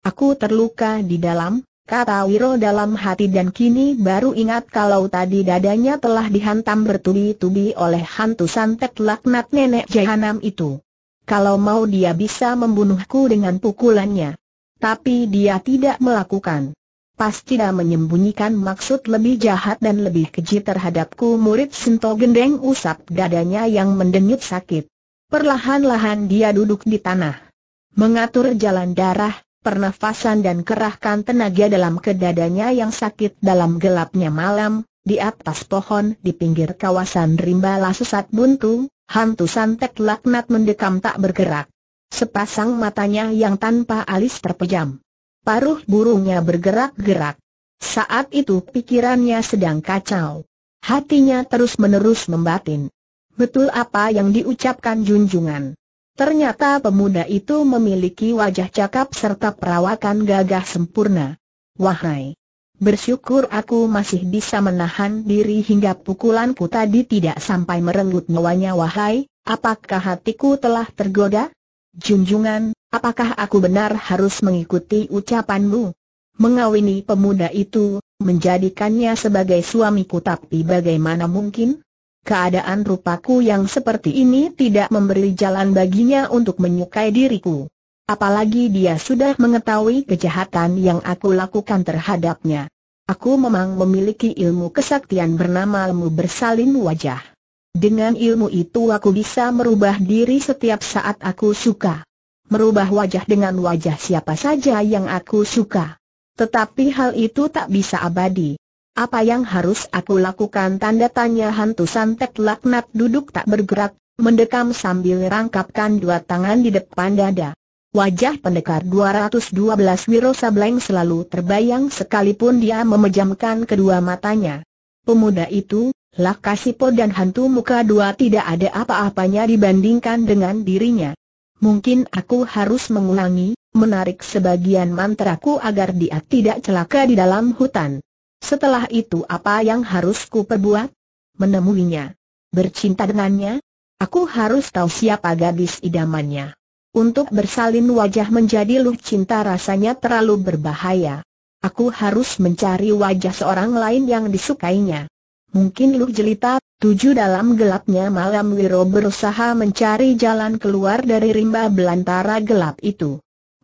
Aku terluka di dalam, kata Wiro dalam hati dan kini baru ingat kalau tadi dadanya telah dihantam bertubi-tubi oleh hantu santet laknat nenek jahanam itu. Kalau mau dia bisa membunuhku dengan pukulannya. Tapi dia tidak melakukan. Pasti dia menyembunyikan maksud lebih jahat dan lebih keji terhadapku murid Sinto Gendeng usap dadanya yang mendenyut sakit. Perlahan-lahan dia duduk di tanah. Mengatur jalan darah, pernafasan dan kerahkan tenaga dalam kedadanya yang sakit dalam gelapnya malam, di atas pohon di pinggir kawasan rimba sesat buntu, hantu santet laknat mendekam tak bergerak. Sepasang matanya yang tanpa alis terpejam. Paruh burungnya bergerak-gerak. Saat itu pikirannya sedang kacau. Hatinya terus-menerus membatin. Betul apa yang diucapkan junjungan. Ternyata pemuda itu memiliki wajah cakap serta perawakan gagah sempurna. Wahai! Bersyukur aku masih bisa menahan diri hingga pukulanku tadi tidak sampai merenggut nyawanya wahai, apakah hatiku telah tergoda? Junjungan, apakah aku benar harus mengikuti ucapanmu? Mengawini pemuda itu, menjadikannya sebagai suamiku tapi bagaimana mungkin? Keadaan rupaku yang seperti ini tidak memberi jalan baginya untuk menyukai diriku. Apalagi dia sudah mengetahui kejahatan yang aku lakukan terhadapnya. Aku memang memiliki ilmu kesaktian bernama ilmu bersalin wajah. Dengan ilmu itu aku bisa merubah diri setiap saat aku suka. Merubah wajah dengan wajah siapa saja yang aku suka. Tetapi hal itu tak bisa abadi. Apa yang harus aku lakukan? Tanda tanya hantu santet laknat duduk tak bergerak, mendekam sambil rangkapkan dua tangan di depan dada. Wajah pendekar 212 Wiro Sableng selalu terbayang sekalipun dia memejamkan kedua matanya. Pemuda itu, Lakasipo dan hantu muka dua tidak ada apa-apanya dibandingkan dengan dirinya. Mungkin aku harus mengulangi, menarik sebagian mantraku agar dia tidak celaka di dalam hutan. Setelah itu apa yang harus ku perbuat? Menemuinya. Bercinta dengannya? Aku harus tahu siapa gadis idamannya. Untuk bersalin wajah menjadi luh cinta rasanya terlalu berbahaya. Aku harus mencari wajah seorang lain yang disukainya. Mungkin luh jelita, tujuh dalam gelapnya malam Wiro berusaha mencari jalan keluar dari rimba belantara gelap itu.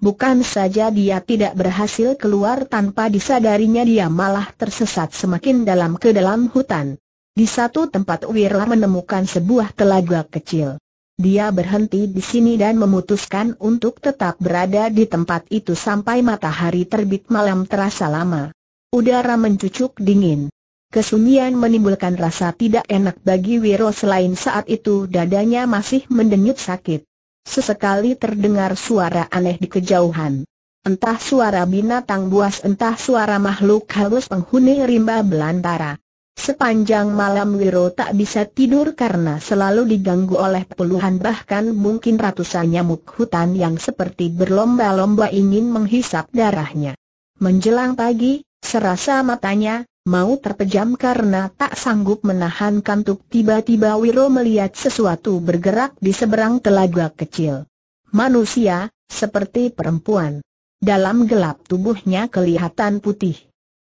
Bukan saja dia tidak berhasil keluar tanpa disadarinya dia malah tersesat semakin dalam ke dalam hutan. Di satu tempat Wira menemukan sebuah telaga kecil. Dia berhenti di sini dan memutuskan untuk tetap berada di tempat itu sampai matahari terbit malam terasa lama. Udara mencucuk dingin. Kesunyian menimbulkan rasa tidak enak bagi Wiro selain saat itu dadanya masih mendenyut sakit. Sesekali terdengar suara aneh di kejauhan. Entah suara binatang buas entah suara makhluk halus penghuni rimba belantara. Sepanjang malam Wiro tak bisa tidur karena selalu diganggu oleh puluhan bahkan mungkin ratusan nyamuk hutan yang seperti berlomba-lomba ingin menghisap darahnya. Menjelang pagi, serasa matanya, mau terpejam karena tak sanggup menahan kantuk tiba-tiba Wiro melihat sesuatu bergerak di seberang telaga kecil. Manusia, seperti perempuan. Dalam gelap tubuhnya kelihatan putih.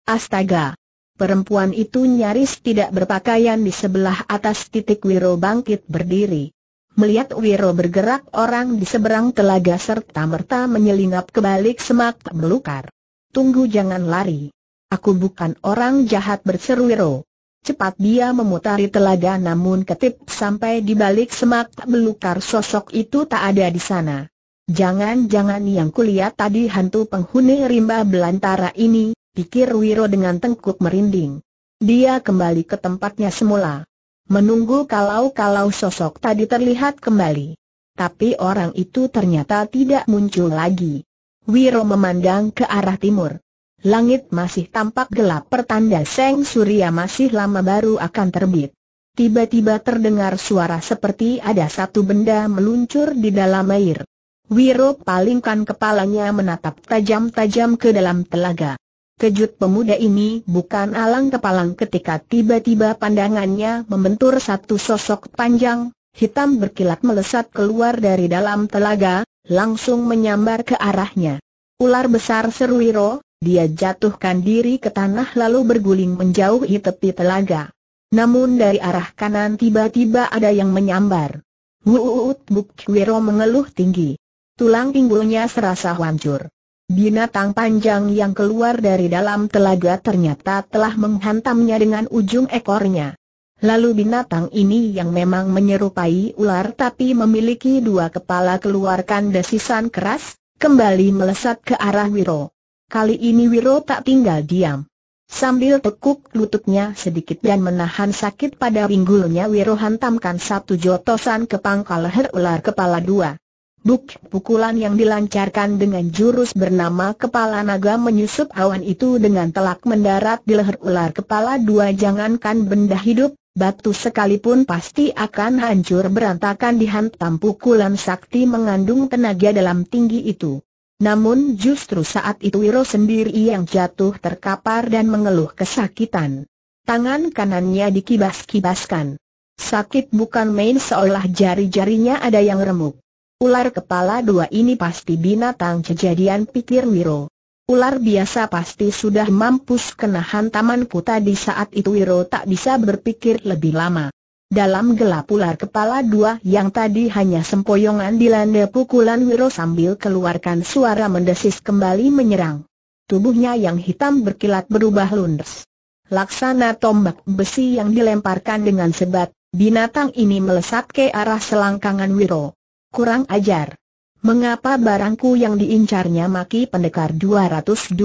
Astaga! Perempuan itu nyaris tidak berpakaian di sebelah atas titik Wiro bangkit berdiri. Melihat Wiro bergerak orang di seberang telaga serta merta menyelinap ke balik semak melukar. Tunggu jangan lari. Aku bukan orang jahat berseru Wiro. Cepat dia memutari telaga namun ketip sampai di balik semak belukar sosok itu tak ada di sana. Jangan-jangan yang kulihat tadi hantu penghuni rimba belantara ini, pikir Wiro dengan tengkuk merinding. Dia kembali ke tempatnya semula. Menunggu kalau-kalau sosok tadi terlihat kembali. Tapi orang itu ternyata tidak muncul lagi. Wiro memandang ke arah timur langit masih tampak gelap pertanda Seng Surya masih lama baru akan terbit. Tiba-tiba terdengar suara seperti ada satu benda meluncur di dalam air. Wiro palingkan kepalanya menatap tajam-tajam ke dalam telaga. Kejut pemuda ini bukan alang kepalang ketika tiba-tiba pandangannya membentur satu sosok panjang, hitam berkilat melesat keluar dari dalam telaga, langsung menyambar ke arahnya. Ular besar seru Wiro, dia jatuhkan diri ke tanah lalu berguling menjauhi tepi telaga. Namun dari arah kanan tiba-tiba ada yang menyambar. Wuut Bukcwiro mengeluh tinggi. Tulang pinggulnya serasa hancur. Binatang panjang yang keluar dari dalam telaga ternyata telah menghantamnya dengan ujung ekornya. Lalu binatang ini yang memang menyerupai ular tapi memiliki dua kepala keluarkan desisan keras, kembali melesat ke arah Wiro. Kali ini Wiro tak tinggal diam. Sambil tekuk lututnya sedikit dan menahan sakit pada pinggulnya Wiro hantamkan satu jotosan ke pangkal leher ular kepala dua. Buk, pukulan yang dilancarkan dengan jurus bernama kepala naga menyusup awan itu dengan telak mendarat di leher ular kepala dua jangankan benda hidup, batu sekalipun pasti akan hancur berantakan dihantam pukulan sakti mengandung tenaga dalam tinggi itu. Namun justru saat itu Wiro sendiri yang jatuh terkapar dan mengeluh kesakitan. Tangan kanannya dikibas-kibaskan. Sakit bukan main seolah jari-jarinya ada yang remuk. Ular kepala dua ini pasti binatang kejadian pikir Wiro. Ular biasa pasti sudah mampus kena hantamanku tadi saat itu Wiro tak bisa berpikir lebih lama. Dalam gelap ular kepala dua yang tadi hanya sempoyongan dilanda pukulan Wiro sambil keluarkan suara mendesis kembali menyerang. Tubuhnya yang hitam berkilat berubah lundes. Laksana tombak besi yang dilemparkan dengan sebat, binatang ini melesat ke arah selangkangan Wiro. Kurang ajar. Mengapa barangku yang diincarnya maki pendekar 212?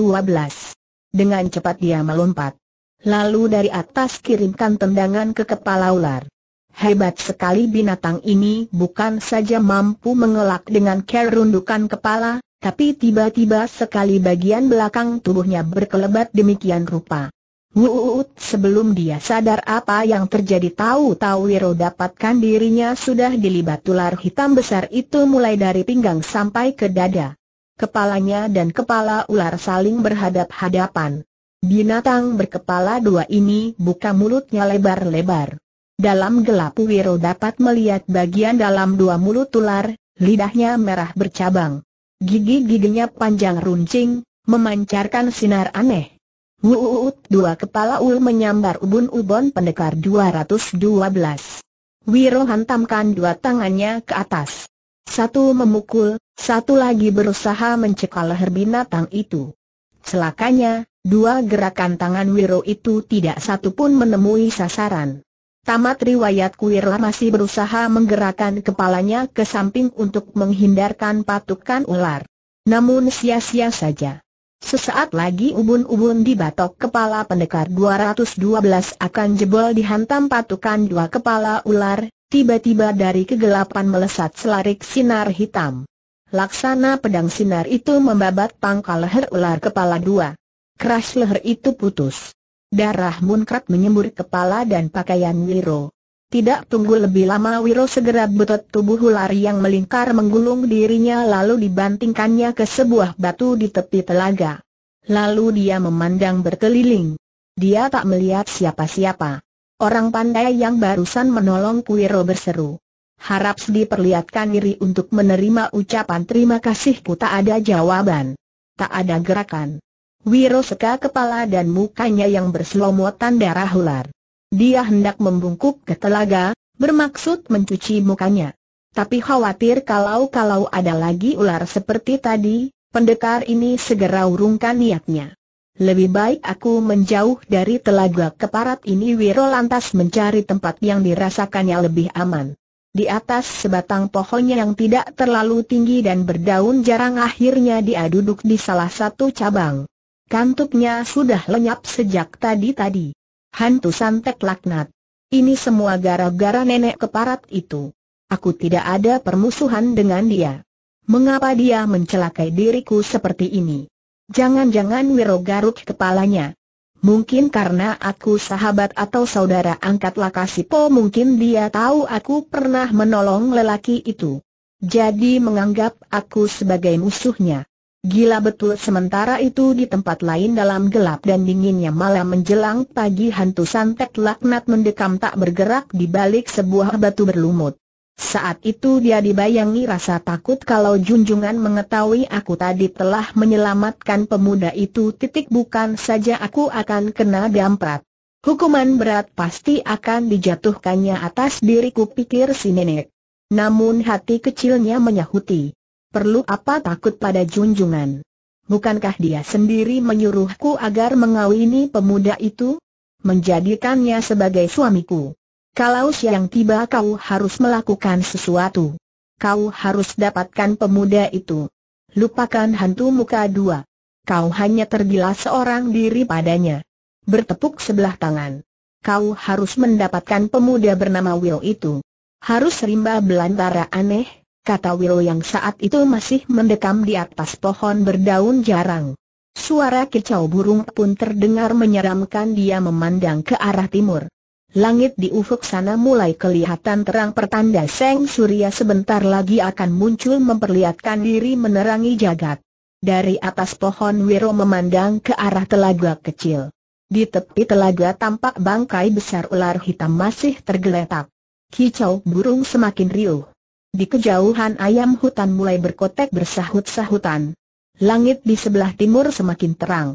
Dengan cepat dia melompat. Lalu dari atas kirimkan tendangan ke kepala ular. Hebat sekali binatang ini bukan saja mampu mengelak dengan kerundukan kepala, tapi tiba-tiba sekali bagian belakang tubuhnya berkelebat demikian rupa. Wuut sebelum dia sadar apa yang terjadi tahu-tahu Wiro dapatkan dirinya sudah dilibat ular hitam besar itu mulai dari pinggang sampai ke dada. Kepalanya dan kepala ular saling berhadap-hadapan. Binatang berkepala dua ini buka mulutnya lebar-lebar. Dalam gelap Wiro dapat melihat bagian dalam dua mulut ular, lidahnya merah bercabang. Gigi-giginya panjang runcing, memancarkan sinar aneh. Wuuut dua kepala ul menyambar ubun ubun pendekar 212. Wiro hantamkan dua tangannya ke atas. Satu memukul, satu lagi berusaha mencekal leher binatang itu. Celakanya, dua gerakan tangan Wiro itu tidak satu pun menemui sasaran. Tamat riwayat Kuirla masih berusaha menggerakkan kepalanya ke samping untuk menghindarkan patukan ular. Namun sia-sia saja. Sesaat lagi ubun-ubun di batok kepala pendekar 212 akan jebol dihantam patukan dua kepala ular, tiba-tiba dari kegelapan melesat selarik sinar hitam. Laksana pedang sinar itu membabat pangkal leher ular kepala dua. Keras leher itu putus. Darah munkrat menyembur kepala dan pakaian Wiro. Tidak tunggu lebih lama Wiro segera betot tubuh ular yang melingkar menggulung dirinya lalu dibantingkannya ke sebuah batu di tepi telaga. Lalu dia memandang berkeliling. Dia tak melihat siapa-siapa. Orang pandai yang barusan menolong Wiro berseru. Harap diperlihatkan diri untuk menerima ucapan terima kasihku tak ada jawaban. Tak ada gerakan. Wiro Seka kepala dan mukanya yang berselomotan darah ular. Dia hendak membungkuk ke telaga, bermaksud mencuci mukanya. Tapi khawatir kalau-kalau ada lagi ular seperti tadi, pendekar ini segera urungkan niatnya. Lebih baik aku menjauh dari telaga keparat ini Wiro lantas mencari tempat yang dirasakannya lebih aman. Di atas sebatang pohonnya yang tidak terlalu tinggi dan berdaun jarang akhirnya dia duduk di salah satu cabang. Kantuknya sudah lenyap sejak tadi-tadi. Hantu santet laknat. Ini semua gara-gara nenek keparat itu. Aku tidak ada permusuhan dengan dia. Mengapa dia mencelakai diriku seperti ini? Jangan-jangan Wiro garuk kepalanya. Mungkin karena aku sahabat atau saudara angkat Lakasipo mungkin dia tahu aku pernah menolong lelaki itu. Jadi menganggap aku sebagai musuhnya. Gila betul sementara itu di tempat lain dalam gelap dan dinginnya malam menjelang pagi hantu santet laknat mendekam tak bergerak di balik sebuah batu berlumut. Saat itu dia dibayangi rasa takut kalau junjungan mengetahui aku tadi telah menyelamatkan pemuda itu titik bukan saja aku akan kena damprat. Hukuman berat pasti akan dijatuhkannya atas diriku pikir si nenek. Namun hati kecilnya menyahuti perlu apa takut pada junjungan? Bukankah dia sendiri menyuruhku agar mengawini pemuda itu? Menjadikannya sebagai suamiku. Kalau siang tiba kau harus melakukan sesuatu. Kau harus dapatkan pemuda itu. Lupakan hantu muka dua. Kau hanya tergila seorang diri padanya. Bertepuk sebelah tangan. Kau harus mendapatkan pemuda bernama Will itu. Harus rimba belantara aneh, kata Will yang saat itu masih mendekam di atas pohon berdaun jarang. Suara kicau burung pun terdengar menyeramkan dia memandang ke arah timur. Langit di ufuk sana mulai kelihatan terang pertanda Seng Surya sebentar lagi akan muncul memperlihatkan diri menerangi jagat. Dari atas pohon Wiro memandang ke arah telaga kecil. Di tepi telaga tampak bangkai besar ular hitam masih tergeletak. Kicau burung semakin riuh. Di kejauhan ayam hutan mulai berkotek bersahut-sahutan. Langit di sebelah timur semakin terang.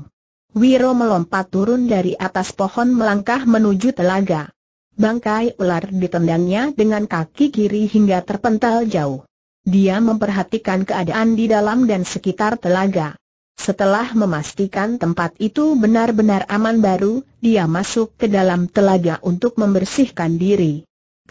Wiro melompat turun dari atas pohon melangkah menuju telaga. Bangkai ular ditendangnya dengan kaki kiri hingga terpental jauh. Dia memperhatikan keadaan di dalam dan sekitar telaga. Setelah memastikan tempat itu benar-benar aman baru, dia masuk ke dalam telaga untuk membersihkan diri.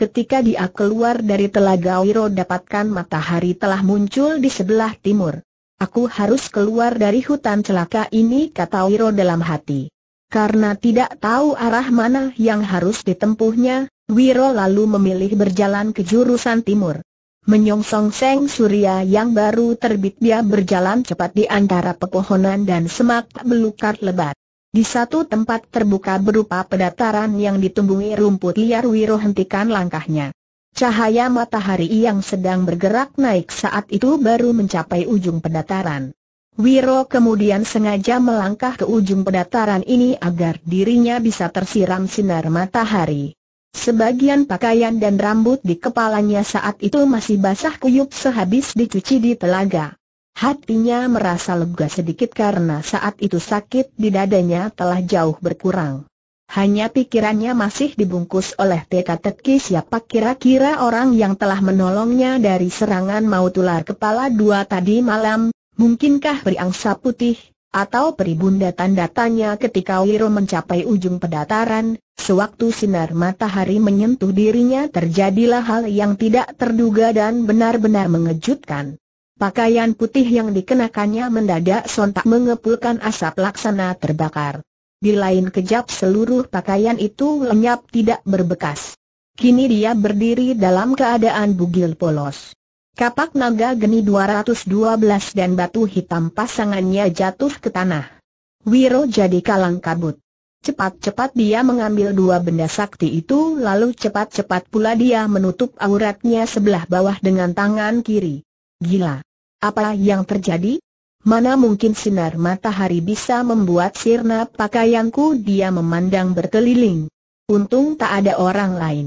Ketika dia keluar dari telaga Wiro dapatkan matahari telah muncul di sebelah timur. Aku harus keluar dari hutan celaka ini kata Wiro dalam hati. Karena tidak tahu arah mana yang harus ditempuhnya, Wiro lalu memilih berjalan ke jurusan timur. Menyongsong Seng Surya yang baru terbit dia berjalan cepat di antara pepohonan dan semak belukar lebat. Di satu tempat terbuka berupa pedataran yang ditumbuhi rumput liar Wiro hentikan langkahnya. Cahaya matahari yang sedang bergerak naik saat itu baru mencapai ujung pedataran. Wiro kemudian sengaja melangkah ke ujung pedataran ini agar dirinya bisa tersiram sinar matahari. Sebagian pakaian dan rambut di kepalanya saat itu masih basah kuyup sehabis dicuci di telaga. Hatinya merasa lega sedikit karena saat itu sakit di dadanya telah jauh berkurang. Hanya pikirannya masih dibungkus oleh teka-teki siapa kira-kira orang yang telah menolongnya dari serangan maut ular kepala dua tadi malam, mungkinkah angsa Putih, atau peribunda tanda tanya ketika Wiro mencapai ujung pedataran, sewaktu sinar matahari menyentuh dirinya terjadilah hal yang tidak terduga dan benar-benar mengejutkan. Pakaian putih yang dikenakannya mendadak sontak mengepulkan asap laksana terbakar. Di lain kejap seluruh pakaian itu lenyap tidak berbekas. Kini dia berdiri dalam keadaan bugil polos. Kapak naga geni 212 dan batu hitam pasangannya jatuh ke tanah. Wiro jadi kalang kabut. Cepat-cepat dia mengambil dua benda sakti itu lalu cepat-cepat pula dia menutup auratnya sebelah bawah dengan tangan kiri. Gila. Apa yang terjadi? Mana mungkin sinar matahari bisa membuat sirna pakaianku dia memandang berkeliling. Untung tak ada orang lain.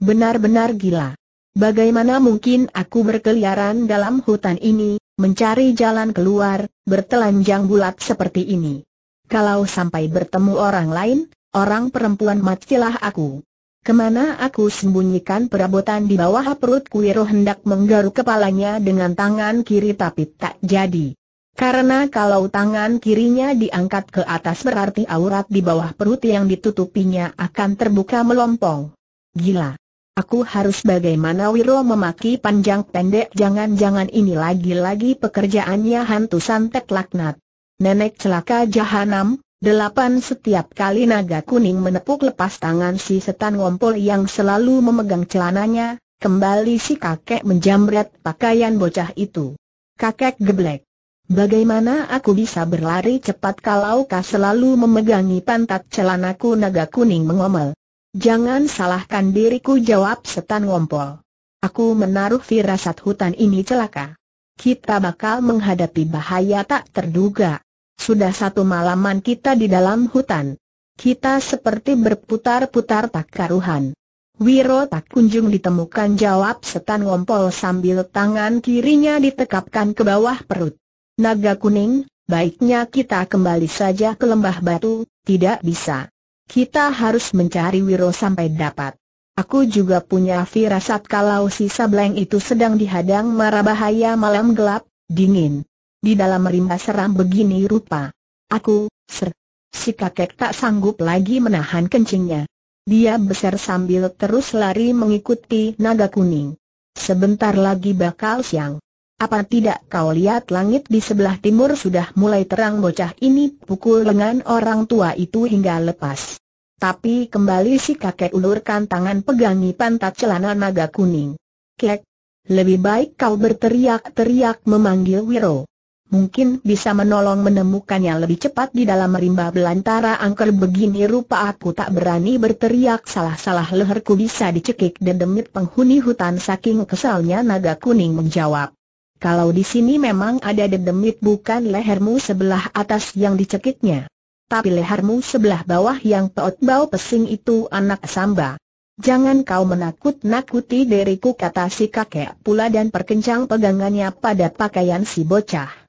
Benar-benar gila. Bagaimana mungkin aku berkeliaran dalam hutan ini, mencari jalan keluar, bertelanjang bulat seperti ini. Kalau sampai bertemu orang lain, orang perempuan matilah aku. Kemana aku sembunyikan perabotan di bawah perut Kuiro hendak menggaruk kepalanya dengan tangan kiri tapi tak jadi. Karena kalau tangan kirinya diangkat ke atas berarti aurat di bawah perut yang ditutupinya akan terbuka melompong. Gila. Aku harus bagaimana Wiro memaki panjang pendek jangan-jangan ini lagi-lagi pekerjaannya hantu santet laknat. Nenek celaka jahanam, Delapan setiap kali naga kuning menepuk lepas tangan si setan ngompol yang selalu memegang celananya, kembali si kakek menjamret pakaian bocah itu. Kakek geblek. Bagaimana aku bisa berlari cepat kalau kau selalu memegangi pantat celanaku naga kuning mengomel. Jangan salahkan diriku jawab setan ngompol. Aku menaruh firasat hutan ini celaka. Kita bakal menghadapi bahaya tak terduga. Sudah satu malaman kita di dalam hutan. Kita seperti berputar-putar tak karuhan. Wiro tak kunjung ditemukan jawab setan ngompol sambil tangan kirinya ditekapkan ke bawah perut. Naga kuning, baiknya kita kembali saja ke lembah batu, tidak bisa. Kita harus mencari Wiro sampai dapat. Aku juga punya firasat kalau si Sableng itu sedang dihadang marah bahaya malam gelap, dingin di dalam rimba seram begini rupa. Aku, ser. Si kakek tak sanggup lagi menahan kencingnya. Dia besar sambil terus lari mengikuti naga kuning. Sebentar lagi bakal siang. Apa tidak kau lihat langit di sebelah timur sudah mulai terang bocah ini pukul lengan orang tua itu hingga lepas. Tapi kembali si kakek ulurkan tangan pegangi pantat celana naga kuning. Kek, lebih baik kau berteriak-teriak memanggil Wiro mungkin bisa menolong menemukannya lebih cepat di dalam rimba belantara angker begini rupa aku tak berani berteriak salah-salah leherku bisa dicekik dan demit penghuni hutan saking kesalnya naga kuning menjawab. Kalau di sini memang ada dedemit bukan lehermu sebelah atas yang dicekiknya. Tapi lehermu sebelah bawah yang peot bau pesing itu anak samba. Jangan kau menakut-nakuti diriku kata si kakek pula dan perkencang pegangannya pada pakaian si bocah.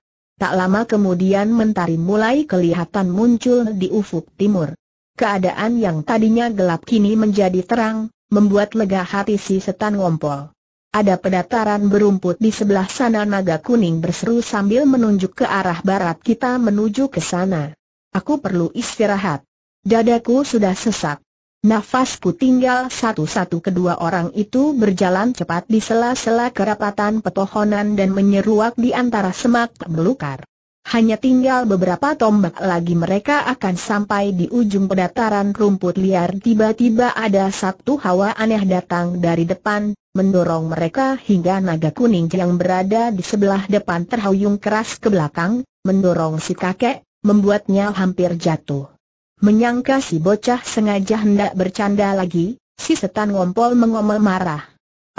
Tak lama kemudian mentari mulai kelihatan muncul di ufuk timur. Keadaan yang tadinya gelap kini menjadi terang, membuat lega hati si setan ngompol. Ada pedataran berumput di sebelah sana naga kuning berseru sambil menunjuk ke arah barat kita menuju ke sana. Aku perlu istirahat. Dadaku sudah sesak. Nafasku tinggal satu-satu kedua orang itu berjalan cepat di sela-sela kerapatan petohonan dan menyeruak di antara semak belukar. Hanya tinggal beberapa tombak lagi mereka akan sampai di ujung pedataran rumput liar Tiba-tiba ada satu hawa aneh datang dari depan, mendorong mereka hingga naga kuning yang berada di sebelah depan terhuyung keras ke belakang, mendorong si kakek, membuatnya hampir jatuh. Menyangka si bocah sengaja hendak bercanda lagi, si setan ngompol mengomel marah.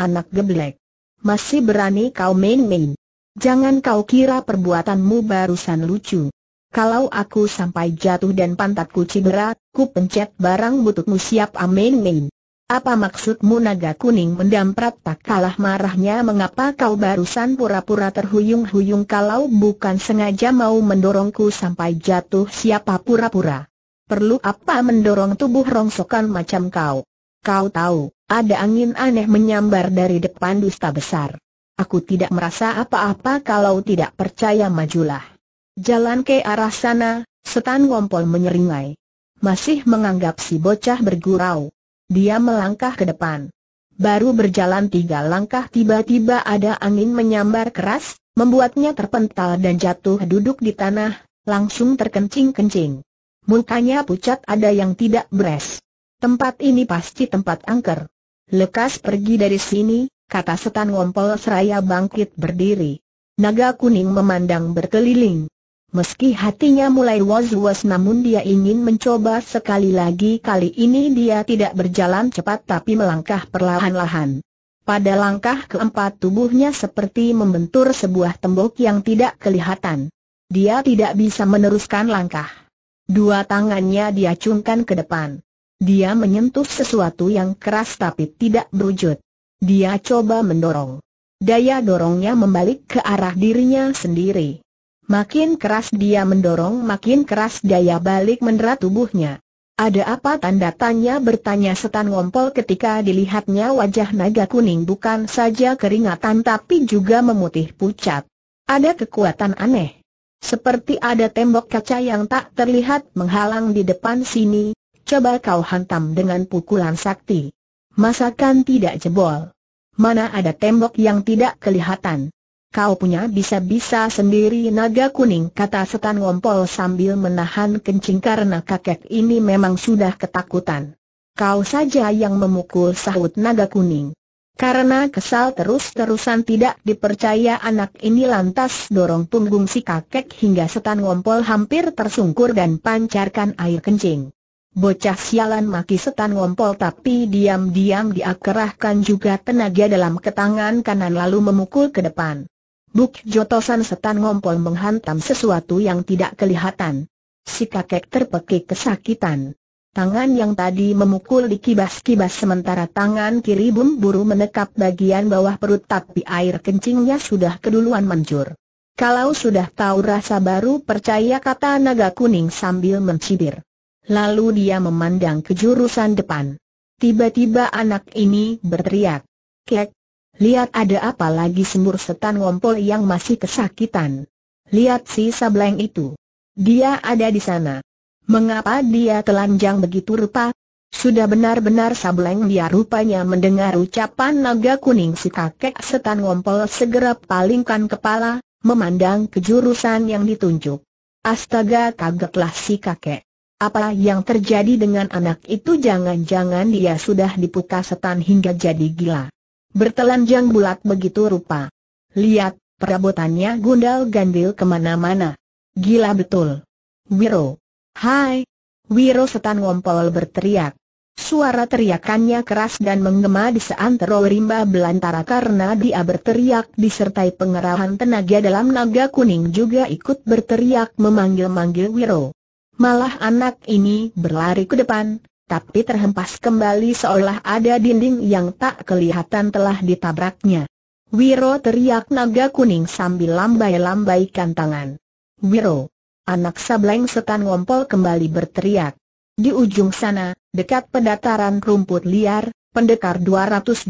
Anak geblek. Masih berani kau main-main. Jangan kau kira perbuatanmu barusan lucu. Kalau aku sampai jatuh dan pantatku cedera, ku pencet barang bututmu siap amin main Apa maksudmu naga kuning mendamprat tak kalah marahnya mengapa kau barusan pura-pura terhuyung-huyung kalau bukan sengaja mau mendorongku sampai jatuh siapa pura-pura perlu apa mendorong tubuh rongsokan macam kau. Kau tahu, ada angin aneh menyambar dari depan dusta besar. Aku tidak merasa apa-apa kalau tidak percaya majulah. Jalan ke arah sana, setan ngompol menyeringai. Masih menganggap si bocah bergurau. Dia melangkah ke depan. Baru berjalan tiga langkah tiba-tiba ada angin menyambar keras, membuatnya terpental dan jatuh duduk di tanah, langsung terkencing-kencing. Mukanya pucat ada yang tidak beres. Tempat ini pasti tempat angker. Lekas pergi dari sini, kata setan ngompol seraya bangkit berdiri. Naga kuning memandang berkeliling. Meski hatinya mulai was-was namun dia ingin mencoba sekali lagi kali ini dia tidak berjalan cepat tapi melangkah perlahan-lahan. Pada langkah keempat tubuhnya seperti membentur sebuah tembok yang tidak kelihatan. Dia tidak bisa meneruskan langkah. Dua tangannya diacungkan ke depan. Dia menyentuh sesuatu yang keras tapi tidak berwujud. Dia coba mendorong. Daya dorongnya membalik ke arah dirinya sendiri. Makin keras dia mendorong makin keras daya balik mendera tubuhnya. Ada apa tanda tanya bertanya setan ngompol ketika dilihatnya wajah naga kuning bukan saja keringatan tapi juga memutih pucat. Ada kekuatan aneh. Seperti ada tembok kaca yang tak terlihat menghalang di depan sini, coba kau hantam dengan pukulan sakti. Masakan tidak jebol. Mana ada tembok yang tidak kelihatan. Kau punya bisa-bisa sendiri naga kuning kata setan ngompol sambil menahan kencing karena kakek ini memang sudah ketakutan. Kau saja yang memukul sahut naga kuning. Karena kesal terus-terusan tidak dipercaya anak ini lantas dorong punggung si kakek hingga setan ngompol hampir tersungkur dan pancarkan air kencing. Bocah sialan maki setan ngompol tapi diam-diam diakerahkan juga tenaga dalam ketangan kanan lalu memukul ke depan. Buk jotosan setan ngompol menghantam sesuatu yang tidak kelihatan. Si kakek terpekik kesakitan. Tangan yang tadi memukul dikibas kibas sementara tangan kiri bum buru menekap bagian bawah perut tapi air kencingnya sudah keduluan mencur. Kalau sudah tahu rasa baru percaya kata naga kuning sambil mencibir. Lalu dia memandang ke jurusan depan. Tiba-tiba anak ini berteriak. Kek, lihat ada apa lagi sembur setan ngompol yang masih kesakitan. Lihat si sableng itu. Dia ada di sana. Mengapa dia telanjang begitu rupa? Sudah benar-benar sableng dia rupanya mendengar ucapan naga kuning si kakek setan ngompol segera palingkan kepala, memandang kejurusan yang ditunjuk. Astaga kagetlah si kakek. Apa yang terjadi dengan anak itu jangan-jangan dia sudah dipuka setan hingga jadi gila. Bertelanjang bulat begitu rupa. Lihat, perabotannya gundal gandil kemana-mana. Gila betul. Wiro. Hai! Wiro Setan Ngompol berteriak. Suara teriakannya keras dan menggema di seantero rimba belantara karena dia berteriak disertai pengerahan tenaga dalam naga kuning juga ikut berteriak memanggil-manggil Wiro. Malah anak ini berlari ke depan, tapi terhempas kembali seolah ada dinding yang tak kelihatan telah ditabraknya. Wiro teriak naga kuning sambil lambai-lambaikan tangan. Wiro! Anak sableng setan ngompol kembali berteriak. Di ujung sana, dekat pendataran rumput liar, pendekar 212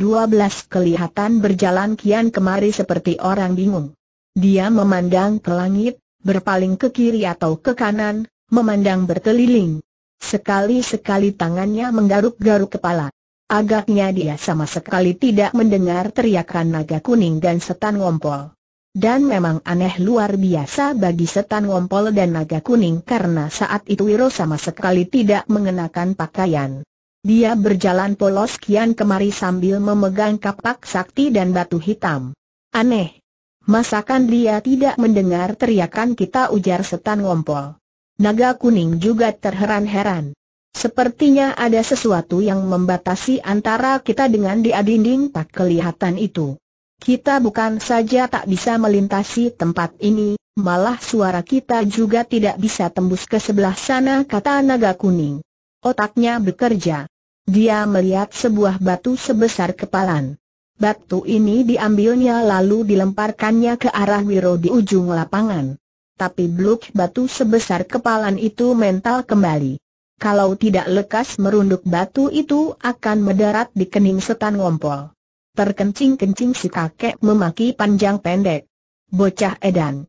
kelihatan berjalan kian kemari seperti orang bingung. Dia memandang ke langit, berpaling ke kiri atau ke kanan, memandang berkeliling. Sekali-sekali tangannya menggaruk-garuk kepala. Agaknya dia sama sekali tidak mendengar teriakan naga kuning dan setan ngompol. Dan memang aneh luar biasa bagi setan ngompol dan naga kuning karena saat itu Wiro sama sekali tidak mengenakan pakaian. Dia berjalan polos kian kemari sambil memegang kapak sakti dan batu hitam. Aneh. Masakan dia tidak mendengar teriakan kita ujar setan ngompol. Naga kuning juga terheran-heran. Sepertinya ada sesuatu yang membatasi antara kita dengan dia dinding tak kelihatan itu. Kita bukan saja tak bisa melintasi tempat ini, malah suara kita juga tidak bisa tembus ke sebelah sana kata naga kuning. Otaknya bekerja. Dia melihat sebuah batu sebesar kepalan. Batu ini diambilnya lalu dilemparkannya ke arah Wiro di ujung lapangan. Tapi bluk batu sebesar kepalan itu mental kembali. Kalau tidak lekas merunduk batu itu akan mendarat di kening setan ngompol. Terkencing-kencing si kakek memaki panjang pendek. Bocah edan.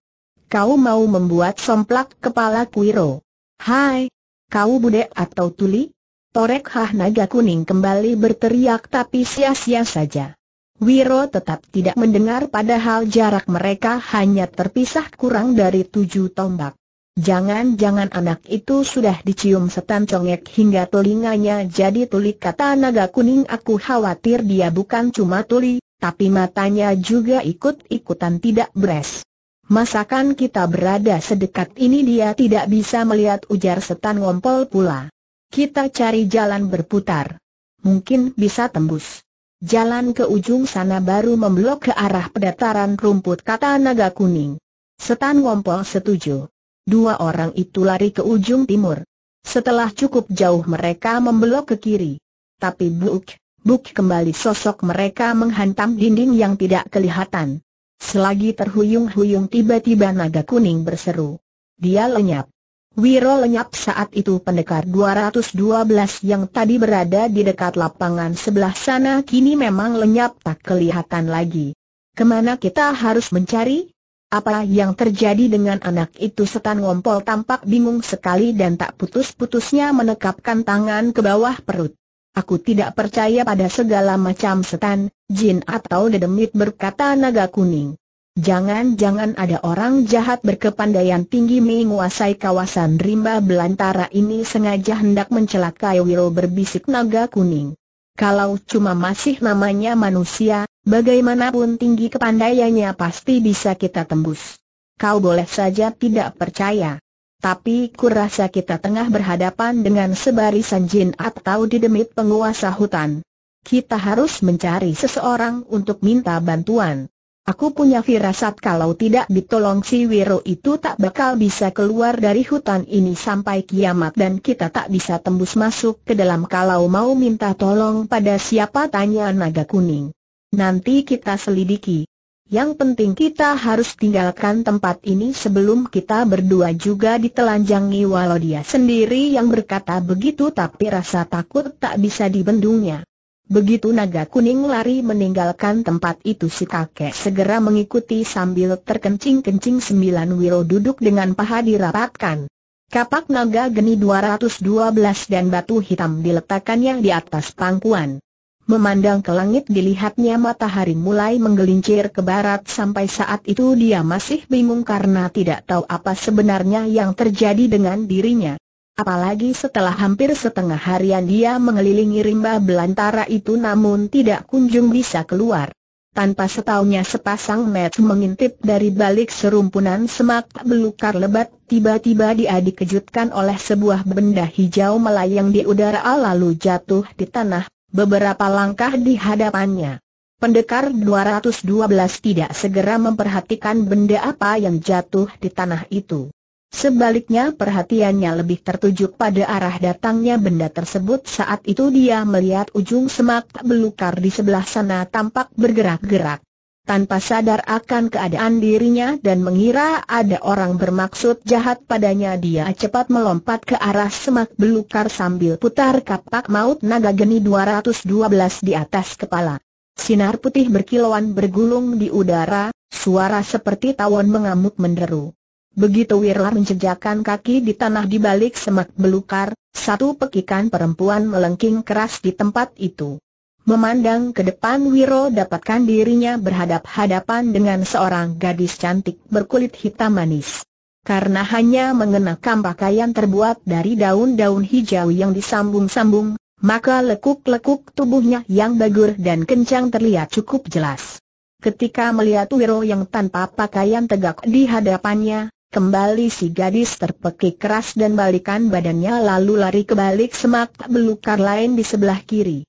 Kau mau membuat somplak kepala kuiro. Hai, kau budek atau tuli? Torek Hah Naga Kuning kembali berteriak tapi sia-sia saja. Wiro tetap tidak mendengar padahal jarak mereka hanya terpisah kurang dari tujuh tombak. Jangan-jangan anak itu sudah dicium setan congek hingga telinganya jadi tuli kata naga kuning aku khawatir dia bukan cuma tuli, tapi matanya juga ikut-ikutan tidak beres. Masakan kita berada sedekat ini dia tidak bisa melihat ujar setan ngompol pula. Kita cari jalan berputar. Mungkin bisa tembus. Jalan ke ujung sana baru memblok ke arah pedataran rumput kata naga kuning. Setan ngompol setuju. Dua orang itu lari ke ujung timur. Setelah cukup jauh mereka membelok ke kiri. Tapi buk, buk kembali sosok mereka menghantam dinding yang tidak kelihatan. Selagi terhuyung-huyung tiba-tiba naga kuning berseru. Dia lenyap. Wiro lenyap saat itu pendekar 212 yang tadi berada di dekat lapangan sebelah sana kini memang lenyap tak kelihatan lagi. Kemana kita harus mencari? Apa yang terjadi dengan anak itu setan ngompol tampak bingung sekali dan tak putus-putusnya menekapkan tangan ke bawah perut. Aku tidak percaya pada segala macam setan, jin atau dedemit berkata naga kuning. Jangan-jangan ada orang jahat berkepandaian tinggi menguasai kawasan rimba belantara ini sengaja hendak mencelakai Wiro berbisik naga kuning. Kalau cuma masih namanya manusia, Bagaimanapun tinggi kepandaiannya pasti bisa kita tembus. Kau boleh saja tidak percaya. Tapi kurasa kita tengah berhadapan dengan sebarisan jin atau didemit penguasa hutan. Kita harus mencari seseorang untuk minta bantuan. Aku punya firasat kalau tidak ditolong si Wiro itu tak bakal bisa keluar dari hutan ini sampai kiamat dan kita tak bisa tembus masuk ke dalam kalau mau minta tolong pada siapa tanya naga kuning. Nanti kita selidiki. Yang penting kita harus tinggalkan tempat ini sebelum kita berdua juga ditelanjangi walau dia sendiri yang berkata begitu tapi rasa takut tak bisa dibendungnya. Begitu naga kuning lari meninggalkan tempat itu si kakek segera mengikuti sambil terkencing-kencing sembilan wiro duduk dengan paha dirapatkan. Kapak naga geni 212 dan batu hitam diletakkannya di atas pangkuan. Memandang ke langit dilihatnya matahari mulai menggelincir ke barat sampai saat itu dia masih bingung karena tidak tahu apa sebenarnya yang terjadi dengan dirinya. Apalagi setelah hampir setengah harian dia mengelilingi rimba belantara itu namun tidak kunjung bisa keluar. Tanpa setahunya sepasang mata mengintip dari balik serumpunan semak belukar lebat, tiba-tiba dia dikejutkan oleh sebuah benda hijau melayang di udara lalu jatuh di tanah beberapa langkah di hadapannya. Pendekar 212 tidak segera memperhatikan benda apa yang jatuh di tanah itu. Sebaliknya perhatiannya lebih tertuju pada arah datangnya benda tersebut saat itu dia melihat ujung semak belukar di sebelah sana tampak bergerak-gerak tanpa sadar akan keadaan dirinya dan mengira ada orang bermaksud jahat padanya dia cepat melompat ke arah semak belukar sambil putar kapak maut naga geni 212 di atas kepala. Sinar putih berkilauan bergulung di udara, suara seperti tawon mengamuk menderu. Begitu Wirla menjejakkan kaki di tanah di balik semak belukar, satu pekikan perempuan melengking keras di tempat itu. Memandang ke depan Wiro dapatkan dirinya berhadap-hadapan dengan seorang gadis cantik berkulit hitam manis. Karena hanya mengenakan pakaian terbuat dari daun-daun hijau yang disambung-sambung, maka lekuk-lekuk tubuhnya yang bagur dan kencang terlihat cukup jelas. Ketika melihat Wiro yang tanpa pakaian tegak di hadapannya, Kembali si gadis terpekik keras dan balikan badannya lalu lari ke balik semak belukar lain di sebelah kiri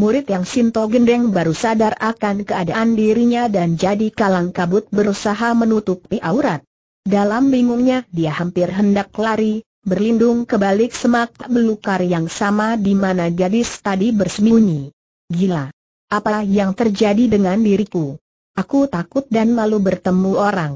murid yang Sinto Gendeng baru sadar akan keadaan dirinya dan jadi kalang kabut berusaha menutupi aurat. Dalam bingungnya dia hampir hendak lari, berlindung ke balik semak belukar yang sama di mana gadis tadi bersembunyi. Gila! Apa yang terjadi dengan diriku? Aku takut dan malu bertemu orang.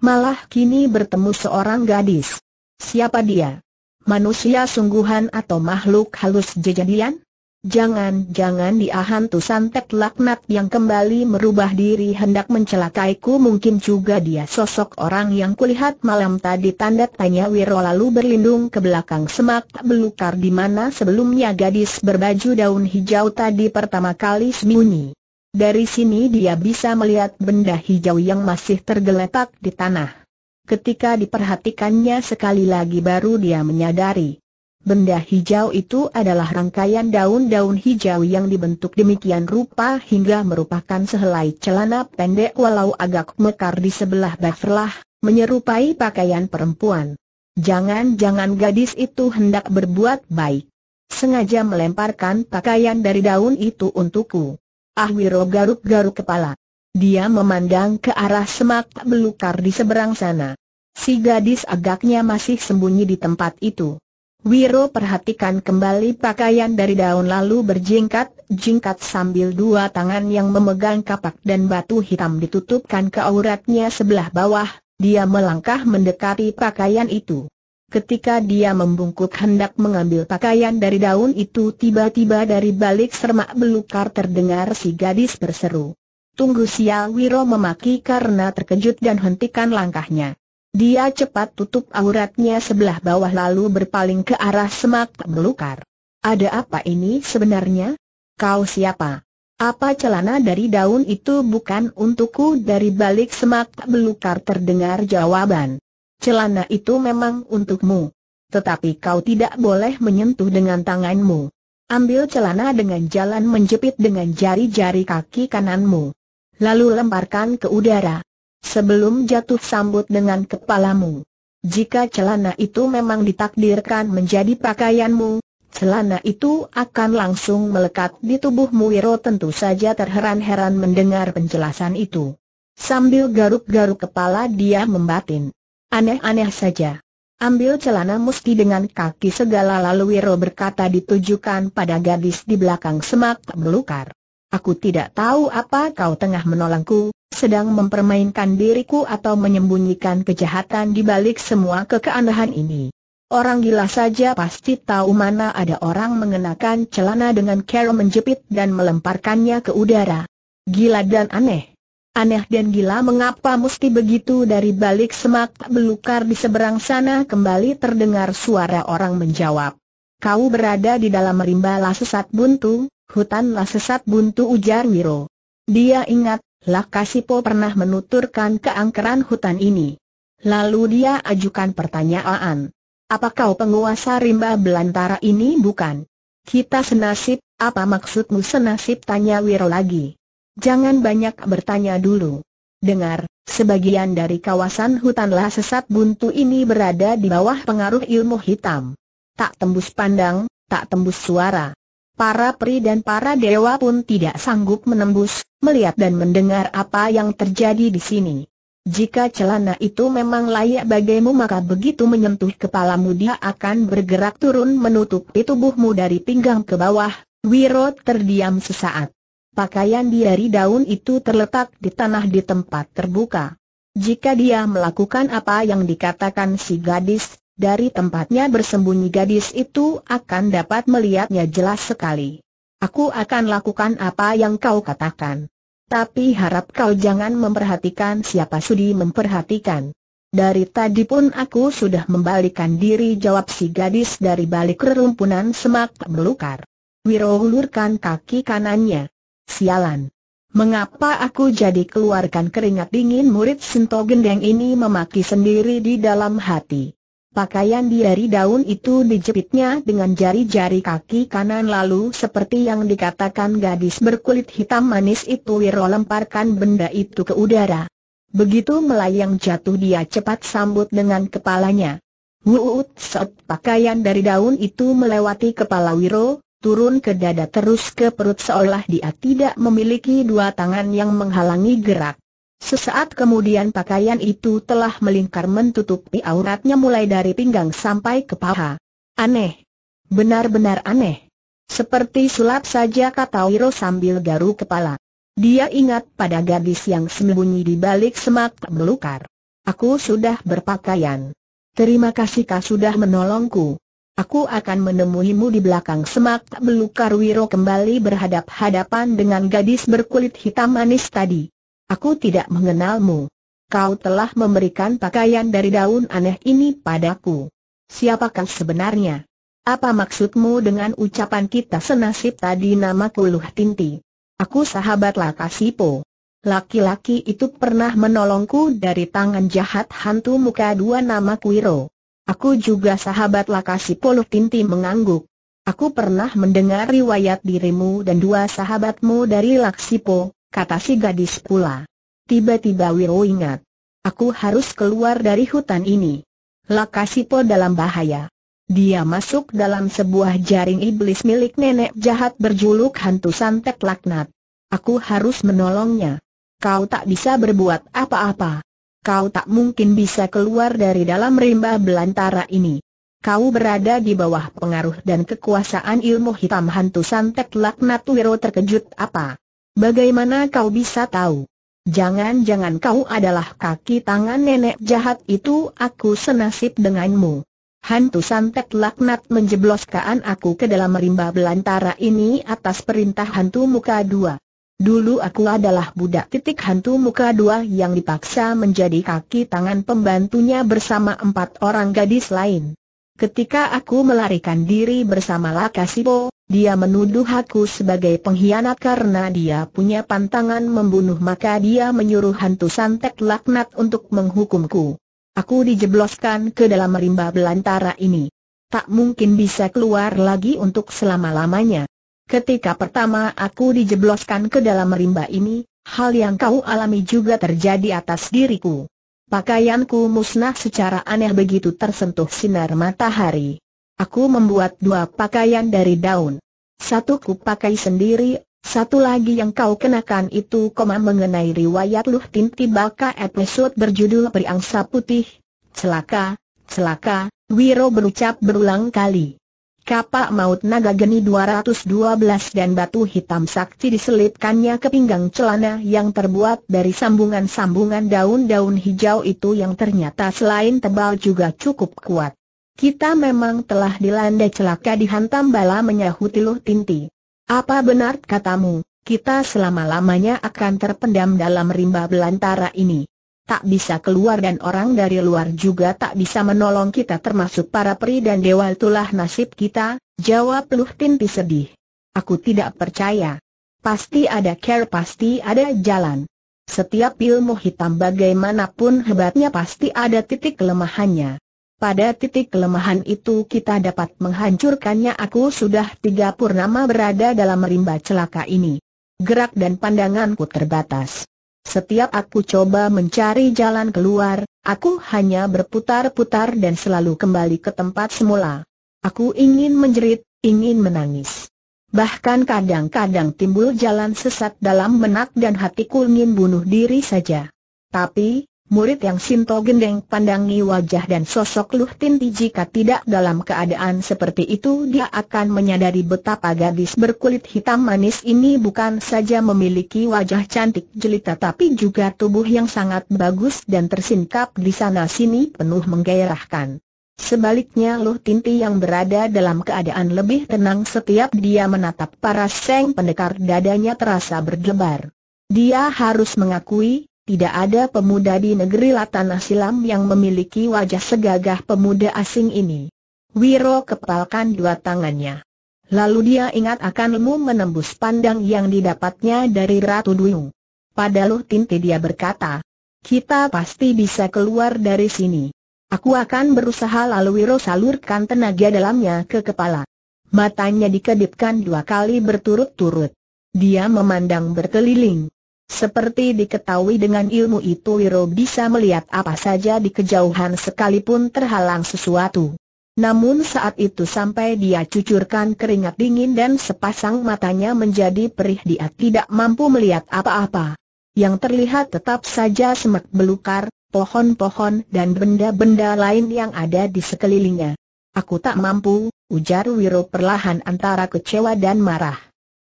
Malah kini bertemu seorang gadis. Siapa dia? Manusia sungguhan atau makhluk halus jejadian? Jangan-jangan dia hantu santet laknat yang kembali merubah diri hendak mencelakaiku mungkin juga dia sosok orang yang kulihat malam tadi tanda tanya Wiro lalu berlindung ke belakang semak belukar di mana sebelumnya gadis berbaju daun hijau tadi pertama kali sembunyi. Dari sini dia bisa melihat benda hijau yang masih tergeletak di tanah. Ketika diperhatikannya sekali lagi baru dia menyadari Benda hijau itu adalah rangkaian daun-daun hijau yang dibentuk demikian rupa hingga merupakan sehelai celana pendek walau agak mekar di sebelah baverlah, menyerupai pakaian perempuan. Jangan-jangan gadis itu hendak berbuat baik. Sengaja melemparkan pakaian dari daun itu untukku. Ahwiro garuk-garuk kepala. Dia memandang ke arah semak belukar di seberang sana. Si gadis agaknya masih sembunyi di tempat itu. Wiro perhatikan kembali pakaian dari daun lalu berjingkat-jingkat sambil dua tangan yang memegang kapak dan batu hitam ditutupkan ke auratnya sebelah bawah, dia melangkah mendekati pakaian itu. Ketika dia membungkuk hendak mengambil pakaian dari daun itu tiba-tiba dari balik sermak belukar terdengar si gadis berseru. Tunggu sial Wiro memaki karena terkejut dan hentikan langkahnya. Dia cepat tutup auratnya sebelah bawah lalu berpaling ke arah semak belukar. Ada apa ini sebenarnya? Kau siapa? Apa celana dari daun itu bukan untukku dari balik semak belukar terdengar jawaban. Celana itu memang untukmu. Tetapi kau tidak boleh menyentuh dengan tanganmu. Ambil celana dengan jalan menjepit dengan jari-jari kaki kananmu. Lalu lemparkan ke udara. Sebelum jatuh sambut dengan kepalamu. Jika celana itu memang ditakdirkan menjadi pakaianmu, celana itu akan langsung melekat di tubuhmu Wiro tentu saja terheran-heran mendengar penjelasan itu. Sambil garuk-garuk kepala dia membatin. Aneh-aneh saja. Ambil celana musti dengan kaki segala lalu Wiro berkata ditujukan pada gadis di belakang semak belukar. Aku tidak tahu apa kau tengah menolongku, sedang mempermainkan diriku atau menyembunyikan kejahatan di balik semua kekeanehan ini. Orang gila saja pasti tahu mana ada orang mengenakan celana dengan cara menjepit dan melemparkannya ke udara. Gila dan aneh. Aneh dan gila mengapa mesti begitu dari balik semak belukar di seberang sana kembali terdengar suara orang menjawab. Kau berada di dalam rimba sesat buntu, Hutanlah sesat buntu ujar Wiro. Dia ingat, Kasipo pernah menuturkan keangkeran hutan ini. Lalu dia ajukan pertanyaan. Apa kau penguasa rimba belantara ini bukan? Kita senasib, apa maksudmu senasib tanya Wiro lagi. Jangan banyak bertanya dulu. Dengar, sebagian dari kawasan hutanlah sesat buntu ini berada di bawah pengaruh ilmu hitam. Tak tembus pandang, tak tembus suara. Para peri dan para dewa pun tidak sanggup menembus, melihat dan mendengar apa yang terjadi di sini. Jika celana itu memang layak bagimu maka begitu menyentuh kepalamu dia akan bergerak turun menutupi tubuhmu dari pinggang ke bawah. Wiro terdiam sesaat. Pakaian dia dari daun itu terletak di tanah di tempat terbuka. Jika dia melakukan apa yang dikatakan si gadis, dari tempatnya bersembunyi gadis itu akan dapat melihatnya jelas sekali. Aku akan lakukan apa yang kau katakan. Tapi harap kau jangan memperhatikan siapa sudi memperhatikan. Dari tadi pun aku sudah membalikan diri jawab si gadis dari balik rerumpunan semak belukar. Wiro ulurkan kaki kanannya. Sialan. Mengapa aku jadi keluarkan keringat dingin murid Sinto Gendeng ini memaki sendiri di dalam hati. Pakaian dari daun itu dijepitnya dengan jari-jari kaki kanan lalu seperti yang dikatakan gadis berkulit hitam manis itu Wiro lemparkan benda itu ke udara. Begitu melayang jatuh dia cepat sambut dengan kepalanya. Wuut set pakaian dari daun itu melewati kepala Wiro, turun ke dada terus ke perut seolah dia tidak memiliki dua tangan yang menghalangi gerak. Sesaat kemudian pakaian itu telah melingkar menutupi auratnya mulai dari pinggang sampai ke paha. Aneh. Benar-benar aneh. Seperti sulap saja kata Wiro sambil garu kepala. Dia ingat pada gadis yang sembunyi di balik semak belukar. Aku sudah berpakaian. Terima kasih kau sudah menolongku. Aku akan menemuimu di belakang semak belukar Wiro kembali berhadap-hadapan dengan gadis berkulit hitam manis tadi. Aku tidak mengenalmu. Kau telah memberikan pakaian dari daun aneh ini padaku. Siapakah sebenarnya? Apa maksudmu dengan ucapan kita senasib tadi nama Kuluh Tinti? Aku sahabat Lakasipo. Laki-laki itu pernah menolongku dari tangan jahat hantu muka dua nama Kuiro. Aku juga sahabat Lakasipo Luh Tinti mengangguk. Aku pernah mendengar riwayat dirimu dan dua sahabatmu dari Laksipo, kata si gadis pula. Tiba-tiba Wiro ingat. Aku harus keluar dari hutan ini. Lakasipo dalam bahaya. Dia masuk dalam sebuah jaring iblis milik nenek jahat berjuluk hantu santet laknat. Aku harus menolongnya. Kau tak bisa berbuat apa-apa. Kau tak mungkin bisa keluar dari dalam rimba belantara ini. Kau berada di bawah pengaruh dan kekuasaan ilmu hitam hantu santet laknat Wiro terkejut apa? Bagaimana kau bisa tahu? Jangan-jangan kau adalah kaki tangan nenek jahat itu aku senasib denganmu. Hantu santet laknat menjebloskan aku ke dalam rimba belantara ini atas perintah hantu muka dua. Dulu aku adalah budak titik hantu muka dua yang dipaksa menjadi kaki tangan pembantunya bersama empat orang gadis lain. Ketika aku melarikan diri bersama Lakasibo, dia menuduh aku sebagai pengkhianat karena dia punya pantangan membunuh maka dia menyuruh hantu santet laknat untuk menghukumku. Aku dijebloskan ke dalam rimba belantara ini. Tak mungkin bisa keluar lagi untuk selama-lamanya. Ketika pertama aku dijebloskan ke dalam rimba ini, hal yang kau alami juga terjadi atas diriku. Pakaianku musnah secara aneh begitu tersentuh sinar matahari. Aku membuat dua pakaian dari daun. Satu ku pakai sendiri, satu lagi yang kau kenakan itu koma mengenai riwayat Luh Tinti Baka episode berjudul Periangsa Putih. Celaka, celaka, Wiro berucap berulang kali. Kapak maut naga geni 212 dan batu hitam sakti diselipkannya ke pinggang celana yang terbuat dari sambungan-sambungan daun-daun hijau itu yang ternyata selain tebal juga cukup kuat. Kita memang telah dilanda celaka dihantam bala menyahuti Luh Tinti. Apa benar katamu, kita selama-lamanya akan terpendam dalam rimba belantara ini. Tak bisa keluar dan orang dari luar juga tak bisa menolong kita termasuk para peri dan dewa itulah nasib kita, jawab Luh Tinti sedih. Aku tidak percaya. Pasti ada care, pasti ada jalan. Setiap ilmu hitam bagaimanapun hebatnya pasti ada titik kelemahannya. Pada titik kelemahan itu kita dapat menghancurkannya aku sudah tiga purnama berada dalam rimba celaka ini. Gerak dan pandanganku terbatas. Setiap aku coba mencari jalan keluar, aku hanya berputar-putar dan selalu kembali ke tempat semula. Aku ingin menjerit, ingin menangis. Bahkan kadang-kadang timbul jalan sesat dalam menak dan hatiku ingin bunuh diri saja. Tapi, Murid yang Sinto Gendeng pandangi wajah dan sosok Luh Tinti jika tidak dalam keadaan seperti itu dia akan menyadari betapa gadis berkulit hitam manis ini bukan saja memiliki wajah cantik jelita tapi juga tubuh yang sangat bagus dan tersingkap di sana-sini penuh menggairahkan. Sebaliknya Luh Tinti yang berada dalam keadaan lebih tenang setiap dia menatap para seng pendekar dadanya terasa berdebar. Dia harus mengakui tidak ada pemuda di negeri Latanah Silam yang memiliki wajah segagah pemuda asing ini. Wiro kepalkan dua tangannya. Lalu dia ingat akan ilmu menembus pandang yang didapatnya dari Ratu Duyung. Pada Luh Tinti dia berkata, kita pasti bisa keluar dari sini. Aku akan berusaha lalu Wiro salurkan tenaga dalamnya ke kepala. Matanya dikedipkan dua kali berturut-turut. Dia memandang berkeliling. Seperti diketahui dengan ilmu itu Wiro bisa melihat apa saja di kejauhan sekalipun terhalang sesuatu. Namun saat itu sampai dia cucurkan keringat dingin dan sepasang matanya menjadi perih dia tidak mampu melihat apa-apa. Yang terlihat tetap saja semak belukar, pohon-pohon dan benda-benda lain yang ada di sekelilingnya. Aku tak mampu, ujar Wiro perlahan antara kecewa dan marah.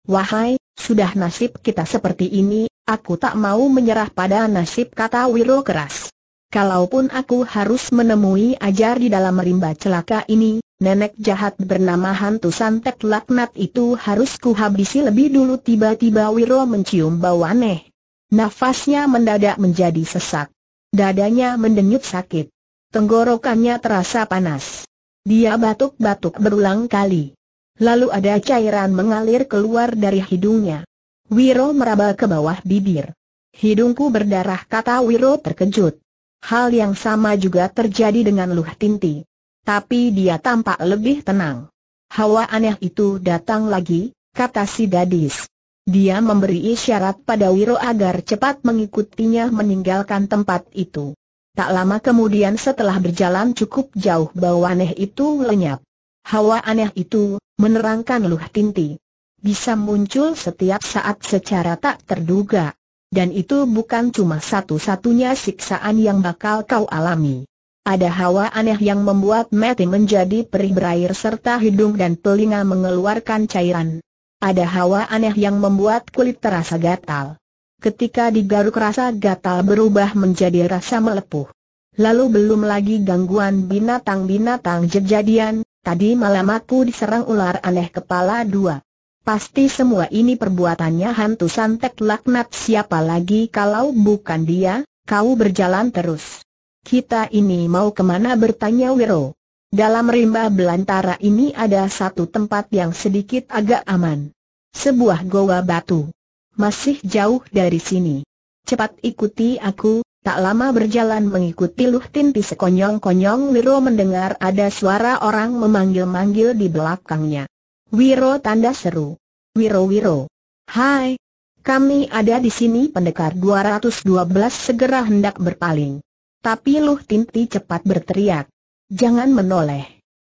Wahai, sudah nasib kita seperti ini, Aku tak mau menyerah pada nasib kata Wiro keras. Kalaupun aku harus menemui ajar di dalam rimba celaka ini, nenek jahat bernama hantu santet laknat itu harus kuhabisi lebih dulu tiba-tiba Wiro mencium bau aneh. Nafasnya mendadak menjadi sesak. Dadanya mendenyut sakit. Tenggorokannya terasa panas. Dia batuk-batuk berulang kali. Lalu ada cairan mengalir keluar dari hidungnya. Wiro meraba ke bawah bibir. Hidungku berdarah kata Wiro terkejut. Hal yang sama juga terjadi dengan Luh Tinti. Tapi dia tampak lebih tenang. Hawa aneh itu datang lagi, kata si gadis. Dia memberi isyarat pada Wiro agar cepat mengikutinya meninggalkan tempat itu. Tak lama kemudian setelah berjalan cukup jauh bau aneh itu lenyap. Hawa aneh itu, menerangkan Luh Tinti bisa muncul setiap saat secara tak terduga. Dan itu bukan cuma satu-satunya siksaan yang bakal kau alami. Ada hawa aneh yang membuat mati menjadi perih berair serta hidung dan telinga mengeluarkan cairan. Ada hawa aneh yang membuat kulit terasa gatal. Ketika digaruk rasa gatal berubah menjadi rasa melepuh. Lalu belum lagi gangguan binatang-binatang jejadian, tadi malam aku diserang ular aneh kepala dua. Pasti semua ini perbuatannya hantu santet laknat siapa lagi kalau bukan dia, kau berjalan terus. Kita ini mau kemana bertanya Wiro. Dalam rimba belantara ini ada satu tempat yang sedikit agak aman. Sebuah goa batu. Masih jauh dari sini. Cepat ikuti aku, tak lama berjalan mengikuti Luh Tinti sekonyong-konyong Wiro mendengar ada suara orang memanggil-manggil di belakangnya. Wiro tanda seru. Wiro Wiro. Hai. Kami ada di sini pendekar 212 segera hendak berpaling. Tapi Luh Tinti cepat berteriak. Jangan menoleh.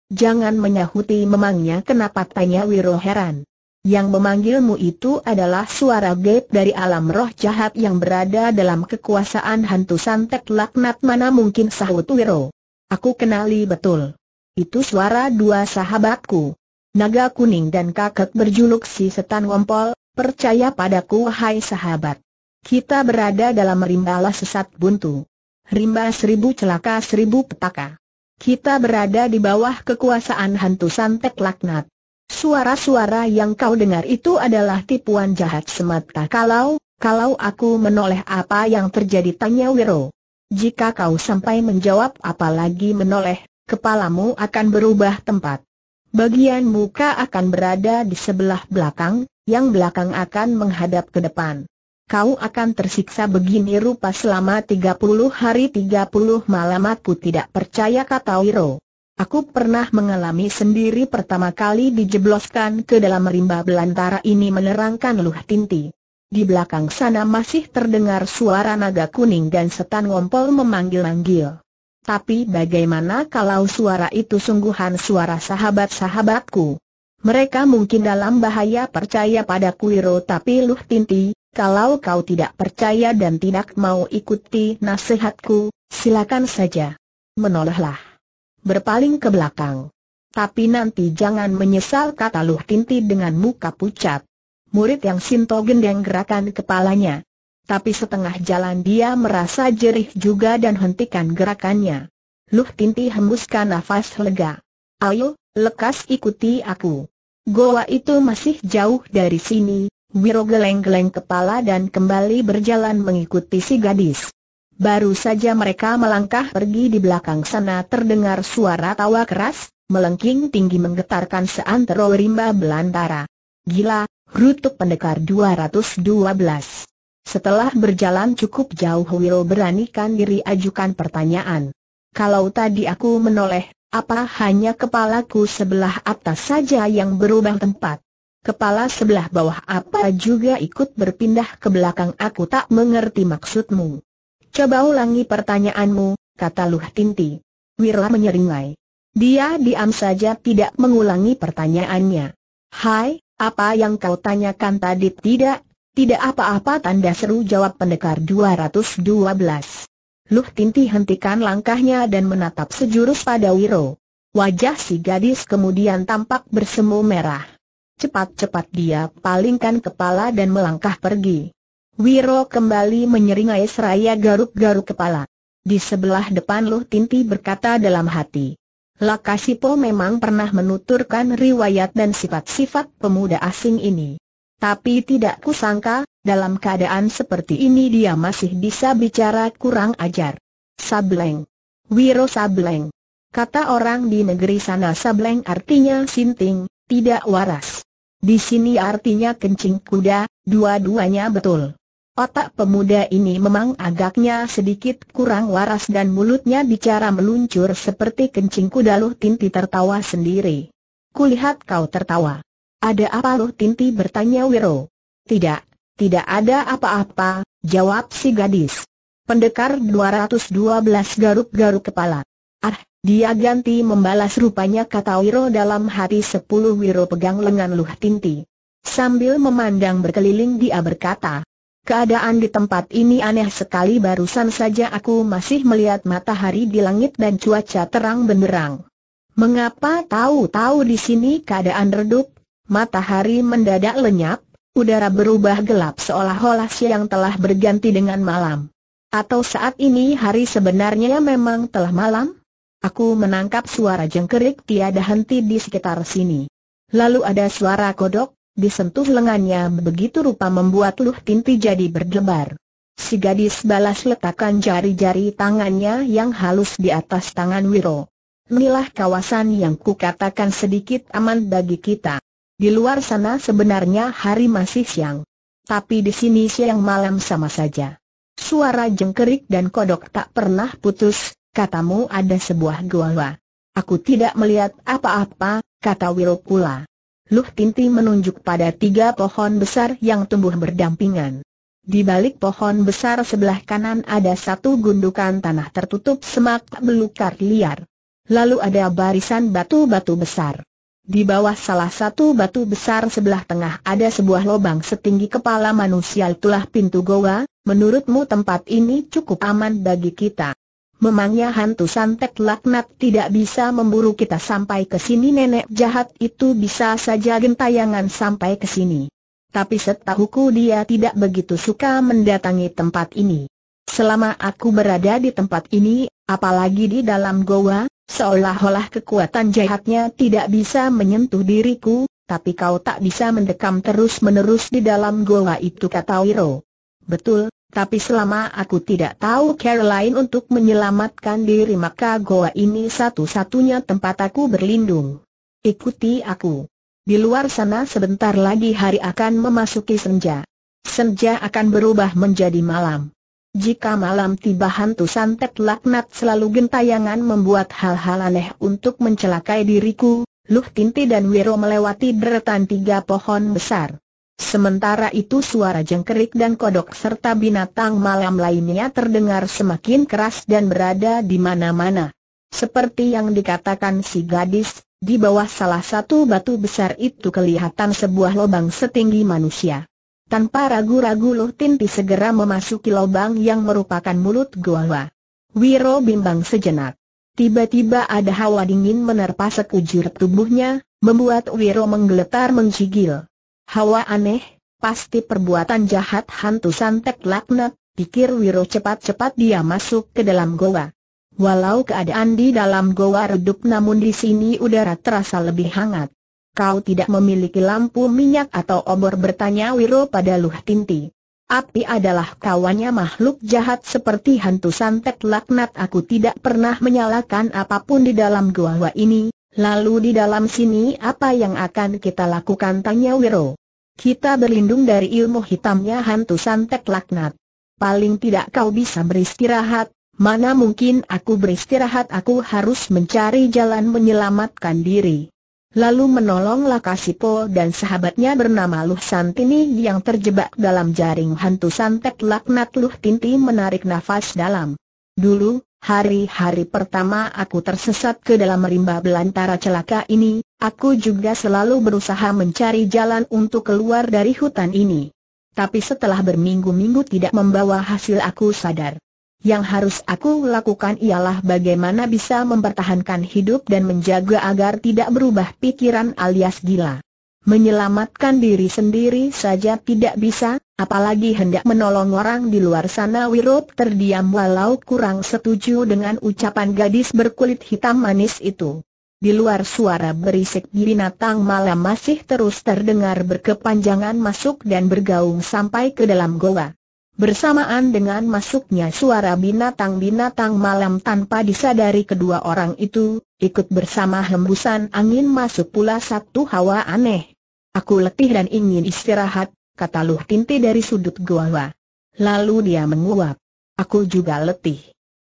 Jangan menyahuti memangnya kenapa tanya Wiro heran. Yang memanggilmu itu adalah suara gaib dari alam roh jahat yang berada dalam kekuasaan hantu santet laknat mana mungkin sahut Wiro. Aku kenali betul. Itu suara dua sahabatku. Naga kuning dan kakek berjuluk si setan wompol, percaya padaku hai sahabat. Kita berada dalam rimbala sesat buntu. Rimba seribu celaka seribu petaka. Kita berada di bawah kekuasaan hantu santet laknat. Suara-suara yang kau dengar itu adalah tipuan jahat semata kalau, kalau aku menoleh apa yang terjadi tanya Wiro. Jika kau sampai menjawab apalagi menoleh, kepalamu akan berubah tempat. Bagian muka akan berada di sebelah belakang, yang belakang akan menghadap ke depan. Kau akan tersiksa begini rupa selama 30 hari 30 malam aku tidak percaya kata Wiro. Aku pernah mengalami sendiri pertama kali dijebloskan ke dalam rimba belantara ini menerangkan Luh Tinti. Di belakang sana masih terdengar suara naga kuning dan setan ngompol memanggil-manggil. Tapi bagaimana kalau suara itu sungguhan suara sahabat-sahabatku? Mereka mungkin dalam bahaya percaya pada Kuiro tapi Luh Tinti, kalau kau tidak percaya dan tidak mau ikuti nasihatku, silakan saja. Menolehlah. Berpaling ke belakang. Tapi nanti jangan menyesal kata Luh Tinti dengan muka pucat. Murid yang Sinto gendeng gerakan kepalanya tapi setengah jalan dia merasa jerih juga dan hentikan gerakannya. Luh Tinti hembuskan nafas lega. Ayo, lekas ikuti aku. Goa itu masih jauh dari sini, Wiro geleng-geleng kepala dan kembali berjalan mengikuti si gadis. Baru saja mereka melangkah pergi di belakang sana terdengar suara tawa keras, melengking tinggi menggetarkan seantero rimba belantara. Gila, rutuk pendekar 212. Setelah berjalan cukup jauh Will beranikan diri ajukan pertanyaan. Kalau tadi aku menoleh, apa hanya kepalaku sebelah atas saja yang berubah tempat? Kepala sebelah bawah apa juga ikut berpindah ke belakang aku tak mengerti maksudmu. Coba ulangi pertanyaanmu, kata Luh Tinti. Wirla menyeringai. Dia diam saja tidak mengulangi pertanyaannya. Hai, apa yang kau tanyakan tadi tidak tidak apa-apa tanda seru jawab pendekar 212. Luh Tinti hentikan langkahnya dan menatap sejurus pada Wiro. Wajah si gadis kemudian tampak bersemu merah. Cepat-cepat dia palingkan kepala dan melangkah pergi. Wiro kembali menyeringai seraya garuk-garuk kepala. Di sebelah depan Luh Tinti berkata dalam hati. Lakasipo memang pernah menuturkan riwayat dan sifat-sifat pemuda asing ini. Tapi tidak kusangka, dalam keadaan seperti ini dia masih bisa bicara kurang ajar. Sableng. Wiro Sableng. Kata orang di negeri sana Sableng artinya sinting, tidak waras. Di sini artinya kencing kuda, dua-duanya betul. Otak pemuda ini memang agaknya sedikit kurang waras dan mulutnya bicara meluncur seperti kencing kuda Luh Tinti tertawa sendiri. Kulihat kau tertawa. Ada apa Loh Tinti bertanya Wiro? Tidak, tidak ada apa-apa, jawab si gadis. Pendekar 212 garuk-garuk kepala. Ah, dia ganti membalas rupanya kata Wiro dalam hati sepuluh Wiro pegang lengan Luh Tinti. Sambil memandang berkeliling dia berkata, Keadaan di tempat ini aneh sekali barusan saja aku masih melihat matahari di langit dan cuaca terang benderang. Mengapa tahu-tahu di sini keadaan redup, Matahari mendadak lenyap, udara berubah gelap seolah-olah siang telah berganti dengan malam. Atau saat ini hari sebenarnya memang telah malam? Aku menangkap suara jengkerik tiada henti di sekitar sini. Lalu ada suara kodok, disentuh lengannya begitu rupa membuat Luh Tinti jadi berdebar. Si gadis balas letakkan jari-jari tangannya yang halus di atas tangan Wiro. Inilah kawasan yang kukatakan sedikit aman bagi kita. Di luar sana sebenarnya hari masih siang. Tapi di sini siang malam sama saja. Suara jengkerik dan kodok tak pernah putus, katamu ada sebuah gua? Aku tidak melihat apa-apa, kata Wiro pula. Luh Tinti menunjuk pada tiga pohon besar yang tumbuh berdampingan. Di balik pohon besar sebelah kanan ada satu gundukan tanah tertutup semak belukar liar. Lalu ada barisan batu-batu besar. Di bawah salah satu batu besar sebelah tengah ada sebuah lubang setinggi kepala manusia itulah pintu goa, menurutmu tempat ini cukup aman bagi kita. Memangnya hantu santet laknat tidak bisa memburu kita sampai ke sini nenek jahat itu bisa saja gentayangan sampai ke sini. Tapi setahuku dia tidak begitu suka mendatangi tempat ini. Selama aku berada di tempat ini, apalagi di dalam goa, Seolah-olah kekuatan jahatnya tidak bisa menyentuh diriku, tapi kau tak bisa mendekam terus-menerus di dalam goa itu kata Wiro. Betul, tapi selama aku tidak tahu cara lain untuk menyelamatkan diri maka goa ini satu-satunya tempat aku berlindung. Ikuti aku. Di luar sana sebentar lagi hari akan memasuki senja. Senja akan berubah menjadi malam. Jika malam tiba hantu santet laknat selalu gentayangan membuat hal-hal aneh untuk mencelakai diriku, Luh Tinti dan Wiro melewati deretan tiga pohon besar. Sementara itu suara jengkerik dan kodok serta binatang malam lainnya terdengar semakin keras dan berada di mana-mana. Seperti yang dikatakan si gadis, di bawah salah satu batu besar itu kelihatan sebuah lubang setinggi manusia. Tanpa ragu-ragu Luh Tinti segera memasuki lubang yang merupakan mulut goa. Wiro bimbang sejenak. Tiba-tiba ada hawa dingin menerpa sekujur tubuhnya, membuat Wiro menggeletar menggigil. Hawa aneh, pasti perbuatan jahat hantu santet laknat, pikir Wiro cepat-cepat dia masuk ke dalam goa. Walau keadaan di dalam goa redup namun di sini udara terasa lebih hangat. Kau tidak memiliki lampu minyak atau obor bertanya Wiro pada Luh Tinti. Api adalah kawannya makhluk jahat seperti hantu santet laknat aku tidak pernah menyalakan apapun di dalam gua ini, lalu di dalam sini apa yang akan kita lakukan tanya Wiro. Kita berlindung dari ilmu hitamnya hantu santet laknat. Paling tidak kau bisa beristirahat, mana mungkin aku beristirahat aku harus mencari jalan menyelamatkan diri lalu menolong Lakasipo dan sahabatnya bernama Luh Santini yang terjebak dalam jaring hantu santet laknat Luh Tinti menarik nafas dalam. Dulu, hari-hari pertama aku tersesat ke dalam rimba belantara celaka ini, aku juga selalu berusaha mencari jalan untuk keluar dari hutan ini. Tapi setelah berminggu-minggu tidak membawa hasil aku sadar. Yang harus aku lakukan ialah bagaimana bisa mempertahankan hidup dan menjaga agar tidak berubah pikiran alias gila. Menyelamatkan diri sendiri saja tidak bisa, apalagi hendak menolong orang di luar sana Wirup terdiam walau kurang setuju dengan ucapan gadis berkulit hitam manis itu. Di luar suara berisik binatang malam masih terus terdengar berkepanjangan masuk dan bergaung sampai ke dalam goa. Bersamaan dengan masuknya suara binatang-binatang malam tanpa disadari kedua orang itu, ikut bersama hembusan angin masuk pula satu hawa aneh. Aku letih dan ingin istirahat, kata Luh Tinti dari sudut gua. Lalu dia menguap. Aku juga letih.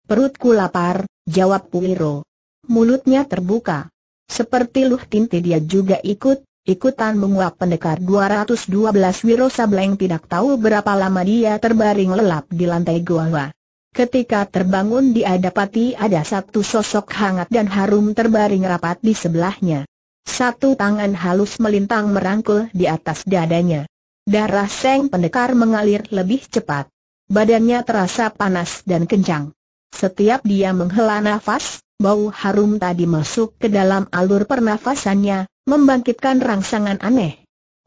Perutku lapar, jawab Puiro. Mulutnya terbuka. Seperti Luh Tinti dia juga ikut, Ikutan menguap pendekar 212 Wiro Sableng tidak tahu berapa lama dia terbaring lelap di lantai gua. Ketika terbangun dia dapati ada satu sosok hangat dan harum terbaring rapat di sebelahnya. Satu tangan halus melintang merangkul di atas dadanya. Darah seng pendekar mengalir lebih cepat. Badannya terasa panas dan kencang. Setiap dia menghela nafas, bau harum tadi masuk ke dalam alur pernafasannya, membangkitkan rangsangan aneh.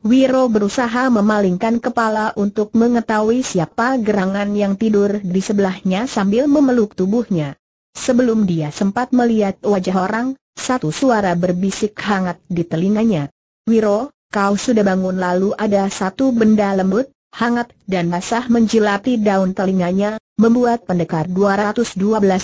Wiro berusaha memalingkan kepala untuk mengetahui siapa gerangan yang tidur di sebelahnya sambil memeluk tubuhnya. Sebelum dia sempat melihat wajah orang, satu suara berbisik hangat di telinganya. Wiro, kau sudah bangun lalu ada satu benda lembut, hangat dan basah menjilati daun telinganya, membuat pendekar 212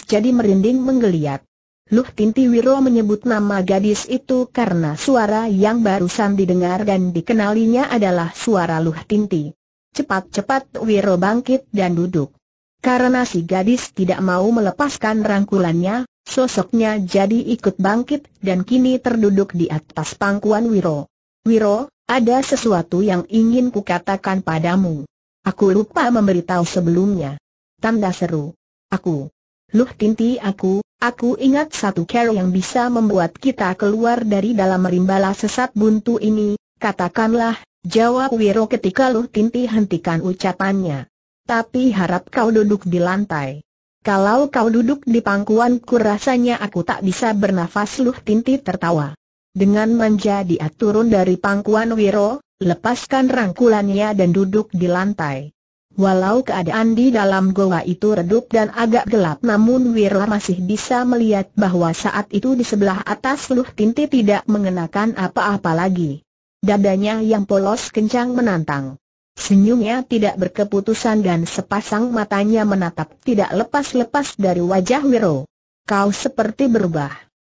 jadi merinding menggeliat. Luh Tinti Wiro menyebut nama gadis itu karena suara yang barusan didengar dan dikenalinya adalah suara Luh Tinti. Cepat-cepat Wiro bangkit dan duduk. Karena si gadis tidak mau melepaskan rangkulannya, sosoknya jadi ikut bangkit dan kini terduduk di atas pangkuan Wiro. Wiro, ada sesuatu yang ingin kukatakan padamu. Aku lupa memberitahu sebelumnya. Tanda seru. Aku Luh Tinti aku, aku ingat satu cara yang bisa membuat kita keluar dari dalam rimbala sesat buntu ini, katakanlah, jawab Wiro ketika Luh Tinti hentikan ucapannya. Tapi harap kau duduk di lantai. Kalau kau duduk di pangkuanku rasanya aku tak bisa bernafas Luh Tinti tertawa. Dengan manja dia turun dari pangkuan Wiro, lepaskan rangkulannya dan duduk di lantai. Walau keadaan di dalam goa itu redup dan agak gelap namun Wirla masih bisa melihat bahwa saat itu di sebelah atas Luh Tinti tidak mengenakan apa-apa lagi. Dadanya yang polos kencang menantang. Senyumnya tidak berkeputusan dan sepasang matanya menatap tidak lepas-lepas dari wajah Wiro. Kau seperti berubah.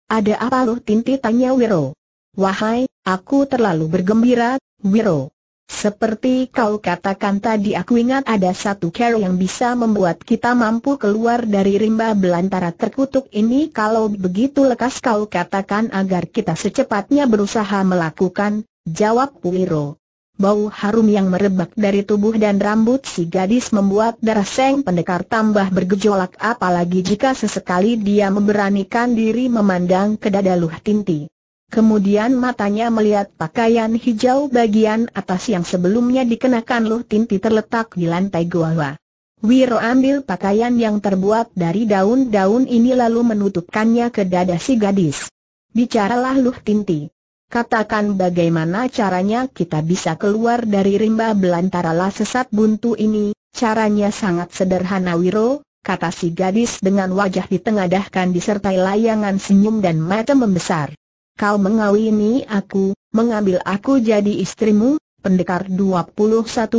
Ada apa Luh Tinti tanya Wiro. Wahai, aku terlalu bergembira, Wiro. Seperti kau katakan tadi aku ingat ada satu cara yang bisa membuat kita mampu keluar dari rimba belantara terkutuk ini Kalau begitu lekas kau katakan agar kita secepatnya berusaha melakukan, jawab Puiro Bau harum yang merebak dari tubuh dan rambut si gadis membuat darah seng pendekar tambah bergejolak apalagi jika sesekali dia memberanikan diri memandang ke dada Luh Tinti. Kemudian matanya melihat pakaian hijau bagian atas yang sebelumnya dikenakan Luh Tinti terletak di lantai gua. Wiro ambil pakaian yang terbuat dari daun-daun ini lalu menutupkannya ke dada si gadis. Bicaralah Luh Tinti. Katakan bagaimana caranya kita bisa keluar dari rimba belantaralah sesat buntu ini, caranya sangat sederhana Wiro, kata si gadis dengan wajah ditengadahkan disertai layangan senyum dan mata membesar kau mengawini aku, mengambil aku jadi istrimu, pendekar 21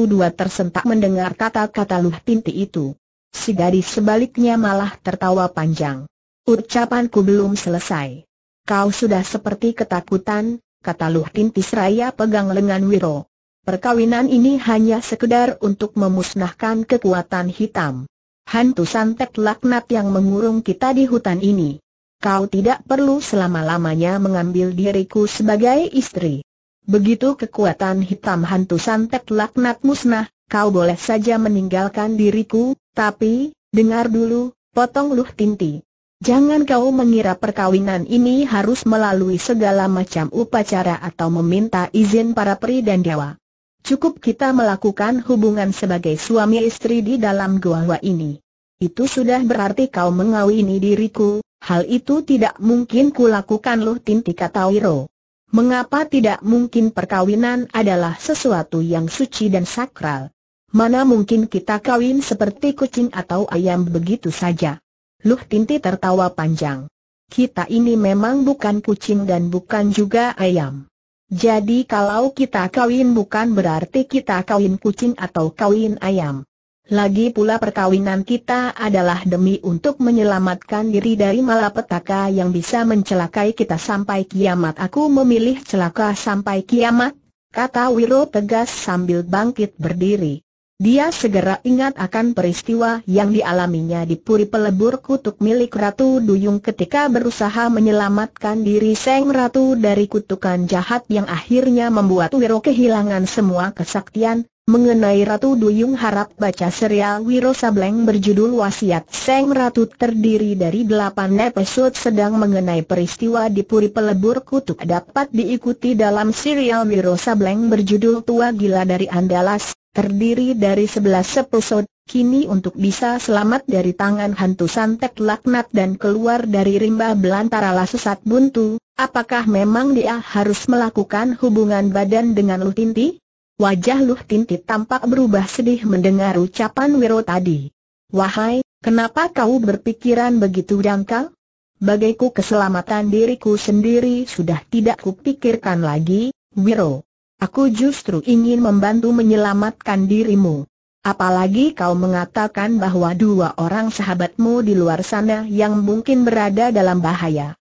dua tersentak mendengar kata-kata Luh Tinti itu. Si gadis sebaliknya malah tertawa panjang. Ucapanku belum selesai. Kau sudah seperti ketakutan, kata Luh Tinti seraya pegang lengan Wiro. Perkawinan ini hanya sekedar untuk memusnahkan kekuatan hitam. Hantu santet laknat yang mengurung kita di hutan ini kau tidak perlu selama-lamanya mengambil diriku sebagai istri. Begitu kekuatan hitam hantu santet laknat musnah, kau boleh saja meninggalkan diriku, tapi, dengar dulu, potong luh tinti. Jangan kau mengira perkawinan ini harus melalui segala macam upacara atau meminta izin para peri dan dewa. Cukup kita melakukan hubungan sebagai suami istri di dalam gua ini. Itu sudah berarti kau mengawini diriku, Hal itu tidak mungkin kulakukan Luh Tinti kata Wiro. Mengapa tidak mungkin perkawinan adalah sesuatu yang suci dan sakral? Mana mungkin kita kawin seperti kucing atau ayam begitu saja? Luh Tinti tertawa panjang. Kita ini memang bukan kucing dan bukan juga ayam. Jadi kalau kita kawin bukan berarti kita kawin kucing atau kawin ayam. Lagi pula perkawinan kita adalah demi untuk menyelamatkan diri dari malapetaka yang bisa mencelakai kita sampai kiamat. Aku memilih celaka sampai kiamat, kata Wiro tegas sambil bangkit berdiri. Dia segera ingat akan peristiwa yang dialaminya di Puri Pelebur kutuk milik Ratu Duyung ketika berusaha menyelamatkan diri Seng Ratu dari kutukan jahat yang akhirnya membuat Wiro kehilangan semua kesaktian, Mengenai Ratu Duyung harap baca serial Wiro Sableng berjudul Wasiat Seng Ratu terdiri dari 8 episode sedang mengenai peristiwa di Puri Pelebur Kutuk dapat diikuti dalam serial Wiro Sableng berjudul Tua Gila dari Andalas, terdiri dari 11 episode, kini untuk bisa selamat dari tangan hantu santet laknat dan keluar dari rimba belantara sesat buntu, apakah memang dia harus melakukan hubungan badan dengan Lutinti? Wajah Luh Tintit tampak berubah sedih mendengar ucapan Wiro tadi. Wahai, kenapa kau berpikiran begitu dangkal? Bagaiku keselamatan diriku sendiri sudah tidak kupikirkan lagi, Wiro. Aku justru ingin membantu menyelamatkan dirimu. Apalagi kau mengatakan bahwa dua orang sahabatmu di luar sana yang mungkin berada dalam bahaya.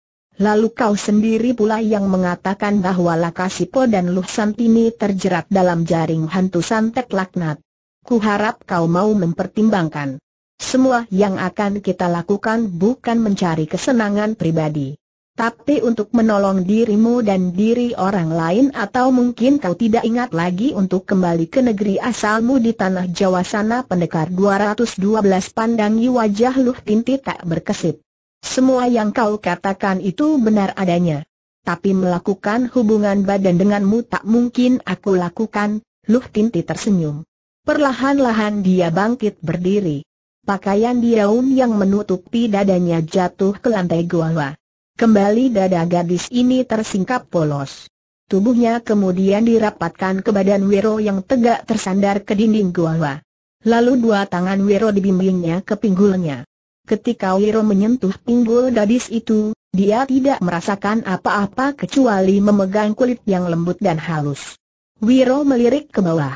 Lalu kau sendiri pula yang mengatakan bahwa Lakasipo dan Luh Santini terjerat dalam jaring hantu santet laknat. Kuharap kau mau mempertimbangkan. Semua yang akan kita lakukan bukan mencari kesenangan pribadi. Tapi untuk menolong dirimu dan diri orang lain atau mungkin kau tidak ingat lagi untuk kembali ke negeri asalmu di tanah Jawa sana pendekar 212 pandangi wajah Luh Tinti tak berkesip. Semua yang kau katakan itu benar adanya. Tapi melakukan hubungan badan denganmu tak mungkin aku lakukan, Luh Tinti tersenyum. Perlahan-lahan dia bangkit berdiri. Pakaian Diaun yang menutupi dadanya jatuh ke lantai gua. Kembali dada gadis ini tersingkap polos. Tubuhnya kemudian dirapatkan ke badan Wiro yang tegak tersandar ke dinding gua. Lalu dua tangan Wiro dibimbingnya ke pinggulnya. Ketika Wiro menyentuh pinggul gadis itu, dia tidak merasakan apa-apa kecuali memegang kulit yang lembut dan halus. Wiro melirik ke bawah.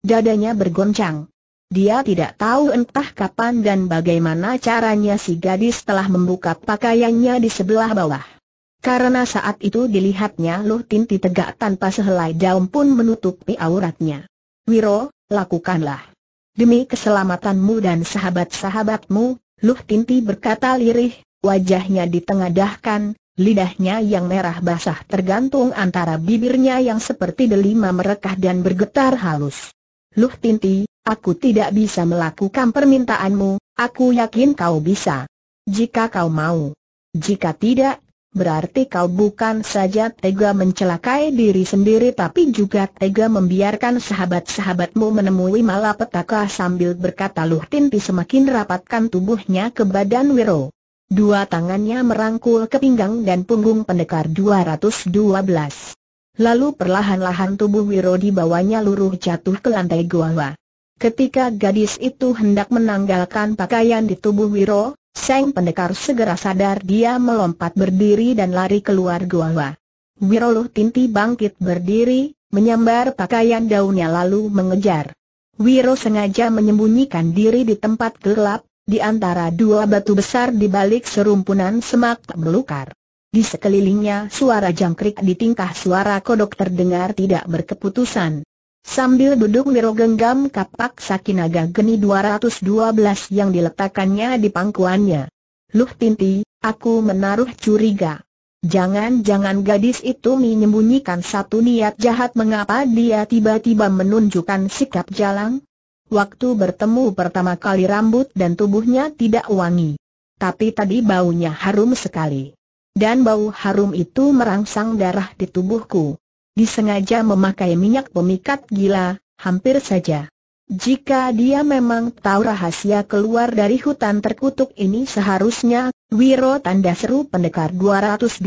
Dadanya bergoncang. Dia tidak tahu entah kapan dan bagaimana caranya si gadis telah membuka pakaiannya di sebelah bawah. Karena saat itu dilihatnya Luh Tinti tegak tanpa sehelai daun pun menutupi auratnya. Wiro, lakukanlah. Demi keselamatanmu dan sahabat-sahabatmu, Luh Tinti berkata lirih, wajahnya ditengadahkan, lidahnya yang merah basah tergantung antara bibirnya yang seperti delima merekah dan bergetar halus. Luh Tinti, aku tidak bisa melakukan permintaanmu, aku yakin kau bisa. Jika kau mau. Jika tidak, Berarti kau bukan saja tega mencelakai diri sendiri tapi juga tega membiarkan sahabat-sahabatmu menemui malapetaka sambil berkata Luh Tinti semakin rapatkan tubuhnya ke badan Wiro. Dua tangannya merangkul ke pinggang dan punggung pendekar 212. Lalu perlahan-lahan tubuh Wiro dibawanya luruh jatuh ke lantai gua. Ketika gadis itu hendak menanggalkan pakaian di tubuh Wiro, Seng pendekar segera sadar dia melompat berdiri dan lari keluar gua. Wiroluh Tinti bangkit berdiri, menyambar pakaian daunnya lalu mengejar. Wiro sengaja menyembunyikan diri di tempat gelap, di antara dua batu besar di balik serumpunan semak belukar. Di sekelilingnya suara jangkrik di tingkah suara kodok terdengar tidak berkeputusan. Sambil duduk Wiro genggam kapak Sakinaga Geni 212 yang diletakkannya di pangkuannya. Luh Tinti, aku menaruh curiga. Jangan-jangan gadis itu menyembunyikan satu niat jahat mengapa dia tiba-tiba menunjukkan sikap jalang? Waktu bertemu pertama kali rambut dan tubuhnya tidak wangi. Tapi tadi baunya harum sekali. Dan bau harum itu merangsang darah di tubuhku. Disengaja memakai minyak pemikat gila, hampir saja. Jika dia memang tahu rahasia keluar dari hutan terkutuk ini seharusnya, Wiro tanda seru pendekar 212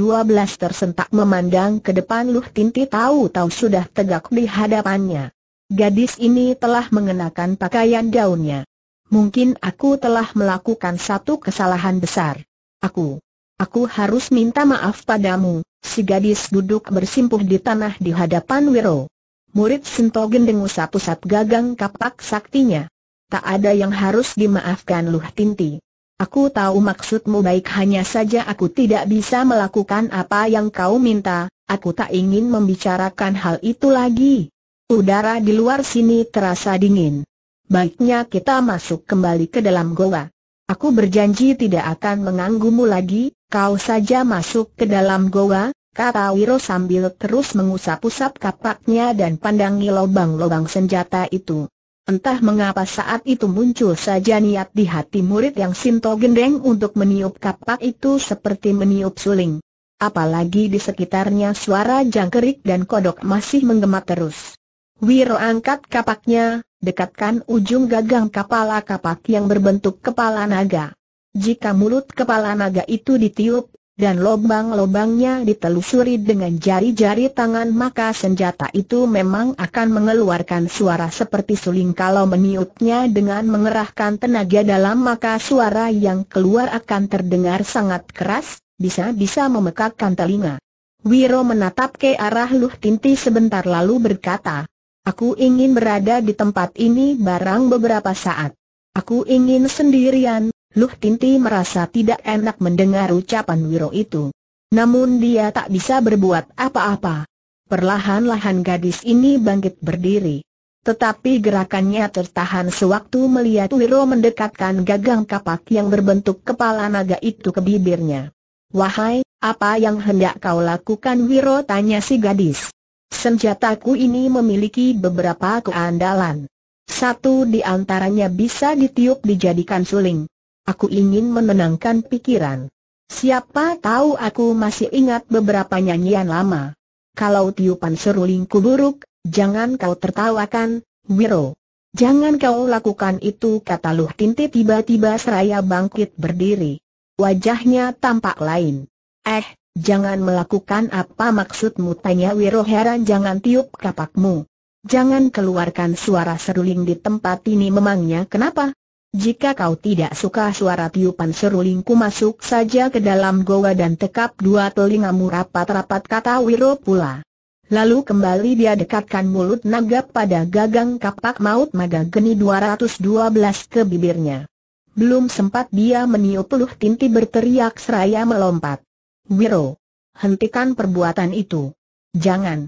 tersentak memandang ke depan Luh Tinti tahu-tahu sudah tegak di hadapannya. Gadis ini telah mengenakan pakaian daunnya. Mungkin aku telah melakukan satu kesalahan besar. Aku, aku harus minta maaf padamu, Si gadis duduk bersimpuh di tanah di hadapan Wiro. Murid Sinto Gendeng usap-usap gagang kapak saktinya. Tak ada yang harus dimaafkan Luh Tinti. Aku tahu maksudmu baik hanya saja aku tidak bisa melakukan apa yang kau minta, aku tak ingin membicarakan hal itu lagi. Udara di luar sini terasa dingin. Baiknya kita masuk kembali ke dalam goa. Aku berjanji tidak akan menganggumu lagi, kau saja masuk ke dalam goa, kata Wiro sambil terus mengusap-usap kapaknya dan pandangi lobang-lobang senjata itu. Entah mengapa saat itu muncul saja niat di hati murid yang Sinto gendeng untuk meniup kapak itu seperti meniup suling. Apalagi di sekitarnya suara jangkrik dan kodok masih menggema terus. Wiro angkat kapaknya, dekatkan ujung gagang kepala kapak yang berbentuk kepala naga. Jika mulut kepala naga itu ditiup, dan lobang-lobangnya ditelusuri dengan jari-jari tangan maka senjata itu memang akan mengeluarkan suara seperti suling kalau meniupnya dengan mengerahkan tenaga dalam maka suara yang keluar akan terdengar sangat keras, bisa-bisa memekakkan telinga. Wiro menatap ke arah Luh Tinti sebentar lalu berkata, Aku ingin berada di tempat ini barang beberapa saat. Aku ingin sendirian, Luh Tinti merasa tidak enak mendengar ucapan Wiro itu. Namun dia tak bisa berbuat apa-apa. Perlahan-lahan gadis ini bangkit berdiri. Tetapi gerakannya tertahan sewaktu melihat Wiro mendekatkan gagang kapak yang berbentuk kepala naga itu ke bibirnya. Wahai, apa yang hendak kau lakukan Wiro tanya si gadis. Senjataku ini memiliki beberapa keandalan. Satu di antaranya bisa ditiup dijadikan suling. Aku ingin menenangkan pikiran. Siapa tahu aku masih ingat beberapa nyanyian lama. Kalau tiupan serulingku buruk, jangan kau tertawakan, Wiro. Jangan kau lakukan itu kata Luh Tinti tiba-tiba seraya bangkit berdiri. Wajahnya tampak lain. Eh, Jangan melakukan apa maksudmu tanya Wiro heran jangan tiup kapakmu. Jangan keluarkan suara seruling di tempat ini memangnya kenapa? Jika kau tidak suka suara tiupan serulingku masuk saja ke dalam goa dan tekap dua telingamu rapat-rapat kata Wiro pula. Lalu kembali dia dekatkan mulut naga pada gagang kapak maut maga geni 212 ke bibirnya. Belum sempat dia meniup peluh tinti berteriak seraya melompat. Wiro, hentikan perbuatan itu. Jangan.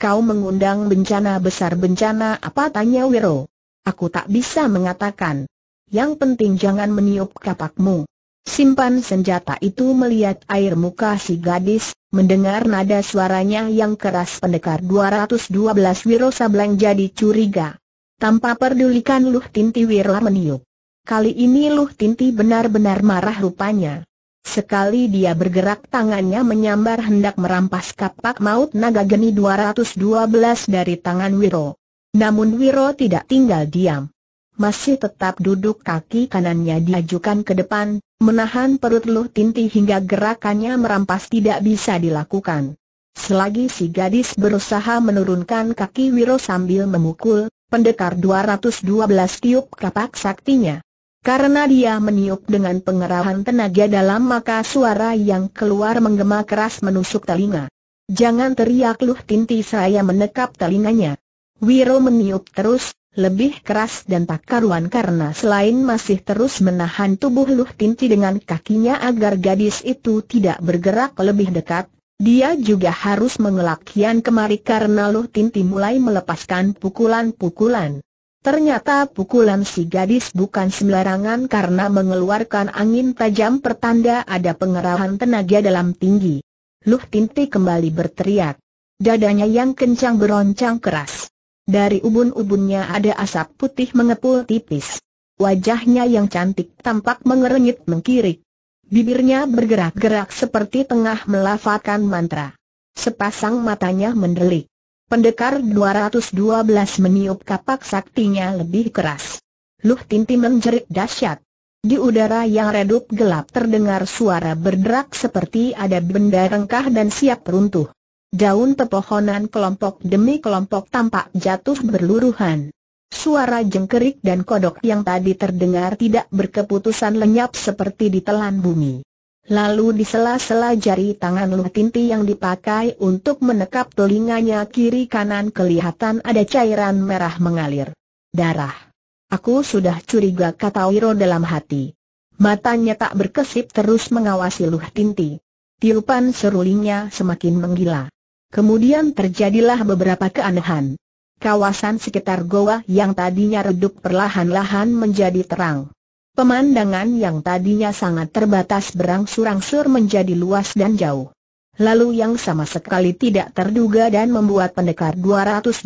Kau mengundang bencana besar bencana apa tanya Wiro. Aku tak bisa mengatakan. Yang penting jangan meniup kapakmu. Simpan senjata itu melihat air muka si gadis, mendengar nada suaranya yang keras pendekar 212 Wiro Sableng jadi curiga. Tanpa perdulikan Luh Tinti Wiro meniup. Kali ini Luh Tinti benar-benar marah rupanya. Sekali dia bergerak tangannya menyambar hendak merampas kapak maut naga geni 212 dari tangan Wiro. Namun Wiro tidak tinggal diam. Masih tetap duduk kaki kanannya diajukan ke depan, menahan perut Luh Tinti hingga gerakannya merampas tidak bisa dilakukan. Selagi si gadis berusaha menurunkan kaki Wiro sambil memukul, pendekar 212 tiup kapak saktinya. Karena dia meniup dengan pengerahan tenaga dalam maka suara yang keluar menggema keras menusuk telinga. Jangan teriak Luh Tinti saya menekap telinganya. Wiro meniup terus, lebih keras dan tak karuan karena selain masih terus menahan tubuh Luh Tinti dengan kakinya agar gadis itu tidak bergerak lebih dekat, dia juga harus mengelakian kemari karena Luh Tinti mulai melepaskan pukulan-pukulan. Ternyata pukulan si gadis bukan sembarangan karena mengeluarkan angin tajam pertanda ada pengerahan tenaga dalam tinggi. Luh Tinti kembali berteriak. Dadanya yang kencang beroncang keras. Dari ubun-ubunnya ada asap putih mengepul tipis. Wajahnya yang cantik tampak mengerenyit mengkirik. Bibirnya bergerak-gerak seperti tengah melafalkan mantra. Sepasang matanya mendelik. Pendekar 212 meniup kapak saktinya lebih keras. Luh Tinti menjerit dahsyat. Di udara yang redup gelap terdengar suara berderak seperti ada benda rengkah dan siap runtuh. Daun pepohonan kelompok demi kelompok tampak jatuh berluruhan. Suara jengkerik dan kodok yang tadi terdengar tidak berkeputusan lenyap seperti ditelan bumi. Lalu di sela-sela jari tangan Lu Tinti yang dipakai untuk menekap telinganya kiri kanan kelihatan ada cairan merah mengalir. Darah. Aku sudah curiga kata Wiro dalam hati. Matanya tak berkesip terus mengawasi Lu Tinti. Tiupan serulingnya semakin menggila. Kemudian terjadilah beberapa keanehan. Kawasan sekitar goa yang tadinya redup perlahan-lahan menjadi terang. Pemandangan yang tadinya sangat terbatas berangsur-angsur menjadi luas dan jauh. Lalu yang sama sekali tidak terduga dan membuat pendekar 212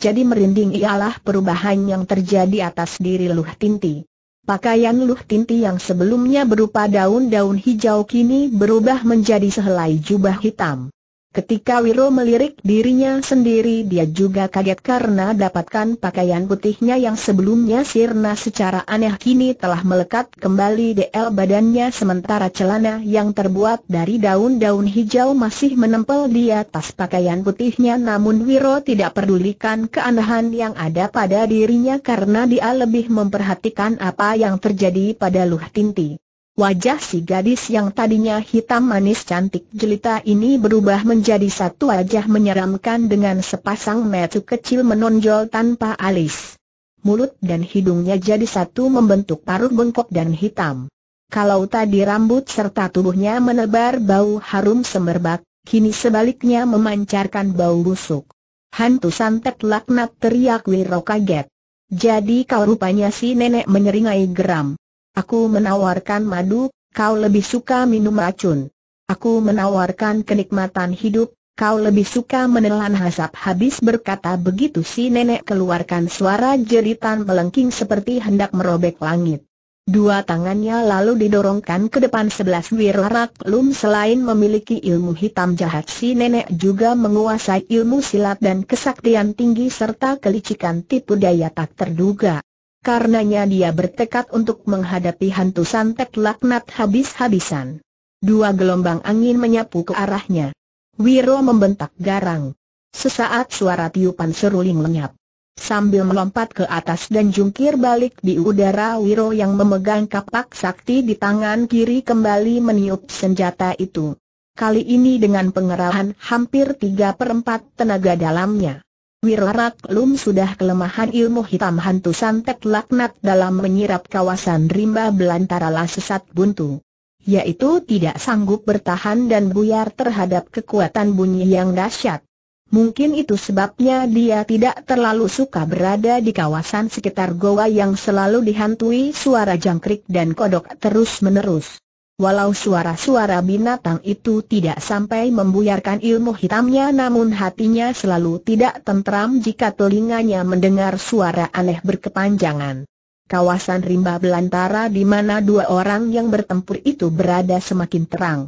jadi merinding ialah perubahan yang terjadi atas diri Luh Tinti. Pakaian Luh Tinti yang sebelumnya berupa daun-daun hijau kini berubah menjadi sehelai jubah hitam. Ketika Wiro melirik dirinya sendiri dia juga kaget karena dapatkan pakaian putihnya yang sebelumnya sirna secara aneh kini telah melekat kembali di badannya sementara celana yang terbuat dari daun-daun hijau masih menempel di atas pakaian putihnya namun Wiro tidak pedulikan keanehan yang ada pada dirinya karena dia lebih memperhatikan apa yang terjadi pada Luh Tinti. Wajah si gadis yang tadinya hitam manis cantik jelita ini berubah menjadi satu wajah menyeramkan dengan sepasang mata kecil menonjol tanpa alis. Mulut dan hidungnya jadi satu membentuk paruh bengkok dan hitam. Kalau tadi rambut serta tubuhnya menebar bau harum semerbak, kini sebaliknya memancarkan bau busuk. Hantu santet laknat teriak Wiro kaget. Jadi kau rupanya si nenek menyeringai geram. Aku menawarkan madu, kau lebih suka minum racun. Aku menawarkan kenikmatan hidup, kau lebih suka menelan hasap habis berkata begitu si nenek keluarkan suara jeritan melengking seperti hendak merobek langit. Dua tangannya lalu didorongkan ke depan sebelas wirarak lum selain memiliki ilmu hitam jahat si nenek juga menguasai ilmu silat dan kesaktian tinggi serta kelicikan tipu daya tak terduga. Karenanya dia bertekad untuk menghadapi hantu santet laknat habis-habisan. Dua gelombang angin menyapu ke arahnya. Wiro membentak garang. Sesaat suara tiupan seruling lenyap. Sambil melompat ke atas dan jungkir balik di udara Wiro yang memegang kapak sakti di tangan kiri kembali meniup senjata itu. Kali ini dengan pengerahan hampir tiga perempat tenaga dalamnya. Wirarak Lum sudah kelemahan ilmu hitam hantu santet laknat dalam menyirap kawasan rimba belantara sesat buntu. Yaitu tidak sanggup bertahan dan buyar terhadap kekuatan bunyi yang dahsyat. Mungkin itu sebabnya dia tidak terlalu suka berada di kawasan sekitar goa yang selalu dihantui suara jangkrik dan kodok terus-menerus. Walau suara-suara binatang itu tidak sampai membuyarkan ilmu hitamnya namun hatinya selalu tidak tentram jika telinganya mendengar suara aneh berkepanjangan. Kawasan rimba belantara di mana dua orang yang bertempur itu berada semakin terang.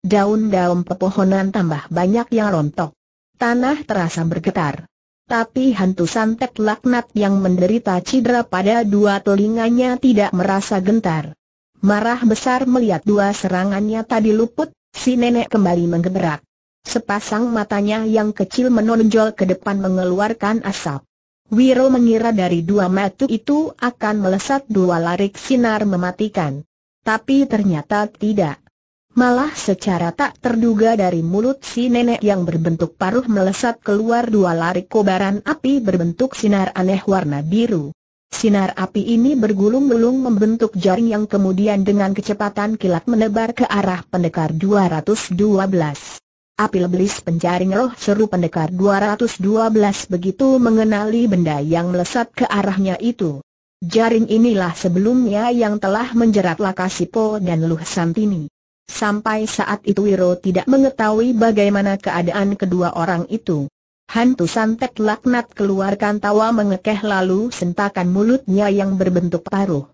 Daun-daun pepohonan tambah banyak yang rontok. Tanah terasa bergetar. Tapi hantu santet laknat yang menderita cedera pada dua telinganya tidak merasa gentar. Marah besar melihat dua serangannya tadi luput, si nenek kembali menggeberak. Sepasang matanya yang kecil menonjol ke depan mengeluarkan asap. Wiro mengira dari dua mata itu akan melesat dua larik sinar mematikan. Tapi ternyata tidak. Malah secara tak terduga dari mulut si nenek yang berbentuk paruh melesat keluar dua larik kobaran api berbentuk sinar aneh warna biru. Sinar api ini bergulung-gulung membentuk jaring yang kemudian dengan kecepatan kilat menebar ke arah pendekar 212. Api belis penjaring roh seru pendekar 212 begitu mengenali benda yang melesat ke arahnya itu. Jaring inilah sebelumnya yang telah menjerat Lakasipo dan Luh Santini. Sampai saat itu Wiro tidak mengetahui bagaimana keadaan kedua orang itu. Hantu santet laknat keluarkan tawa mengekeh lalu sentakan mulutnya yang berbentuk paruh.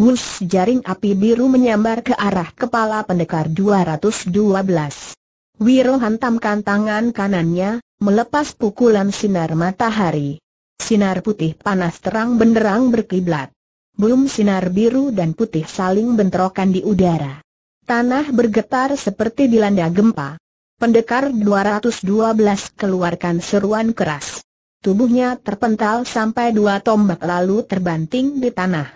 Wus jaring api biru menyambar ke arah kepala pendekar 212. Wiro hantamkan tangan kanannya, melepas pukulan sinar matahari. Sinar putih panas terang benderang berkiblat. Belum sinar biru dan putih saling bentrokan di udara. Tanah bergetar seperti dilanda gempa. Pendekar 212 keluarkan seruan keras. Tubuhnya terpental sampai dua tombak lalu terbanting di tanah.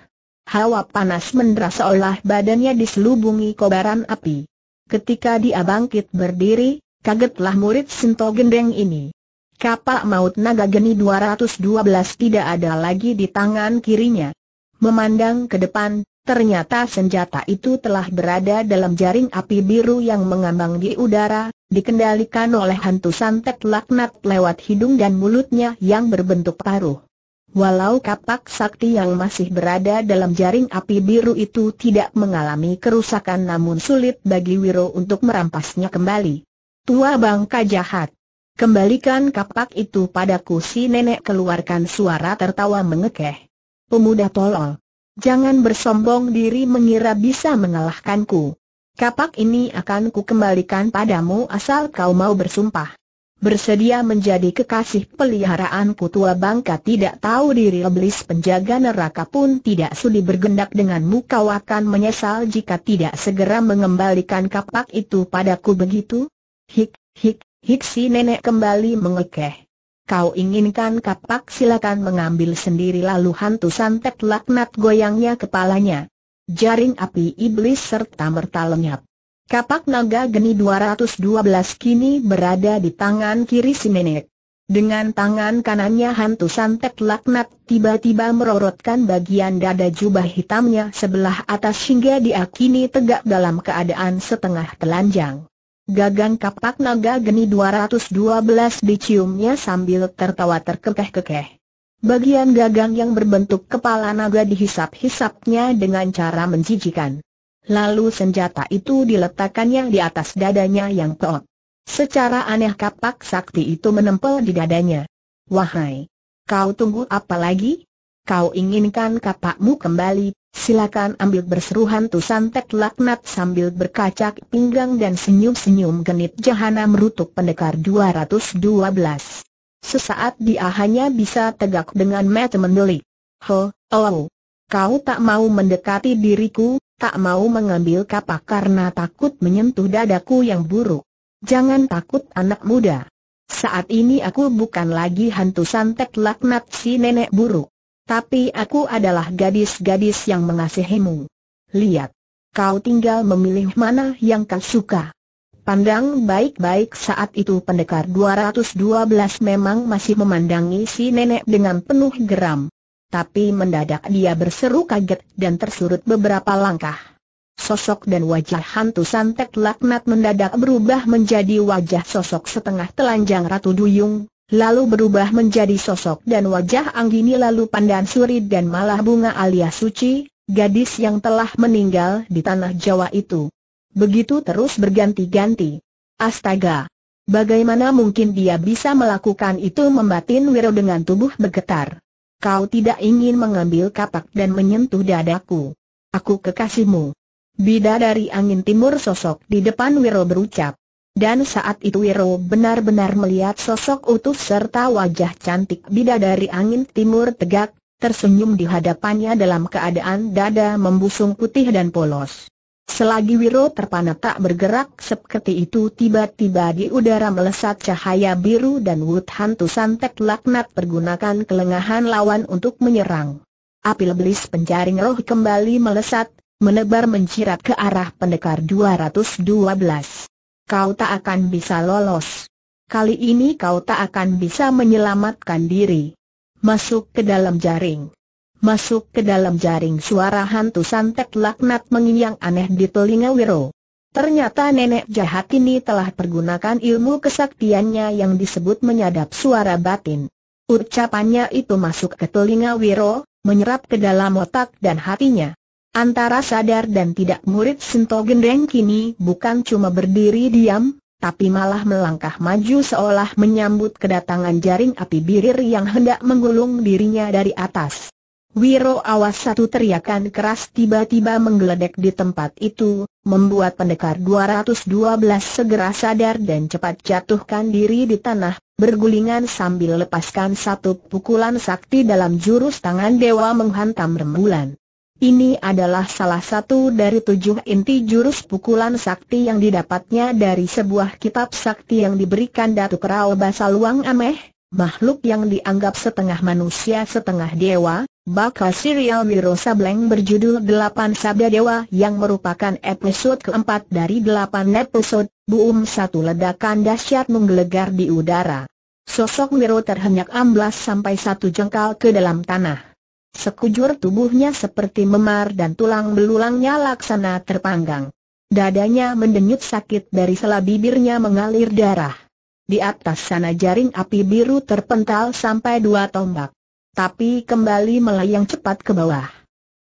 Hawa panas mendera seolah badannya diselubungi kobaran api. Ketika dia bangkit berdiri, kagetlah murid Sinto Gendeng ini. Kapak maut naga geni 212 tidak ada lagi di tangan kirinya. Memandang ke depan, ternyata senjata itu telah berada dalam jaring api biru yang mengambang di udara, dikendalikan oleh hantu santet laknat lewat hidung dan mulutnya yang berbentuk paruh. Walau kapak sakti yang masih berada dalam jaring api biru itu tidak mengalami kerusakan namun sulit bagi Wiro untuk merampasnya kembali. Tua bangka jahat. Kembalikan kapak itu padaku si nenek keluarkan suara tertawa mengekeh. Pemuda tolol. Jangan bersombong diri mengira bisa mengalahkanku. Kapak ini akan kukembalikan padamu asal kau mau bersumpah. Bersedia menjadi kekasih peliharaan tua bangka tidak tahu diri iblis penjaga neraka pun tidak sudi bergendak denganmu kau akan menyesal jika tidak segera mengembalikan kapak itu padaku begitu? Hik, hik, hik si nenek kembali mengekeh. Kau inginkan kapak silakan mengambil sendiri lalu hantu santet laknat goyangnya kepalanya jaring api iblis serta merta lenyap. Kapak naga geni 212 kini berada di tangan kiri si nenek. Dengan tangan kanannya hantu santet laknat tiba-tiba merorotkan bagian dada jubah hitamnya sebelah atas hingga dia kini tegak dalam keadaan setengah telanjang. Gagang kapak naga geni 212 diciumnya sambil tertawa terkekeh-kekeh. Bagian gagang yang berbentuk kepala naga dihisap-hisapnya dengan cara menjijikan. Lalu senjata itu diletakkannya di atas dadanya yang peot. Secara aneh kapak sakti itu menempel di dadanya. Wahai! Kau tunggu apa lagi? Kau inginkan kapakmu kembali, silakan ambil berseruhan tu santek laknat sambil berkacak pinggang dan senyum-senyum genit jahana merutuk pendekar 212. Sesaat dia hanya bisa tegak dengan mata mendelik. Ho, oh, kau tak mau mendekati diriku, tak mau mengambil kapak karena takut menyentuh dadaku yang buruk. Jangan takut anak muda. Saat ini aku bukan lagi hantu santet laknat si nenek buruk. Tapi aku adalah gadis-gadis yang mengasihimu. Lihat. Kau tinggal memilih mana yang kau suka. Pandang baik-baik saat itu pendekar 212 memang masih memandangi si nenek dengan penuh geram. Tapi mendadak dia berseru kaget dan tersurut beberapa langkah. Sosok dan wajah hantu santet laknat mendadak berubah menjadi wajah sosok setengah telanjang Ratu Duyung, lalu berubah menjadi sosok dan wajah Anggini lalu Pandan Suri dan malah bunga alias suci, gadis yang telah meninggal di tanah Jawa itu. Begitu terus berganti-ganti. Astaga! Bagaimana mungkin dia bisa melakukan itu membatin Wiro dengan tubuh bergetar? Kau tidak ingin mengambil kapak dan menyentuh dadaku. Aku kekasihmu. Bidadari angin timur sosok di depan Wiro berucap. Dan saat itu Wiro benar-benar melihat sosok utuh serta wajah cantik bidadari angin timur tegak, tersenyum di hadapannya dalam keadaan dada membusung putih dan polos. Selagi Wiro terpana tak bergerak seperti itu tiba-tiba di udara melesat cahaya biru dan Wut Hantu Santet Laknat pergunakan kelengahan lawan untuk menyerang. Api lebelis penjaring roh kembali melesat, menebar mencirat ke arah pendekar 212. Kau tak akan bisa lolos. Kali ini kau tak akan bisa menyelamatkan diri. Masuk ke dalam jaring masuk ke dalam jaring suara hantu santet laknat menginyang aneh di telinga Wiro. Ternyata nenek jahat ini telah pergunakan ilmu kesaktiannya yang disebut menyadap suara batin. Ucapannya itu masuk ke telinga Wiro, menyerap ke dalam otak dan hatinya. Antara sadar dan tidak murid Sinto Gendeng kini bukan cuma berdiri diam, tapi malah melangkah maju seolah menyambut kedatangan jaring api birir yang hendak menggulung dirinya dari atas. Wiro awas satu teriakan keras tiba-tiba menggeledek di tempat itu, membuat pendekar 212 segera sadar dan cepat jatuhkan diri di tanah, bergulingan sambil lepaskan satu pukulan sakti dalam jurus tangan dewa menghantam rembulan. Ini adalah salah satu dari tujuh inti jurus pukulan sakti yang didapatnya dari sebuah kitab sakti yang diberikan Datuk Rao Basaluang Ameh, makhluk yang dianggap setengah manusia setengah dewa, Bakal serial Wiro Sableng berjudul Delapan Sabda Dewa yang merupakan episode keempat dari delapan episode, Boom satu ledakan dahsyat menggelegar di udara. Sosok Wiro terhenyak amblas sampai satu jengkal ke dalam tanah. Sekujur tubuhnya seperti memar dan tulang belulangnya laksana terpanggang. Dadanya mendenyut sakit dari sela bibirnya mengalir darah. Di atas sana jaring api biru terpental sampai dua tombak tapi kembali melayang cepat ke bawah.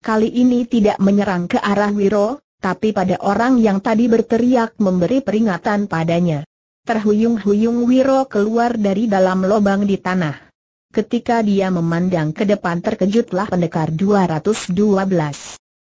Kali ini tidak menyerang ke arah Wiro, tapi pada orang yang tadi berteriak memberi peringatan padanya. Terhuyung-huyung Wiro keluar dari dalam lubang di tanah. Ketika dia memandang ke depan terkejutlah pendekar 212.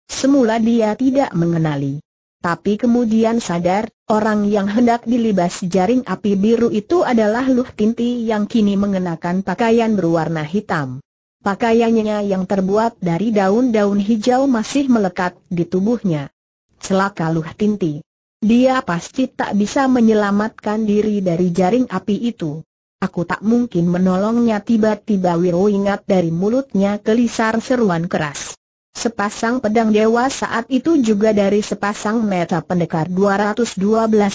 Semula dia tidak mengenali. Tapi kemudian sadar, orang yang hendak dilibas jaring api biru itu adalah Luh Tinti yang kini mengenakan pakaian berwarna hitam. Pakaiannya yang terbuat dari daun-daun hijau masih melekat di tubuhnya. Celaka Luh Tinti. Dia pasti tak bisa menyelamatkan diri dari jaring api itu. Aku tak mungkin menolongnya tiba-tiba Wiro ingat dari mulutnya kelisar seruan keras. Sepasang pedang dewa saat itu juga dari sepasang meta pendekar 212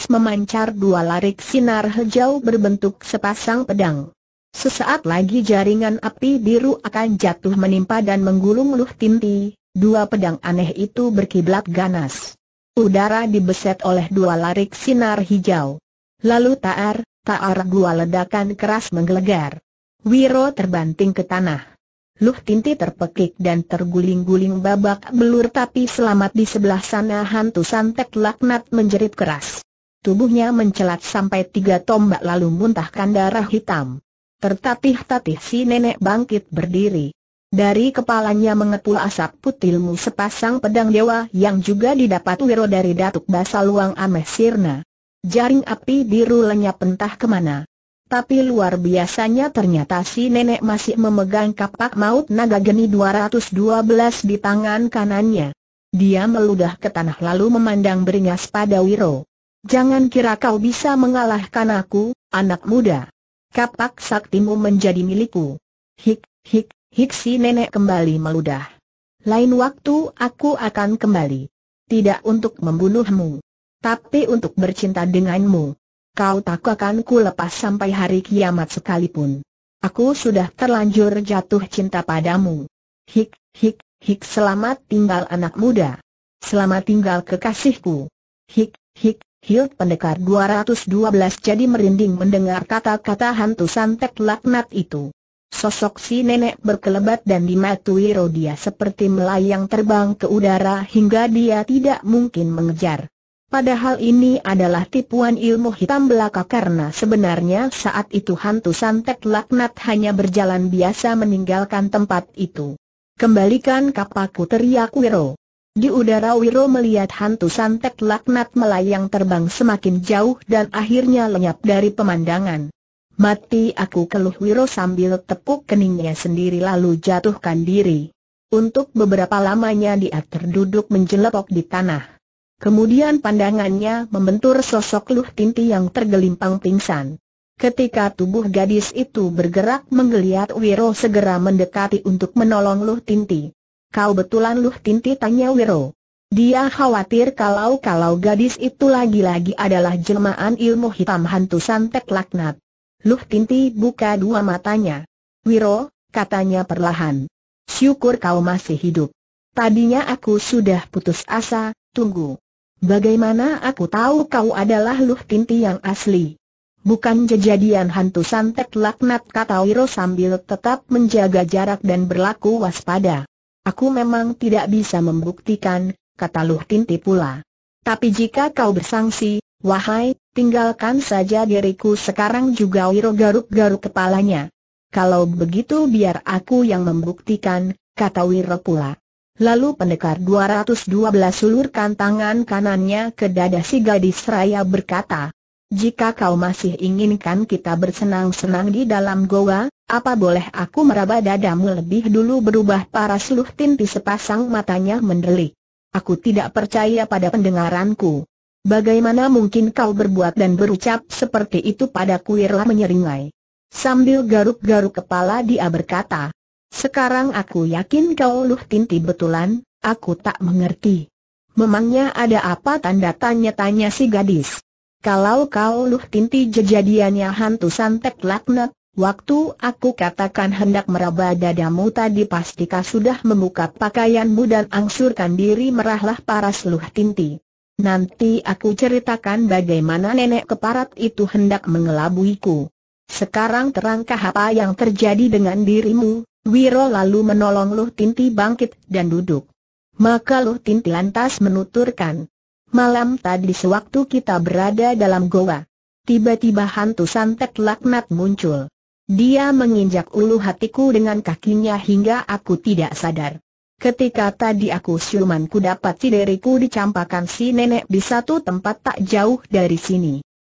memancar dua larik sinar hijau berbentuk sepasang pedang. Sesaat lagi jaringan api biru akan jatuh menimpa dan menggulung Luh Tinti, dua pedang aneh itu berkiblat ganas. Udara dibeset oleh dua larik sinar hijau. Lalu taar, taar gua ledakan keras menggelegar. Wiro terbanting ke tanah. Luh Tinti terpekik dan terguling-guling babak belur tapi selamat di sebelah sana hantu santet laknat menjerit keras. Tubuhnya mencelat sampai tiga tombak lalu muntahkan darah hitam. Tertatih-tatih si nenek bangkit berdiri. Dari kepalanya mengepul asap putilmu sepasang pedang dewa yang juga didapat wiro dari Datuk Basaluang Ameh Sirna. Jaring api biru lenyap entah kemana. Tapi luar biasanya ternyata si nenek masih memegang kapak maut naga geni 212 di tangan kanannya. Dia meludah ke tanah lalu memandang beringas pada Wiro. Jangan kira kau bisa mengalahkan aku, anak muda kapak saktimu menjadi milikku. Hik, hik, hik si nenek kembali meludah. Lain waktu aku akan kembali. Tidak untuk membunuhmu. Tapi untuk bercinta denganmu. Kau tak akan ku lepas sampai hari kiamat sekalipun. Aku sudah terlanjur jatuh cinta padamu. Hik, hik, hik selamat tinggal anak muda. Selamat tinggal kekasihku. Hik, hik, Hilt pendekar 212 jadi merinding mendengar kata-kata hantu santet laknat itu. Sosok si nenek berkelebat dan dimatui Rodia seperti melayang terbang ke udara hingga dia tidak mungkin mengejar. Padahal ini adalah tipuan ilmu hitam belaka karena sebenarnya saat itu hantu santet laknat hanya berjalan biasa meninggalkan tempat itu. Kembalikan kapaku teriak Wiro. Di udara Wiro melihat hantu santet laknat melayang terbang semakin jauh dan akhirnya lenyap dari pemandangan. Mati aku keluh Wiro sambil tepuk keningnya sendiri lalu jatuhkan diri. Untuk beberapa lamanya dia terduduk menjelepok di tanah. Kemudian pandangannya membentur sosok Luh Tinti yang tergelimpang pingsan. Ketika tubuh gadis itu bergerak menggeliat Wiro segera mendekati untuk menolong Luh Tinti. Kau betulan Luh Tinti tanya Wiro. Dia khawatir kalau-kalau gadis itu lagi-lagi adalah jelmaan ilmu hitam hantu santet laknat. Luh Tinti buka dua matanya. Wiro, katanya perlahan. Syukur kau masih hidup. Tadinya aku sudah putus asa, tunggu. Bagaimana aku tahu kau adalah Luh Tinti yang asli? Bukan kejadian hantu santet laknat kata Wiro sambil tetap menjaga jarak dan berlaku waspada. Aku memang tidak bisa membuktikan, kata Luh Tinti pula. Tapi jika kau bersangsi, wahai, tinggalkan saja diriku sekarang juga Wiro garuk-garuk kepalanya. Kalau begitu biar aku yang membuktikan, kata Wiro pula. Lalu pendekar 212 ulurkan tangan kanannya ke dada si gadis raya berkata, jika kau masih inginkan kita bersenang-senang di dalam goa, apa boleh aku meraba dadamu lebih dulu berubah para suluh tinti sepasang matanya mendelik. Aku tidak percaya pada pendengaranku. Bagaimana mungkin kau berbuat dan berucap seperti itu pada kuirla menyeringai. Sambil garuk-garuk kepala dia berkata, Sekarang aku yakin kau luh tinti betulan, aku tak mengerti. Memangnya ada apa tanda tanya-tanya si gadis. Kalau kau luh tinti jejadiannya hantu santek laknat, waktu aku katakan hendak meraba dadamu tadi pastika sudah membuka pakaianmu dan angsurkan diri merahlah paras luh tinti. Nanti aku ceritakan bagaimana nenek keparat itu hendak mengelabuiku. Sekarang terangkah apa yang terjadi dengan dirimu, Wiro lalu menolong Luh Tinti bangkit dan duduk. Maka Luh Tinti lantas menuturkan. Malam tadi sewaktu kita berada dalam goa, tiba-tiba hantu santet laknat muncul. Dia menginjak ulu hatiku dengan kakinya hingga aku tidak sadar. Ketika tadi aku ku dapat si deriku dicampakan si nenek di satu tempat tak jauh dari sini.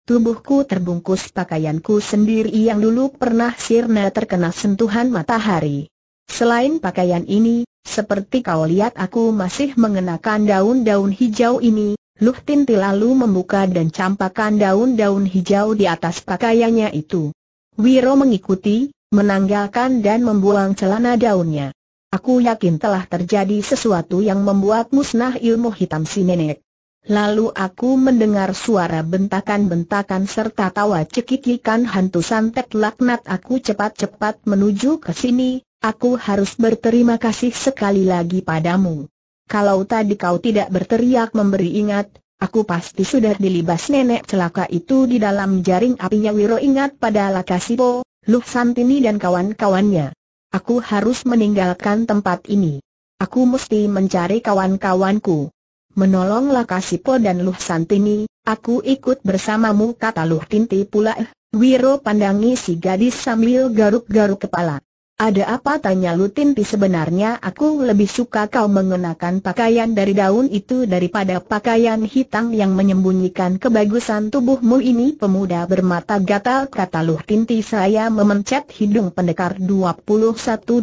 Tubuhku terbungkus pakaianku sendiri yang dulu pernah sirna terkena sentuhan matahari. Selain pakaian ini, seperti kau lihat aku masih mengenakan daun-daun hijau ini, Luh Tinti lalu membuka dan campakkan daun-daun hijau di atas pakaiannya itu. Wiro mengikuti, menanggalkan dan membuang celana daunnya. Aku yakin telah terjadi sesuatu yang membuat musnah ilmu hitam si nenek. Lalu aku mendengar suara bentakan-bentakan serta tawa cekikikan hantu santet laknat aku cepat-cepat menuju ke sini, aku harus berterima kasih sekali lagi padamu. Kalau tadi kau tidak berteriak memberi ingat, aku pasti sudah dilibas nenek celaka itu di dalam jaring apinya Wiro ingat pada Lakasipo, Luh Santini dan kawan-kawannya. Aku harus meninggalkan tempat ini. Aku mesti mencari kawan-kawanku. Menolong Lakasipo dan Luh Santini, aku ikut bersamamu kata Luh Tinti pula. Wiro pandangi si gadis sambil garuk-garuk kepala. Ada apa tanya Lutinti sebenarnya aku lebih suka kau mengenakan pakaian dari daun itu daripada pakaian hitam yang menyembunyikan kebagusan tubuhmu ini pemuda bermata gatal kata Lutinti saya memencet hidung pendekar 21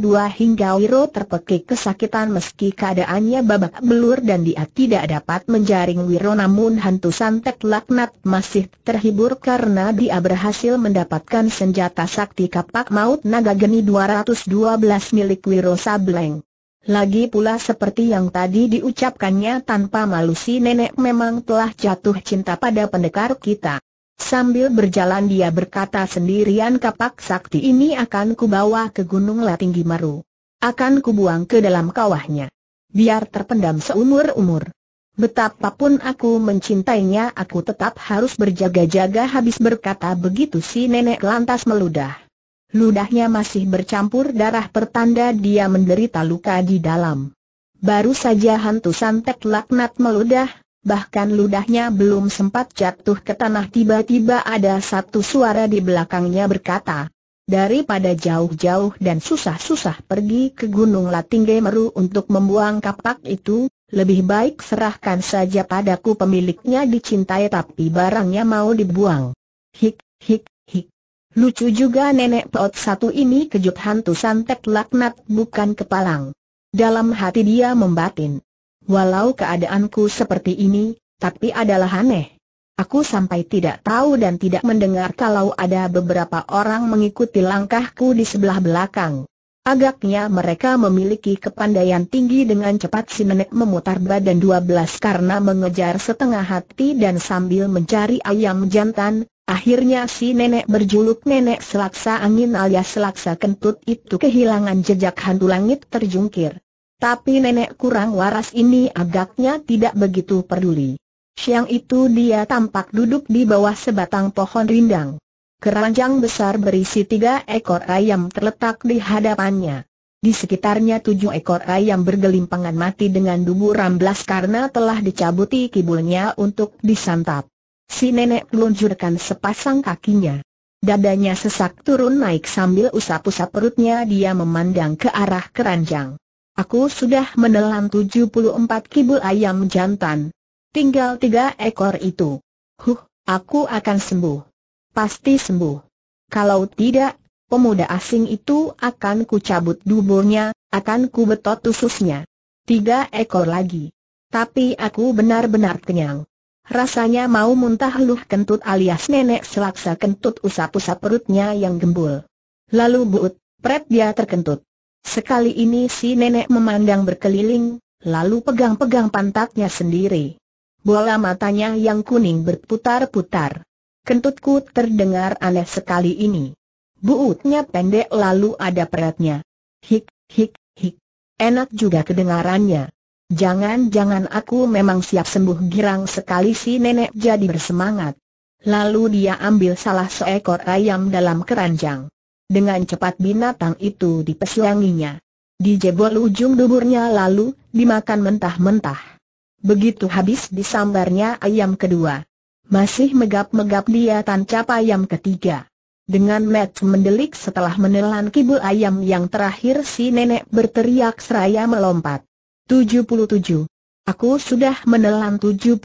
dua hingga Wiro terpekik kesakitan meski keadaannya babak belur dan dia tidak dapat menjaring Wiro namun hantu santet laknat masih terhibur karena dia berhasil mendapatkan senjata sakti kapak maut naga geni 200 112 milik Wiro Sableng. Lagi pula seperti yang tadi diucapkannya tanpa malu si nenek memang telah jatuh cinta pada pendekar kita. Sambil berjalan dia berkata sendirian kapak sakti ini akan kubawa ke Gunung Latinggi Maru. Akan kubuang ke dalam kawahnya. Biar terpendam seumur-umur. Betapapun aku mencintainya aku tetap harus berjaga-jaga habis berkata begitu si nenek lantas meludah ludahnya masih bercampur darah pertanda dia menderita luka di dalam. Baru saja hantu santet laknat meludah, bahkan ludahnya belum sempat jatuh ke tanah tiba-tiba ada satu suara di belakangnya berkata, Daripada jauh-jauh dan susah-susah pergi ke Gunung Latingge Meru untuk membuang kapak itu, lebih baik serahkan saja padaku pemiliknya dicintai tapi barangnya mau dibuang. Hik, Lucu juga nenek peot satu ini kejut hantu santet laknat bukan kepalang. Dalam hati dia membatin. Walau keadaanku seperti ini, tapi adalah aneh. Aku sampai tidak tahu dan tidak mendengar kalau ada beberapa orang mengikuti langkahku di sebelah belakang. Agaknya mereka memiliki kepandaian tinggi dengan cepat si nenek memutar badan dua belas karena mengejar setengah hati dan sambil mencari ayam jantan, Akhirnya si nenek berjuluk nenek selaksa angin alias selaksa kentut itu kehilangan jejak hantu langit terjungkir. Tapi nenek kurang waras ini agaknya tidak begitu peduli. Siang itu dia tampak duduk di bawah sebatang pohon rindang. Keranjang besar berisi tiga ekor ayam terletak di hadapannya. Di sekitarnya tujuh ekor ayam bergelimpangan mati dengan dubur ramblas karena telah dicabuti kibulnya untuk disantap. Si nenek meluncurkan sepasang kakinya. Dadanya sesak turun naik sambil usap-usap perutnya dia memandang ke arah keranjang. Aku sudah menelan 74 kibul ayam jantan. Tinggal tiga ekor itu. Huh, aku akan sembuh. Pasti sembuh. Kalau tidak, pemuda asing itu akan kucabut duburnya, akan kubetot betot ususnya. Tiga ekor lagi. Tapi aku benar-benar kenyang. Rasanya mau muntah luh kentut alias nenek selaksa kentut usap-usap perutnya yang gembul. Lalu buut, pret dia terkentut. Sekali ini si nenek memandang berkeliling, lalu pegang-pegang pantatnya sendiri. Bola matanya yang kuning berputar-putar. Kentutku terdengar aneh sekali ini. Buutnya pendek lalu ada peretnya. Hik, hik, hik. Enak juga kedengarannya. Jangan-jangan aku memang siap sembuh girang sekali si nenek jadi bersemangat. Lalu dia ambil salah seekor ayam dalam keranjang. Dengan cepat binatang itu dipesuanginya. Dijebol ujung duburnya lalu, dimakan mentah-mentah. Begitu habis disambarnya ayam kedua. Masih megap-megap dia tancap ayam ketiga. Dengan met mendelik setelah menelan kibul ayam yang terakhir si nenek berteriak seraya melompat. 77. Aku sudah menelan 77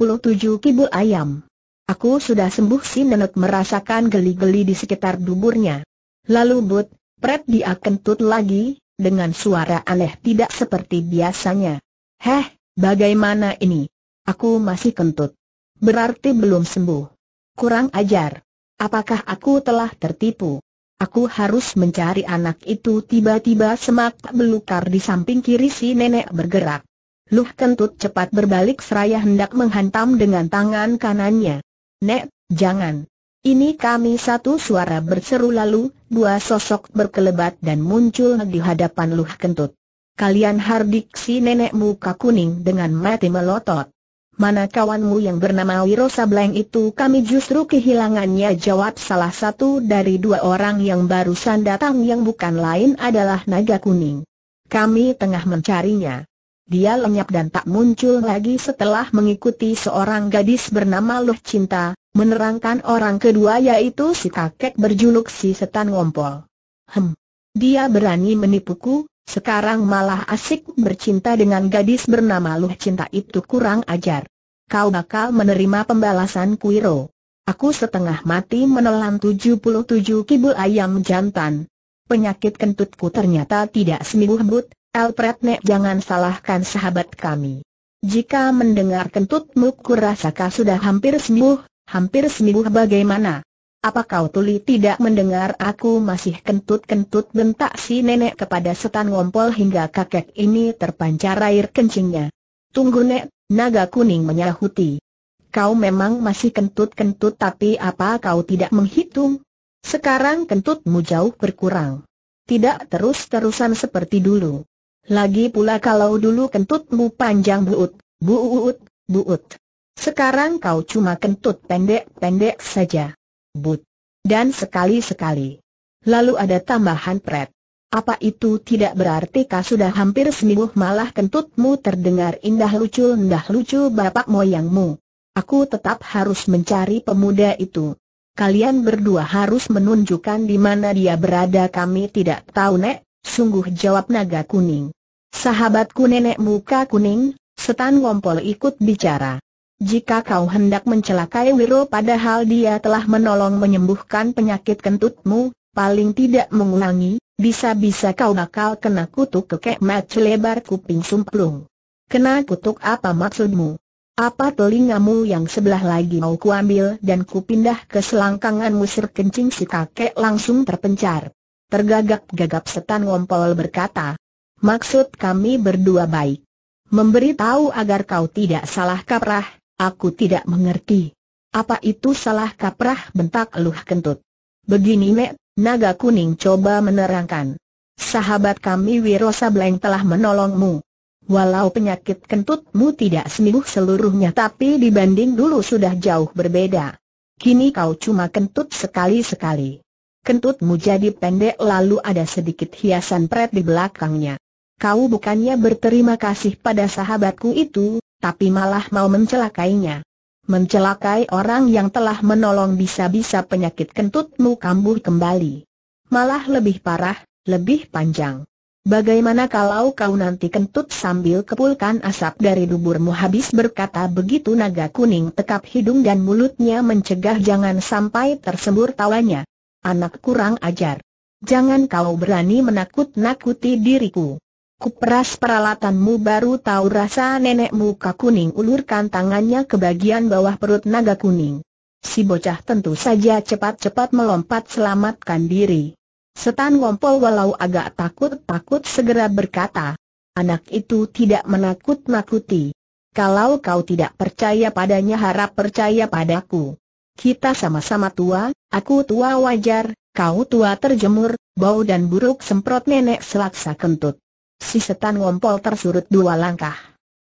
kibul ayam. Aku sudah sembuh si nenek merasakan geli-geli di sekitar duburnya. Lalu but, pret dia kentut lagi, dengan suara aneh tidak seperti biasanya. Heh, bagaimana ini? Aku masih kentut. Berarti belum sembuh. Kurang ajar. Apakah aku telah tertipu? Aku harus mencari anak itu tiba-tiba semak belukar di samping kiri si nenek bergerak. Luh kentut cepat berbalik seraya hendak menghantam dengan tangan kanannya. Nek, jangan. Ini kami satu suara berseru lalu, dua sosok berkelebat dan muncul di hadapan Luh kentut. Kalian hardik si nenek muka kuning dengan mati melotot mana kawanmu yang bernama Wiro Sableng itu kami justru kehilangannya jawab salah satu dari dua orang yang barusan datang yang bukan lain adalah Naga Kuning. Kami tengah mencarinya. Dia lenyap dan tak muncul lagi setelah mengikuti seorang gadis bernama Luh Cinta, menerangkan orang kedua yaitu si kakek berjuluk si Setan Ngompol. Hem, dia berani menipuku, sekarang malah asik bercinta dengan gadis bernama Luh Cinta itu kurang ajar kau bakal menerima pembalasan Kuiro. Aku setengah mati menelan 77 kibul ayam jantan. Penyakit kentutku ternyata tidak sembuh but, Elpret Nek jangan salahkan sahabat kami. Jika mendengar kentutmu kurasaka sudah hampir sembuh, hampir sembuh bagaimana? Apa kau tuli tidak mendengar aku masih kentut-kentut bentak si nenek kepada setan ngompol hingga kakek ini terpancar air kencingnya. Tunggu nek, Naga kuning menyahuti. Kau memang masih kentut-kentut tapi apa kau tidak menghitung? Sekarang kentutmu jauh berkurang. Tidak terus-terusan seperti dulu. Lagi pula kalau dulu kentutmu panjang buut, buut, buut. Sekarang kau cuma kentut pendek-pendek saja. But. Dan sekali-sekali. Lalu ada tambahan pret. Apa itu tidak berarti kau sudah hampir seminggu malah kentutmu terdengar indah lucu indah lucu bapak moyangmu. Aku tetap harus mencari pemuda itu. Kalian berdua harus menunjukkan di mana dia berada kami tidak tahu nek, sungguh jawab naga kuning. Sahabatku nenek muka kuning, setan ngompol ikut bicara. Jika kau hendak mencelakai Wiro padahal dia telah menolong menyembuhkan penyakit kentutmu, paling tidak mengulangi, bisa-bisa kau bakal kena kutuk kekek mat lebar kuping sumplung. Kena kutuk apa maksudmu? Apa telingamu yang sebelah lagi mau kuambil dan kupindah ke selangkangan musir kencing si kakek langsung terpencar. Tergagap-gagap setan ngompol berkata, maksud kami berdua baik. Memberitahu agar kau tidak salah kaprah, aku tidak mengerti. Apa itu salah kaprah bentak luh kentut. Begini Mek Naga Kuning coba menerangkan. Sahabat kami Wirosa Bleng telah menolongmu. Walau penyakit kentutmu tidak sembuh seluruhnya tapi dibanding dulu sudah jauh berbeda. Kini kau cuma kentut sekali-sekali. Kentutmu jadi pendek lalu ada sedikit hiasan pret di belakangnya. Kau bukannya berterima kasih pada sahabatku itu, tapi malah mau mencelakainya mencelakai orang yang telah menolong bisa-bisa penyakit kentutmu kambuh kembali. Malah lebih parah, lebih panjang. Bagaimana kalau kau nanti kentut sambil kepulkan asap dari duburmu habis berkata begitu naga kuning tekap hidung dan mulutnya mencegah jangan sampai tersembur tawanya. Anak kurang ajar. Jangan kau berani menakut-nakuti diriku. Kuperas peralatanmu baru tahu rasa nenek muka kuning ulurkan tangannya ke bagian bawah perut naga kuning. Si bocah tentu saja cepat-cepat melompat selamatkan diri. Setan ngompol walau agak takut-takut segera berkata, anak itu tidak menakut-nakuti. Kalau kau tidak percaya padanya harap percaya padaku. Kita sama-sama tua, aku tua wajar, kau tua terjemur, bau dan buruk semprot nenek selaksa kentut. Si setan ngompol tersurut dua langkah.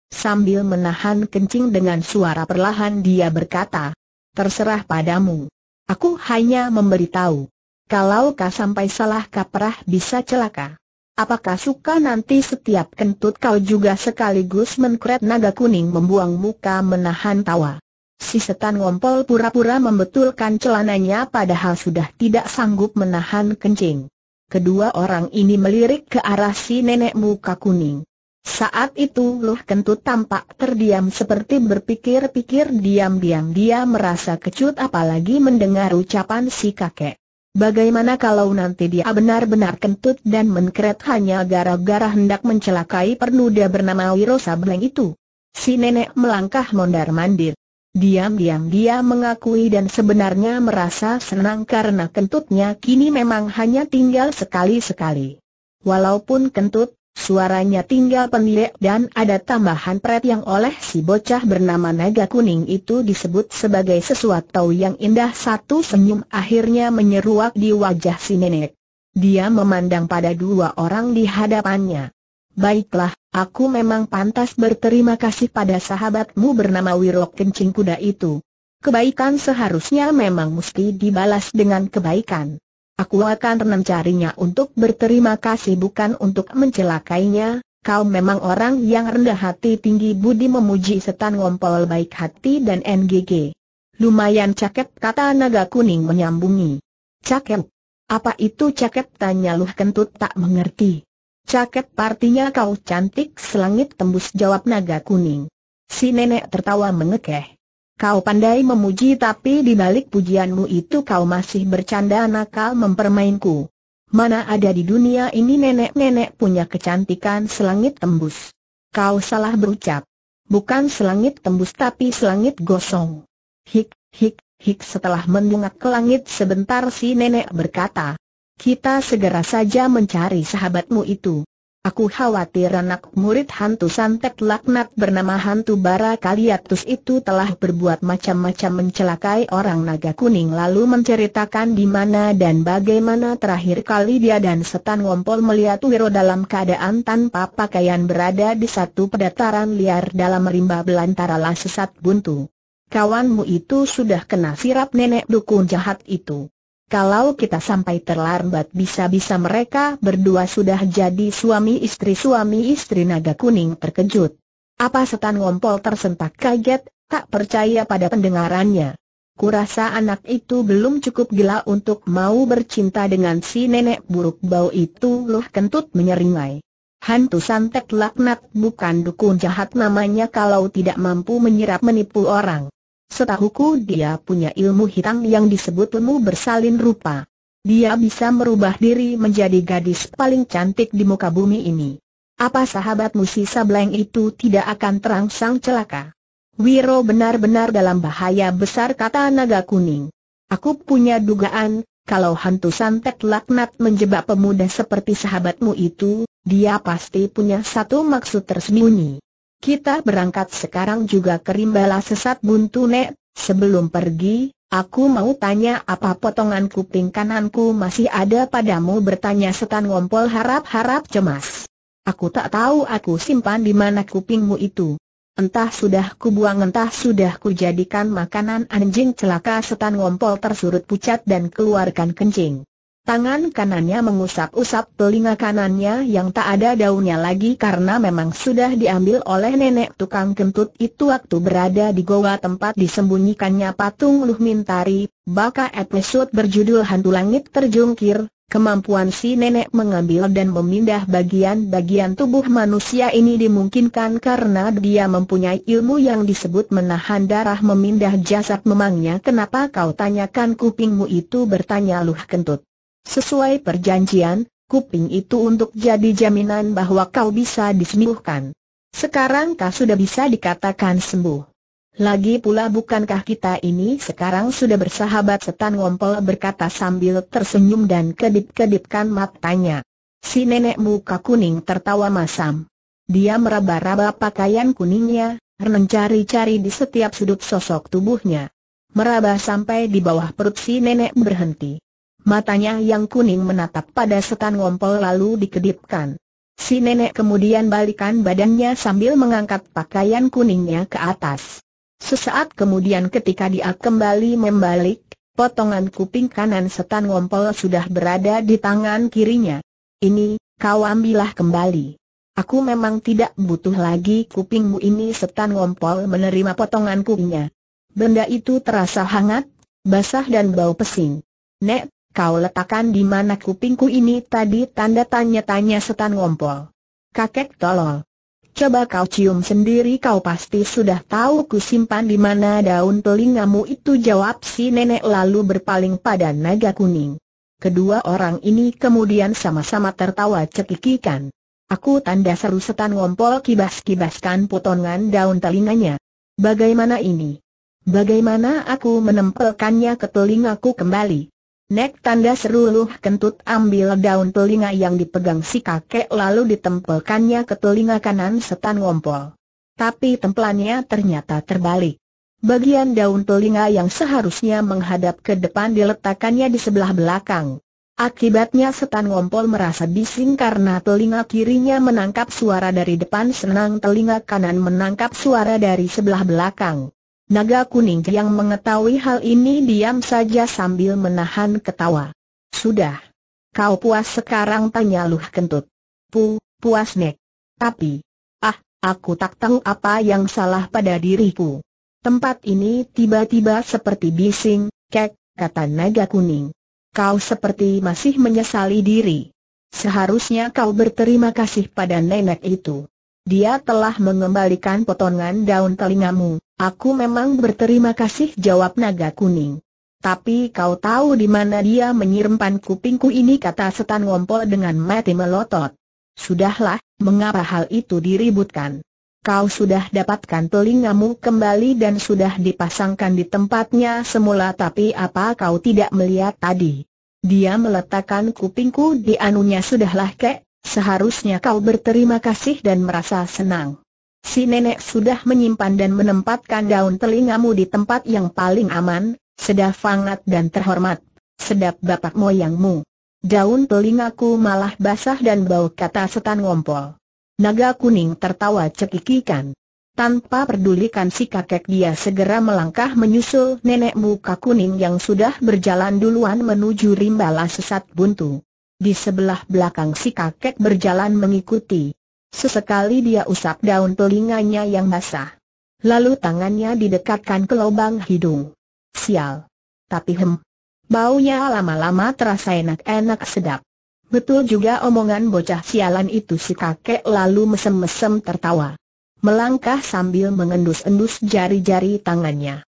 Sambil menahan kencing dengan suara perlahan dia berkata, Terserah padamu. Aku hanya memberitahu. Kalau kau sampai salah kaprah bisa celaka. Apakah suka nanti setiap kentut kau juga sekaligus menkret naga kuning membuang muka menahan tawa. Si setan ngompol pura-pura membetulkan celananya padahal sudah tidak sanggup menahan kencing. Kedua orang ini melirik ke arah si nenek muka kuning. Saat itu Loh Kentut tampak terdiam seperti berpikir-pikir diam-diam dia merasa kecut apalagi mendengar ucapan si kakek. Bagaimana kalau nanti dia benar-benar kentut dan menkret hanya gara-gara hendak mencelakai pernuda bernama Wiro Sableng itu? Si nenek melangkah mondar-mandir. Diam-diam dia mengakui dan sebenarnya merasa senang karena kentutnya kini memang hanya tinggal sekali-sekali. Walaupun kentut, suaranya tinggal pendek dan ada tambahan pret yang oleh si bocah bernama Naga Kuning itu disebut sebagai sesuatu yang indah satu senyum akhirnya menyeruak di wajah si nenek. Dia memandang pada dua orang di hadapannya. Baiklah, Aku memang pantas berterima kasih pada sahabatmu bernama Wirok Kencing Kuda itu. Kebaikan seharusnya memang mesti dibalas dengan kebaikan. Aku akan mencarinya untuk berterima kasih bukan untuk mencelakainya, kau memang orang yang rendah hati tinggi budi memuji setan ngompol baik hati dan NGG. Lumayan cakep kata naga kuning menyambungi. Caket? Apa itu caket tanya Luh Kentut tak mengerti. Caket partinya kau cantik selangit tembus jawab naga kuning. Si nenek tertawa mengekeh. Kau pandai memuji tapi di balik pujianmu itu kau masih bercanda nakal mempermainku. Mana ada di dunia ini nenek-nenek punya kecantikan selangit tembus. Kau salah berucap. Bukan selangit tembus tapi selangit gosong. Hik, hik, hik setelah mendungak ke langit sebentar si nenek berkata. Kita segera saja mencari sahabatmu itu. Aku khawatir anak murid hantu santet laknat bernama hantu bara kaliatus itu telah berbuat macam-macam mencelakai orang naga kuning lalu menceritakan di mana dan bagaimana terakhir kali dia dan setan ngompol melihat Wiro dalam keadaan tanpa pakaian berada di satu pedataran liar dalam rimba belantara lah sesat buntu. Kawanmu itu sudah kena sirap nenek dukun jahat itu. Kalau kita sampai terlambat bisa-bisa mereka berdua sudah jadi suami istri suami istri naga kuning terkejut. Apa setan ngompol tersentak kaget, tak percaya pada pendengarannya. Kurasa anak itu belum cukup gila untuk mau bercinta dengan si nenek buruk bau itu loh kentut menyeringai. Hantu santet laknat bukan dukun jahat namanya kalau tidak mampu menyerap menipu orang. Setahuku dia punya ilmu hitam yang disebut ilmu bersalin rupa. Dia bisa merubah diri menjadi gadis paling cantik di muka bumi ini. Apa sahabatmu si Sableng itu tidak akan terangsang celaka? Wiro benar-benar dalam bahaya besar kata naga kuning. Aku punya dugaan, kalau hantu santet laknat menjebak pemuda seperti sahabatmu itu, dia pasti punya satu maksud tersembunyi kita berangkat sekarang juga ke Rimbala sesat buntu nek, sebelum pergi, aku mau tanya apa potongan kuping kananku masih ada padamu bertanya setan ngompol harap-harap cemas. Aku tak tahu aku simpan di mana kupingmu itu. Entah sudah kubuang entah sudah kujadikan makanan anjing celaka setan ngompol tersurut pucat dan keluarkan kencing. Tangan kanannya mengusap-usap telinga kanannya yang tak ada daunnya lagi karena memang sudah diambil oleh nenek tukang kentut itu waktu berada di goa tempat disembunyikannya patung Luh Mintari. Baka episode berjudul Hantu Langit Terjungkir, kemampuan si nenek mengambil dan memindah bagian-bagian tubuh manusia ini dimungkinkan karena dia mempunyai ilmu yang disebut menahan darah memindah jasad memangnya kenapa kau tanyakan kupingmu itu bertanya Luh Kentut. Sesuai perjanjian, kuping itu untuk jadi jaminan bahwa kau bisa disembuhkan. Sekarang kau sudah bisa dikatakan sembuh. Lagi pula bukankah kita ini sekarang sudah bersahabat setan ngompol berkata sambil tersenyum dan kedip-kedipkan matanya. Si nenek muka kuning tertawa masam. Dia meraba-raba pakaian kuningnya, mencari-cari di setiap sudut sosok tubuhnya. Meraba sampai di bawah perut si nenek berhenti. Matanya yang kuning menatap pada setan ngompol lalu dikedipkan. Si nenek kemudian balikan badannya sambil mengangkat pakaian kuningnya ke atas. Sesaat kemudian ketika dia kembali membalik, potongan kuping kanan setan ngompol sudah berada di tangan kirinya. Ini, kau ambillah kembali. Aku memang tidak butuh lagi kupingmu ini setan ngompol menerima potongan kupingnya. Benda itu terasa hangat, basah dan bau pesing. Nek, Kau letakkan di mana kupingku ini tadi tanda tanya-tanya setan ngompol. Kakek tolol. Coba kau cium sendiri kau pasti sudah tahu ku simpan di mana daun telingamu itu jawab si nenek lalu berpaling pada naga kuning. Kedua orang ini kemudian sama-sama tertawa cekikikan. Aku tanda seru setan ngompol kibas-kibaskan potongan daun telinganya. Bagaimana ini? Bagaimana aku menempelkannya ke telingaku kembali? Nek tanda seru Luh Kentut ambil daun telinga yang dipegang si kakek lalu ditempelkannya ke telinga kanan setan ngompol. Tapi tempelannya ternyata terbalik. Bagian daun telinga yang seharusnya menghadap ke depan diletakkannya di sebelah belakang. Akibatnya setan ngompol merasa bising karena telinga kirinya menangkap suara dari depan senang telinga kanan menangkap suara dari sebelah belakang. Naga kuning yang mengetahui hal ini diam saja sambil menahan ketawa. Sudah. Kau puas sekarang tanya Luh Kentut. Pu, puas nek. Tapi, ah, aku tak tahu apa yang salah pada diriku. Tempat ini tiba-tiba seperti bising, kek, kata naga kuning. Kau seperti masih menyesali diri. Seharusnya kau berterima kasih pada nenek itu. Dia telah mengembalikan potongan daun telingamu Aku memang berterima kasih jawab naga kuning. Tapi kau tahu di mana dia menyimpan kupingku ini kata setan ngompol dengan mati melotot. Sudahlah, mengapa hal itu diributkan? Kau sudah dapatkan telingamu kembali dan sudah dipasangkan di tempatnya semula tapi apa kau tidak melihat tadi? Dia meletakkan kupingku di anunya sudahlah kek, seharusnya kau berterima kasih dan merasa senang. Si nenek sudah menyimpan dan menempatkan daun telingamu di tempat yang paling aman, sedap hangat dan terhormat. Sedap bapak moyangmu. Daun telingaku malah basah dan bau kata setan ngompol. Naga kuning tertawa cekikikan. Tanpa pedulikan si kakek dia segera melangkah menyusul nenek muka kuning yang sudah berjalan duluan menuju rimbala sesat buntu. Di sebelah belakang si kakek berjalan mengikuti. Sesekali dia usap daun telinganya yang basah. Lalu tangannya didekatkan ke lubang hidung. Sial. Tapi hem. Baunya lama-lama terasa enak-enak sedap. Betul juga omongan bocah sialan itu si kakek lalu mesem-mesem tertawa. Melangkah sambil mengendus-endus jari-jari tangannya.